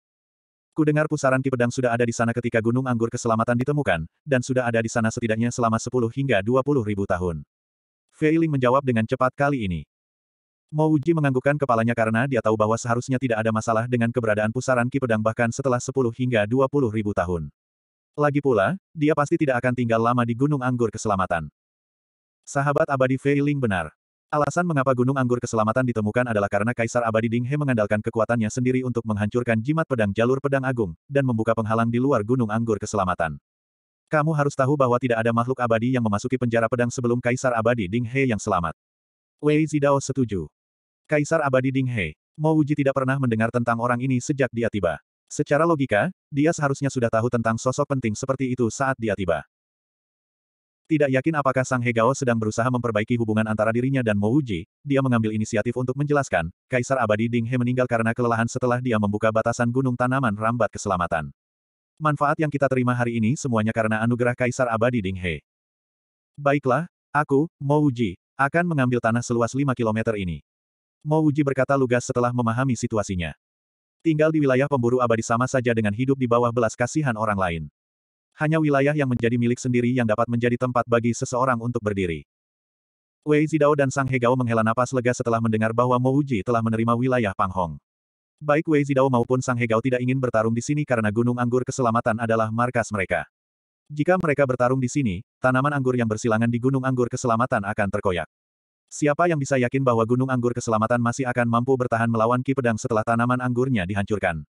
[SPEAKER 1] Kudengar pusaran ki pedang sudah ada di sana ketika Gunung Anggur Keselamatan ditemukan, dan sudah ada di sana setidaknya selama 10 hingga 20 ribu tahun. Fei Ling menjawab dengan cepat kali ini. Mo Uji menganggukkan kepalanya karena dia tahu bahwa seharusnya tidak ada masalah dengan keberadaan pusaran Ki Pedang bahkan setelah 10 hingga 20 ribu tahun. Lagi pula, dia pasti tidak akan tinggal lama di Gunung Anggur Keselamatan. Sahabat abadi Feiling benar. Alasan mengapa Gunung Anggur Keselamatan ditemukan adalah karena Kaisar Abadi Ding He mengandalkan kekuatannya sendiri untuk menghancurkan jimat pedang jalur pedang agung, dan membuka penghalang di luar Gunung Anggur Keselamatan. Kamu harus tahu bahwa tidak ada makhluk abadi yang memasuki penjara pedang sebelum Kaisar Abadi Ding He yang selamat. Wei Zidao setuju. Kaisar Abadi Ding He. Mo Wuji tidak pernah mendengar tentang orang ini sejak dia tiba. Secara logika, dia seharusnya sudah tahu tentang sosok penting seperti itu saat dia tiba. Tidak yakin apakah Sang Hegao sedang berusaha memperbaiki hubungan antara dirinya dan Mo Wuji, dia mengambil inisiatif untuk menjelaskan, Kaisar Abadi Ding He meninggal karena kelelahan setelah dia membuka batasan gunung tanaman rambat keselamatan. Manfaat yang kita terima hari ini semuanya karena anugerah Kaisar Abadi Ding He. Baiklah, aku, Mo Wuji, akan mengambil tanah seluas 5 km ini. Mo Wuji berkata lugas setelah memahami situasinya. Tinggal di wilayah pemburu abadi sama saja dengan hidup di bawah belas kasihan orang lain. Hanya wilayah yang menjadi milik sendiri yang dapat menjadi tempat bagi seseorang untuk berdiri. Wei Zidao dan Sang Hegao menghela napas lega setelah mendengar bahwa Mo Wuji telah menerima wilayah Panghong. Baik Wei Zidao maupun Sang Hegao tidak ingin bertarung di sini karena Gunung Anggur Keselamatan adalah markas mereka. Jika mereka bertarung di sini, tanaman anggur yang bersilangan di Gunung Anggur Keselamatan akan terkoyak. Siapa yang bisa yakin bahwa Gunung Anggur Keselamatan masih akan mampu bertahan melawan Ki Pedang setelah tanaman anggurnya dihancurkan?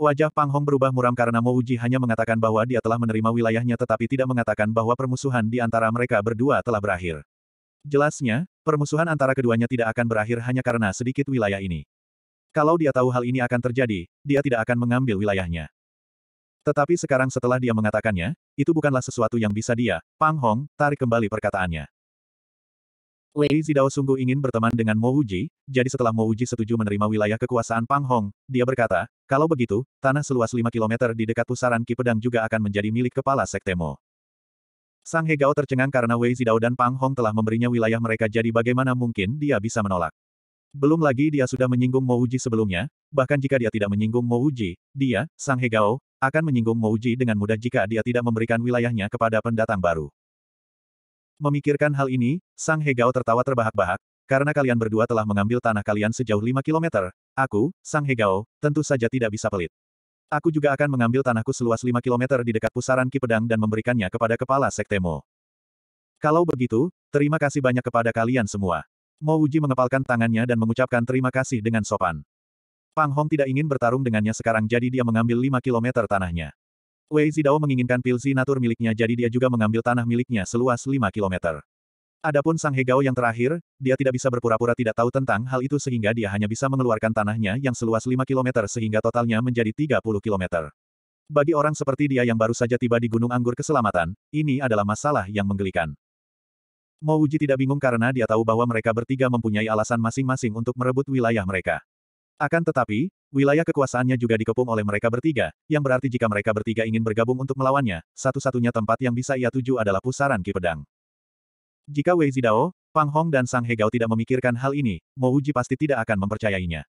[SPEAKER 1] Wajah Pang Hong berubah muram karena Mo Uji hanya mengatakan bahwa dia telah menerima wilayahnya tetapi tidak mengatakan bahwa permusuhan di antara mereka berdua telah berakhir. Jelasnya, permusuhan antara keduanya tidak akan berakhir hanya karena sedikit wilayah ini. Kalau dia tahu hal ini akan terjadi, dia tidak akan mengambil wilayahnya. Tetapi sekarang setelah dia mengatakannya, itu bukanlah sesuatu yang bisa dia, Pang Hong, tarik kembali perkataannya. Wei Zidao sungguh ingin berteman dengan Mo Uji, jadi setelah Mo Uji setuju menerima wilayah kekuasaan Pang Hong, dia berkata, kalau begitu, tanah seluas 5 km di dekat pusaran Ki Pedang juga akan menjadi milik kepala Sekte Mo. Sang Hegao tercengang karena Wei Zidao dan Pang Hong telah memberinya wilayah mereka jadi bagaimana mungkin dia bisa menolak. Belum lagi dia sudah menyinggung Mo Uji sebelumnya, bahkan jika dia tidak menyinggung Mo Uji, dia, Sang Hegao, akan menyinggung Mo Mouji dengan mudah jika dia tidak memberikan wilayahnya kepada pendatang baru. Memikirkan hal ini, Sang Hegao tertawa terbahak-bahak, karena kalian berdua telah mengambil tanah kalian sejauh 5 kilometer, aku, Sang Hegao, tentu saja tidak bisa pelit. Aku juga akan mengambil tanahku seluas 5 kilometer di dekat pusaran Ki Pedang dan memberikannya kepada kepala Sektemo. Kalau begitu, terima kasih banyak kepada kalian semua. Mo Uji mengepalkan tangannya dan mengucapkan terima kasih dengan sopan. Pang Hong tidak ingin bertarung dengannya sekarang jadi dia mengambil 5 kilometer tanahnya. Wei Zidao menginginkan pil Zinatur miliknya jadi dia juga mengambil tanah miliknya seluas 5 kilometer. Adapun Sang Hegao yang terakhir, dia tidak bisa berpura-pura tidak tahu tentang hal itu sehingga dia hanya bisa mengeluarkan tanahnya yang seluas 5 km sehingga totalnya menjadi 30 km. Bagi orang seperti dia yang baru saja tiba di Gunung Anggur Keselamatan, ini adalah masalah yang menggelikan. Mo Uji tidak bingung karena dia tahu bahwa mereka bertiga mempunyai alasan masing-masing untuk merebut wilayah mereka. Akan tetapi, Wilayah kekuasaannya juga dikepung oleh mereka bertiga, yang berarti jika mereka bertiga ingin bergabung untuk melawannya, satu-satunya tempat yang bisa ia tuju adalah pusaran Ki Pedang. Jika Wei Zidao, Pang Hong dan Sang Hegao tidak memikirkan hal ini, Mo Uji pasti tidak akan mempercayainya.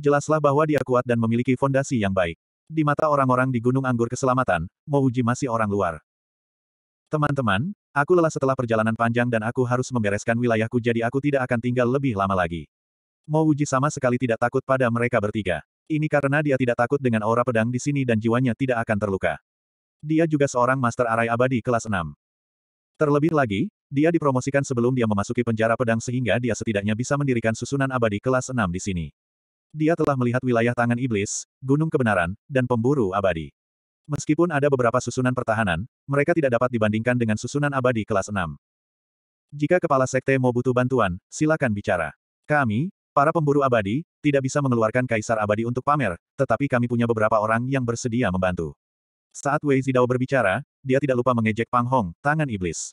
[SPEAKER 1] Jelaslah bahwa dia kuat dan memiliki fondasi yang baik. Di mata orang-orang di Gunung Anggur Keselamatan, Mo Uji masih orang luar. Teman-teman, aku lelah setelah perjalanan panjang dan aku harus membereskan wilayahku jadi aku tidak akan tinggal lebih lama lagi. Mo Wuji sama sekali tidak takut pada mereka bertiga. Ini karena dia tidak takut dengan aura pedang di sini dan jiwanya tidak akan terluka. Dia juga seorang master arai abadi kelas 6. Terlebih lagi, dia dipromosikan sebelum dia memasuki penjara pedang sehingga dia setidaknya bisa mendirikan susunan abadi kelas 6 di sini. Dia telah melihat wilayah tangan iblis, gunung kebenaran, dan pemburu abadi. Meskipun ada beberapa susunan pertahanan, mereka tidak dapat dibandingkan dengan susunan abadi kelas 6. Jika kepala sekte mau butuh bantuan, silakan bicara. Kami, Para pemburu abadi, tidak bisa mengeluarkan kaisar abadi untuk pamer, tetapi kami punya beberapa orang yang bersedia membantu. Saat Wei Zidao berbicara, dia tidak lupa mengejek Pang Hong, tangan iblis.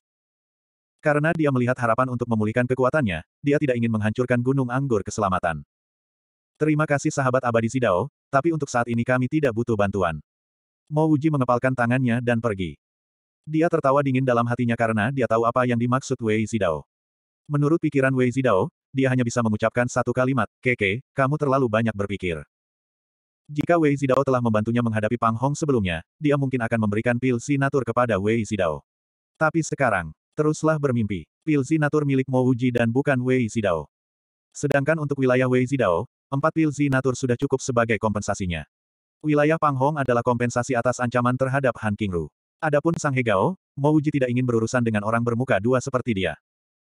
[SPEAKER 1] Karena dia melihat harapan untuk memulihkan kekuatannya, dia tidak ingin menghancurkan gunung anggur keselamatan. Terima kasih sahabat abadi Zidao, tapi untuk saat ini kami tidak butuh bantuan. Mo Wuji mengepalkan tangannya dan pergi. Dia tertawa dingin dalam hatinya karena dia tahu apa yang dimaksud Wei Zidao. Menurut pikiran Wei Zidao, dia hanya bisa mengucapkan satu kalimat, Keke, kamu terlalu banyak berpikir. Jika Wei Zidao telah membantunya menghadapi Pang Hong sebelumnya, dia mungkin akan memberikan pil sinatur kepada Wei Zidao. Tapi sekarang, teruslah bermimpi. Pil sinatur milik Mo Uji dan bukan Wei Zidao. Sedangkan untuk wilayah Wei Zidao, empat pil sinatur sudah cukup sebagai kompensasinya. Wilayah Pang Hong adalah kompensasi atas ancaman terhadap Han Kingru. Adapun Sang Hegao, Mo Uji tidak ingin berurusan dengan orang bermuka dua seperti dia.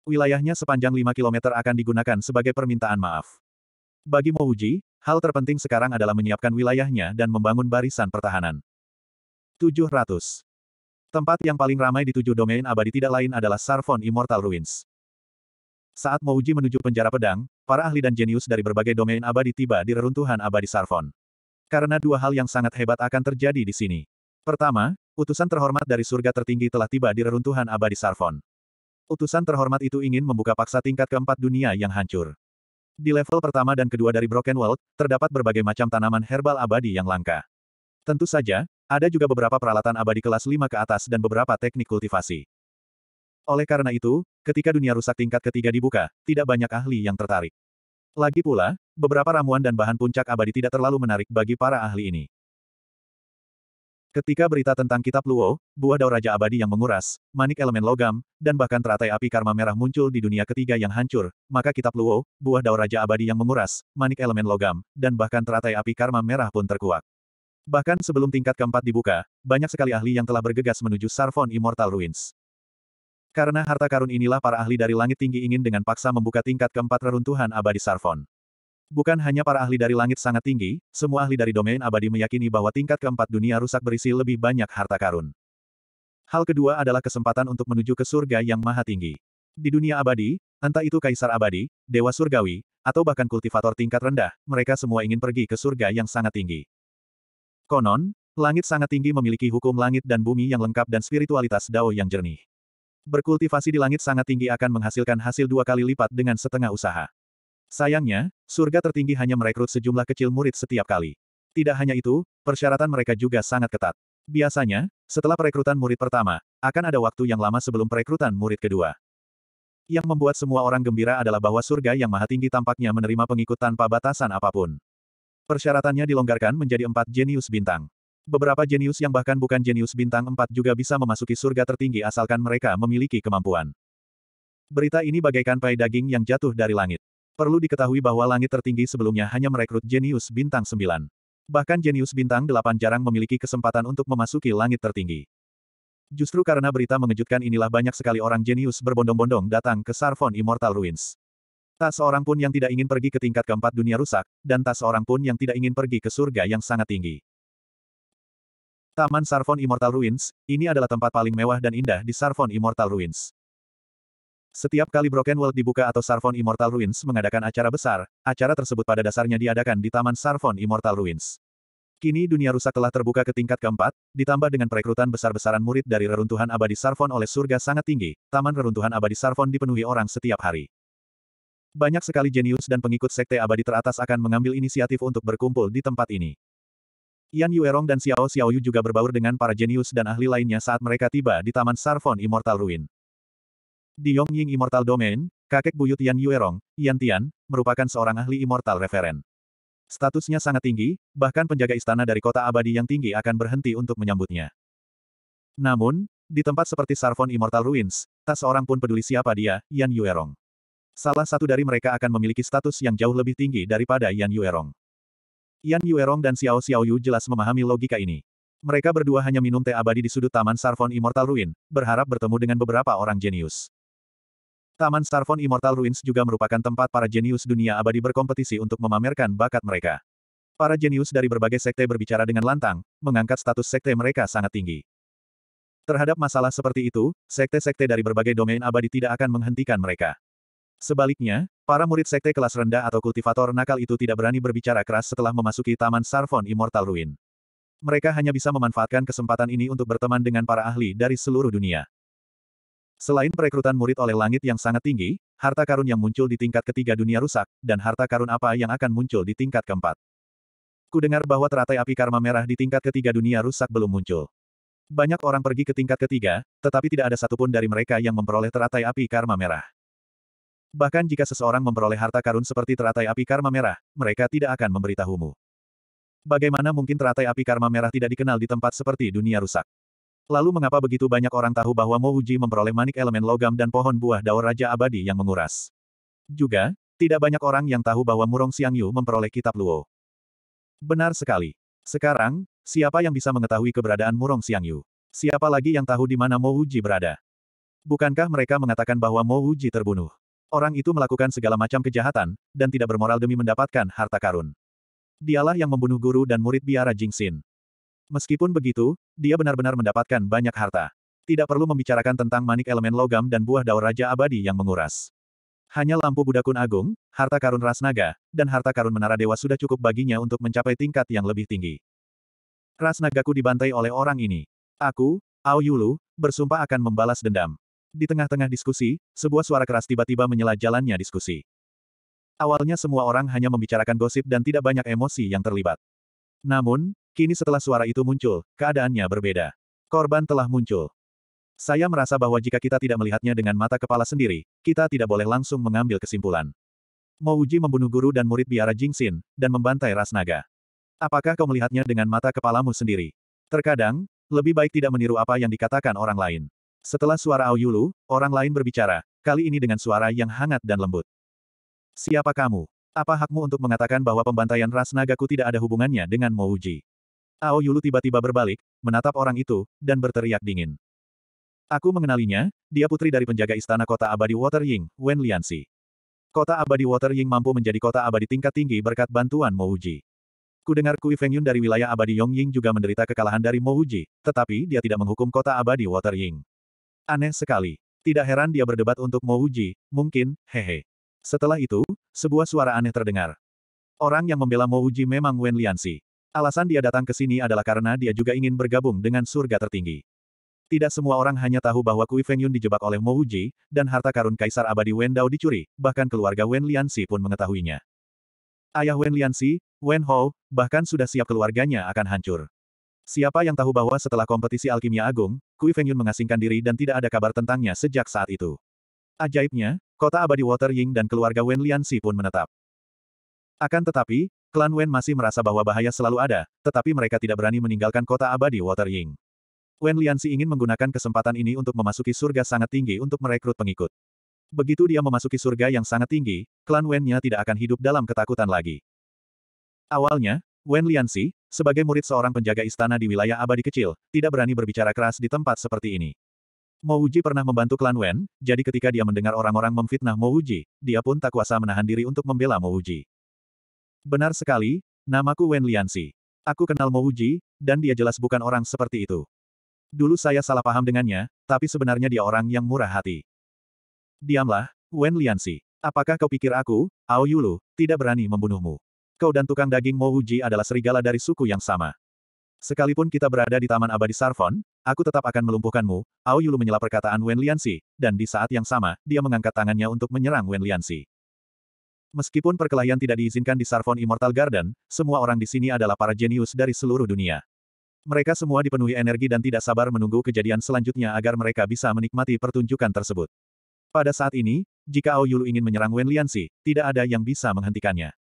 [SPEAKER 1] Wilayahnya sepanjang 5 km akan digunakan sebagai permintaan maaf. Bagi Mouji, hal terpenting sekarang adalah menyiapkan wilayahnya dan membangun barisan pertahanan. 700. Tempat yang paling ramai di tujuh domain abadi tidak lain adalah Sarfon Immortal Ruins. Saat Mouji menuju penjara pedang, para ahli dan jenius dari berbagai domain abadi tiba di reruntuhan abadi Sarfon. Karena dua hal yang sangat hebat akan terjadi di sini. Pertama, utusan terhormat dari surga tertinggi telah tiba di reruntuhan abadi Sarfon. Utusan terhormat itu ingin membuka paksa tingkat keempat dunia yang hancur. Di level pertama dan kedua dari Broken World, terdapat berbagai macam tanaman herbal abadi yang langka. Tentu saja, ada juga beberapa peralatan abadi kelas 5 ke atas dan beberapa teknik kultivasi. Oleh karena itu, ketika dunia rusak tingkat ketiga dibuka, tidak banyak ahli yang tertarik. Lagi pula, beberapa ramuan dan bahan puncak abadi tidak terlalu menarik bagi para ahli ini. Ketika berita tentang kitab Luo, buah daun Raja Abadi yang menguras, manik elemen logam, dan bahkan teratai api karma merah muncul di dunia ketiga yang hancur, maka kitab Luo, buah daun Raja Abadi yang menguras, manik elemen logam, dan bahkan teratai api karma merah pun terkuak. Bahkan sebelum tingkat keempat dibuka, banyak sekali ahli yang telah bergegas menuju Sarfon Immortal Ruins. Karena harta karun inilah para ahli dari langit tinggi ingin dengan paksa membuka tingkat keempat reruntuhan abadi Sarfon. Bukan hanya para ahli dari langit sangat tinggi, semua ahli dari domain abadi meyakini bahwa tingkat keempat dunia rusak berisi lebih banyak harta karun. Hal kedua adalah kesempatan untuk menuju ke surga yang maha tinggi. Di dunia abadi, entah itu kaisar abadi, dewa surgawi, atau bahkan kultivator tingkat rendah, mereka semua ingin pergi ke surga yang sangat tinggi. Konon, langit sangat tinggi memiliki hukum langit dan bumi yang lengkap dan spiritualitas dao yang jernih. Berkultivasi di langit sangat tinggi akan menghasilkan hasil dua kali lipat dengan setengah usaha. Sayangnya, surga tertinggi hanya merekrut sejumlah kecil murid setiap kali. Tidak hanya itu, persyaratan mereka juga sangat ketat. Biasanya, setelah perekrutan murid pertama, akan ada waktu yang lama sebelum perekrutan murid kedua. Yang membuat semua orang gembira adalah bahwa surga yang maha tinggi tampaknya menerima pengikut tanpa batasan apapun. Persyaratannya dilonggarkan menjadi empat jenius bintang. Beberapa jenius yang bahkan bukan jenius bintang empat juga bisa memasuki surga tertinggi asalkan mereka memiliki kemampuan. Berita ini bagaikan pai daging yang jatuh dari langit. Perlu diketahui bahwa langit tertinggi sebelumnya hanya merekrut jenius bintang 9. Bahkan jenius bintang 8 jarang memiliki kesempatan untuk memasuki langit tertinggi. Justru karena berita mengejutkan inilah banyak sekali orang jenius berbondong-bondong datang ke Sarfon Immortal Ruins. Tak seorang pun yang tidak ingin pergi ke tingkat keempat dunia rusak, dan tak seorang pun yang tidak ingin pergi ke surga yang sangat tinggi. Taman Sarfon Immortal Ruins, ini adalah tempat paling mewah dan indah di Sarfon Immortal Ruins. Setiap kali Broken World dibuka atau Sarfon Immortal Ruins mengadakan acara besar, acara tersebut pada dasarnya diadakan di Taman Sarfon Immortal Ruins. Kini dunia rusak telah terbuka ke tingkat keempat, ditambah dengan perekrutan besar-besaran murid dari reruntuhan abadi Sarfon oleh surga sangat tinggi, Taman Reruntuhan Abadi Sarfon dipenuhi orang setiap hari. Banyak sekali jenius dan pengikut sekte abadi teratas akan mengambil inisiatif untuk berkumpul di tempat ini. Yan Yuerong dan Xiao Xiaoyu juga berbaur dengan para jenius dan ahli lainnya saat mereka tiba di Taman Sarfon Immortal Ruins. Di Yongying Immortal Domain, kakek buyut Yan Yuerong, Yan Tian, merupakan seorang ahli Immortal Referen. Statusnya sangat tinggi, bahkan penjaga istana dari kota abadi yang tinggi akan berhenti untuk menyambutnya. Namun, di tempat seperti Sarfon Immortal Ruins, tak seorang pun peduli siapa dia, Yan Yuerong. Salah satu dari mereka akan memiliki status yang jauh lebih tinggi daripada Yan Yuerong. Yan Yuerong dan Xiao Xiaoyu jelas memahami logika ini. Mereka berdua hanya minum teh abadi di sudut taman Sarfon Immortal Ruin, berharap bertemu dengan beberapa orang jenius. Taman Starfon Immortal Ruins juga merupakan tempat para jenius dunia abadi berkompetisi untuk memamerkan bakat mereka. Para jenius dari berbagai sekte berbicara dengan lantang, mengangkat status sekte mereka sangat tinggi. Terhadap masalah seperti itu, sekte-sekte dari berbagai domain abadi tidak akan menghentikan mereka. Sebaliknya, para murid sekte kelas rendah atau kultivator nakal itu tidak berani berbicara keras setelah memasuki Taman Sarfon Immortal Ruin. Mereka hanya bisa memanfaatkan kesempatan ini untuk berteman dengan para ahli dari seluruh dunia. Selain perekrutan murid oleh langit yang sangat tinggi, harta karun yang muncul di tingkat ketiga dunia rusak, dan harta karun apa yang akan muncul di tingkat keempat. Ku dengar bahwa teratai api karma merah di tingkat ketiga dunia rusak belum muncul. Banyak orang pergi ke tingkat ketiga, tetapi tidak ada satupun dari mereka yang memperoleh teratai api karma merah. Bahkan jika seseorang memperoleh harta karun seperti teratai api karma merah, mereka tidak akan memberitahumu. Bagaimana mungkin teratai api karma merah tidak dikenal di tempat seperti dunia rusak? Lalu mengapa begitu banyak orang tahu bahwa Mouji memperoleh manik elemen logam dan pohon buah daur Raja Abadi yang menguras? Juga, tidak banyak orang yang tahu bahwa Murong Xiangyu memperoleh kitab Luo. Benar sekali. Sekarang, siapa yang bisa mengetahui keberadaan Murong Xiangyu? Siapa lagi yang tahu di mana Mouji berada? Bukankah mereka mengatakan bahwa Mouji terbunuh? Orang itu melakukan segala macam kejahatan, dan tidak bermoral demi mendapatkan harta karun. Dialah yang membunuh guru dan murid biara Jingxin. Meskipun begitu, dia benar-benar mendapatkan banyak harta. Tidak perlu membicarakan tentang manik elemen logam dan buah dauraja raja abadi yang menguras. Hanya lampu budakun agung, harta karun ras naga, dan harta karun menara dewa sudah cukup baginya untuk mencapai tingkat yang lebih tinggi. Ras nagaku dibantai oleh orang ini. Aku, Ao Yulu, bersumpah akan membalas dendam. Di tengah-tengah diskusi, sebuah suara keras tiba-tiba menyela jalannya diskusi. Awalnya semua orang hanya membicarakan gosip dan tidak banyak emosi yang terlibat. Namun, Kini setelah suara itu muncul, keadaannya berbeda. Korban telah muncul. Saya merasa bahwa jika kita tidak melihatnya dengan mata kepala sendiri, kita tidak boleh langsung mengambil kesimpulan. Uji membunuh guru dan murid biara Jingxin, dan membantai ras naga. Apakah kau melihatnya dengan mata kepalamu sendiri? Terkadang, lebih baik tidak meniru apa yang dikatakan orang lain. Setelah suara Ao Yulu, orang lain berbicara, kali ini dengan suara yang hangat dan lembut. Siapa kamu? Apa hakmu untuk mengatakan bahwa pembantaian ras nagaku tidak ada hubungannya dengan Mouji? Ao Yulu tiba-tiba berbalik, menatap orang itu, dan berteriak dingin. Aku mengenalinya, dia putri dari penjaga istana kota abadi Water Ying, Wen Liansi. Kota abadi Water Ying mampu menjadi kota abadi tingkat tinggi berkat bantuan Mouji. Kudengar Kui Feng Yun dari wilayah abadi Yongying juga menderita kekalahan dari Mouji, tetapi dia tidak menghukum kota abadi Water Ying. Aneh sekali. Tidak heran dia berdebat untuk Mouji, mungkin, hehe. Setelah itu, sebuah suara aneh terdengar. Orang yang membela Mouji memang Wen Liansi. Alasan dia datang ke sini adalah karena dia juga ingin bergabung dengan surga tertinggi. Tidak semua orang hanya tahu bahwa Kui Feng Yun dijebak oleh Mo Wuji, dan harta karun Kaisar Abadi Wen Dao dicuri, bahkan keluarga Wen Liansi pun mengetahuinya. Ayah Wen Liansi, Wen Hou, bahkan sudah siap keluarganya akan hancur. Siapa yang tahu bahwa setelah kompetisi alkimia agung, Kui Feng Yun mengasingkan diri dan tidak ada kabar tentangnya sejak saat itu. Ajaibnya, kota abadi Water Ying dan keluarga Wen Liansi pun menetap. Akan tetapi, Klan Wen masih merasa bahwa bahaya selalu ada, tetapi mereka tidak berani meninggalkan kota abadi Water Ying. Wen Liansi ingin menggunakan kesempatan ini untuk memasuki surga sangat tinggi untuk merekrut pengikut. Begitu dia memasuki surga yang sangat tinggi, klan Wen-nya tidak akan hidup dalam ketakutan lagi. Awalnya, Wen Liansi, sebagai murid seorang penjaga istana di wilayah abadi kecil, tidak berani berbicara keras di tempat seperti ini. Mo Wuji pernah membantu klan Wen, jadi ketika dia mendengar orang-orang memfitnah Mo Wuji, dia pun tak kuasa menahan diri untuk membela Mo Wuji. Benar sekali, namaku Wen Liansi. Aku kenal Mo Uji, dan dia jelas bukan orang seperti itu. Dulu saya salah paham dengannya, tapi sebenarnya dia orang yang murah hati. Diamlah, Wen Liansi. Apakah kau pikir aku, Ao Yulu, tidak berani membunuhmu? Kau dan tukang daging Mo Uji adalah serigala dari suku yang sama. Sekalipun kita berada di Taman Abadi Sarfon, aku tetap akan melumpuhkanmu, Ao Yulu menyela perkataan Wen Liansi, dan di saat yang sama, dia mengangkat tangannya untuk menyerang Wen Liansi. Meskipun perkelahian tidak diizinkan di Sarvon Immortal Garden, semua orang di sini adalah para jenius dari seluruh dunia. Mereka semua dipenuhi energi dan tidak sabar menunggu kejadian selanjutnya agar mereka bisa menikmati pertunjukan tersebut. Pada saat ini, jika Ao Yulu ingin menyerang Wen Liansi, tidak ada yang bisa menghentikannya.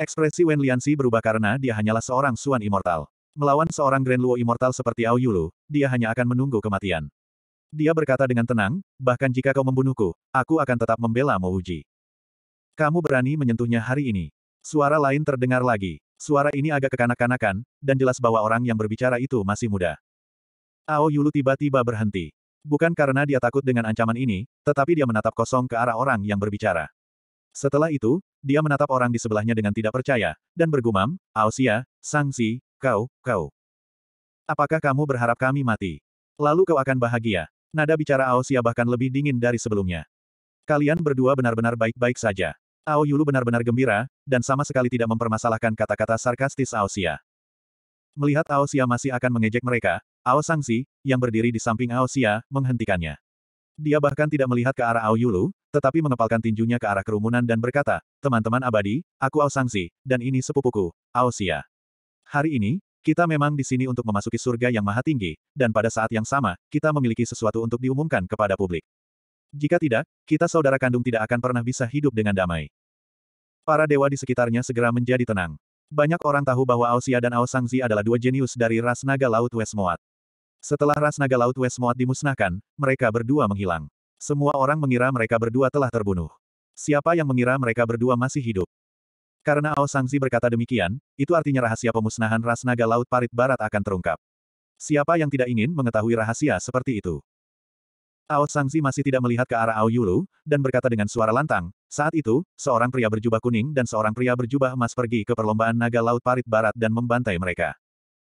[SPEAKER 1] Ekspresi Wen Liansi berubah karena dia hanyalah seorang Suan Immortal. Melawan seorang Grand Luo Immortal seperti Ao Yulu, dia hanya akan menunggu kematian. Dia berkata dengan tenang, bahkan jika kau membunuhku, aku akan tetap membela Mo kamu berani menyentuhnya hari ini. Suara lain terdengar lagi. Suara ini agak kekanak-kanakan, dan jelas bahwa orang yang berbicara itu masih muda. Ao Yulu tiba-tiba berhenti. Bukan karena dia takut dengan ancaman ini, tetapi dia menatap kosong ke arah orang yang berbicara. Setelah itu, dia menatap orang di sebelahnya dengan tidak percaya, dan bergumam, Aosia, Sangsi, kau, kau. Apakah kamu berharap kami mati? Lalu kau akan bahagia. Nada bicara Aosia bahkan lebih dingin dari sebelumnya. Kalian berdua benar-benar baik-baik saja. Ao Yulu benar-benar gembira, dan sama sekali tidak mempermasalahkan kata-kata sarkastis Aosia. Melihat Aosia masih akan mengejek mereka, Ao Sangsi, yang berdiri di samping Aosia, menghentikannya. Dia bahkan tidak melihat ke arah Ao Yulu, tetapi mengepalkan tinjunya ke arah kerumunan dan berkata, Teman-teman abadi, aku Ao Sangsi, dan ini sepupuku, Aosia. Hari ini, kita memang di sini untuk memasuki surga yang maha tinggi, dan pada saat yang sama, kita memiliki sesuatu untuk diumumkan kepada publik. Jika tidak, kita saudara kandung tidak akan pernah bisa hidup dengan damai. Para dewa di sekitarnya segera menjadi tenang. Banyak orang tahu bahwa Aosia dan Ao adalah dua jenius dari ras naga laut Westmoat. Setelah ras naga laut Westmoat dimusnahkan, mereka berdua menghilang. Semua orang mengira mereka berdua telah terbunuh. Siapa yang mengira mereka berdua masih hidup? Karena Ao Sangzi berkata demikian, itu artinya rahasia pemusnahan ras naga laut parit barat akan terungkap. Siapa yang tidak ingin mengetahui rahasia seperti itu? Ao Sangzi masih tidak melihat ke arah Ao Yulu, dan berkata dengan suara lantang, saat itu, seorang pria berjubah kuning dan seorang pria berjubah emas pergi ke perlombaan naga laut parit barat dan membantai mereka.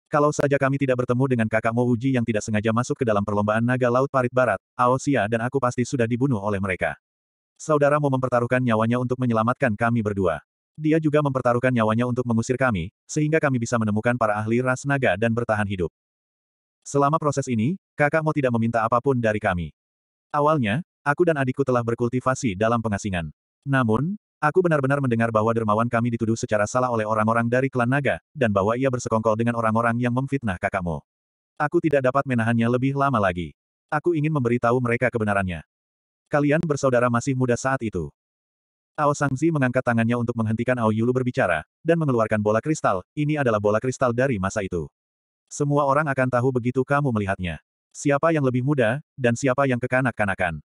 [SPEAKER 1] Kalau saja kami tidak bertemu dengan kakak Mo Uji yang tidak sengaja masuk ke dalam perlombaan naga laut parit barat, Ao Xia dan aku pasti sudah dibunuh oleh mereka. Saudara mau mempertaruhkan nyawanya untuk menyelamatkan kami berdua. Dia juga mempertaruhkan nyawanya untuk mengusir kami, sehingga kami bisa menemukan para ahli ras naga dan bertahan hidup. Selama proses ini, kakak Mo tidak meminta apapun dari kami. Awalnya, aku dan adikku telah berkultivasi dalam pengasingan. Namun, aku benar-benar mendengar bahwa dermawan kami dituduh secara salah oleh orang-orang dari klan naga, dan bahwa ia bersekongkol dengan orang-orang yang memfitnah kakakmu. Aku tidak dapat menahannya lebih lama lagi. Aku ingin memberitahu mereka kebenarannya. Kalian bersaudara masih muda saat itu. Ao Sangzi mengangkat tangannya untuk menghentikan Ao Yulu berbicara, dan mengeluarkan bola kristal, ini adalah bola kristal dari masa itu. Semua orang akan tahu begitu kamu melihatnya. Siapa yang lebih muda, dan siapa yang kekanak-kanakan.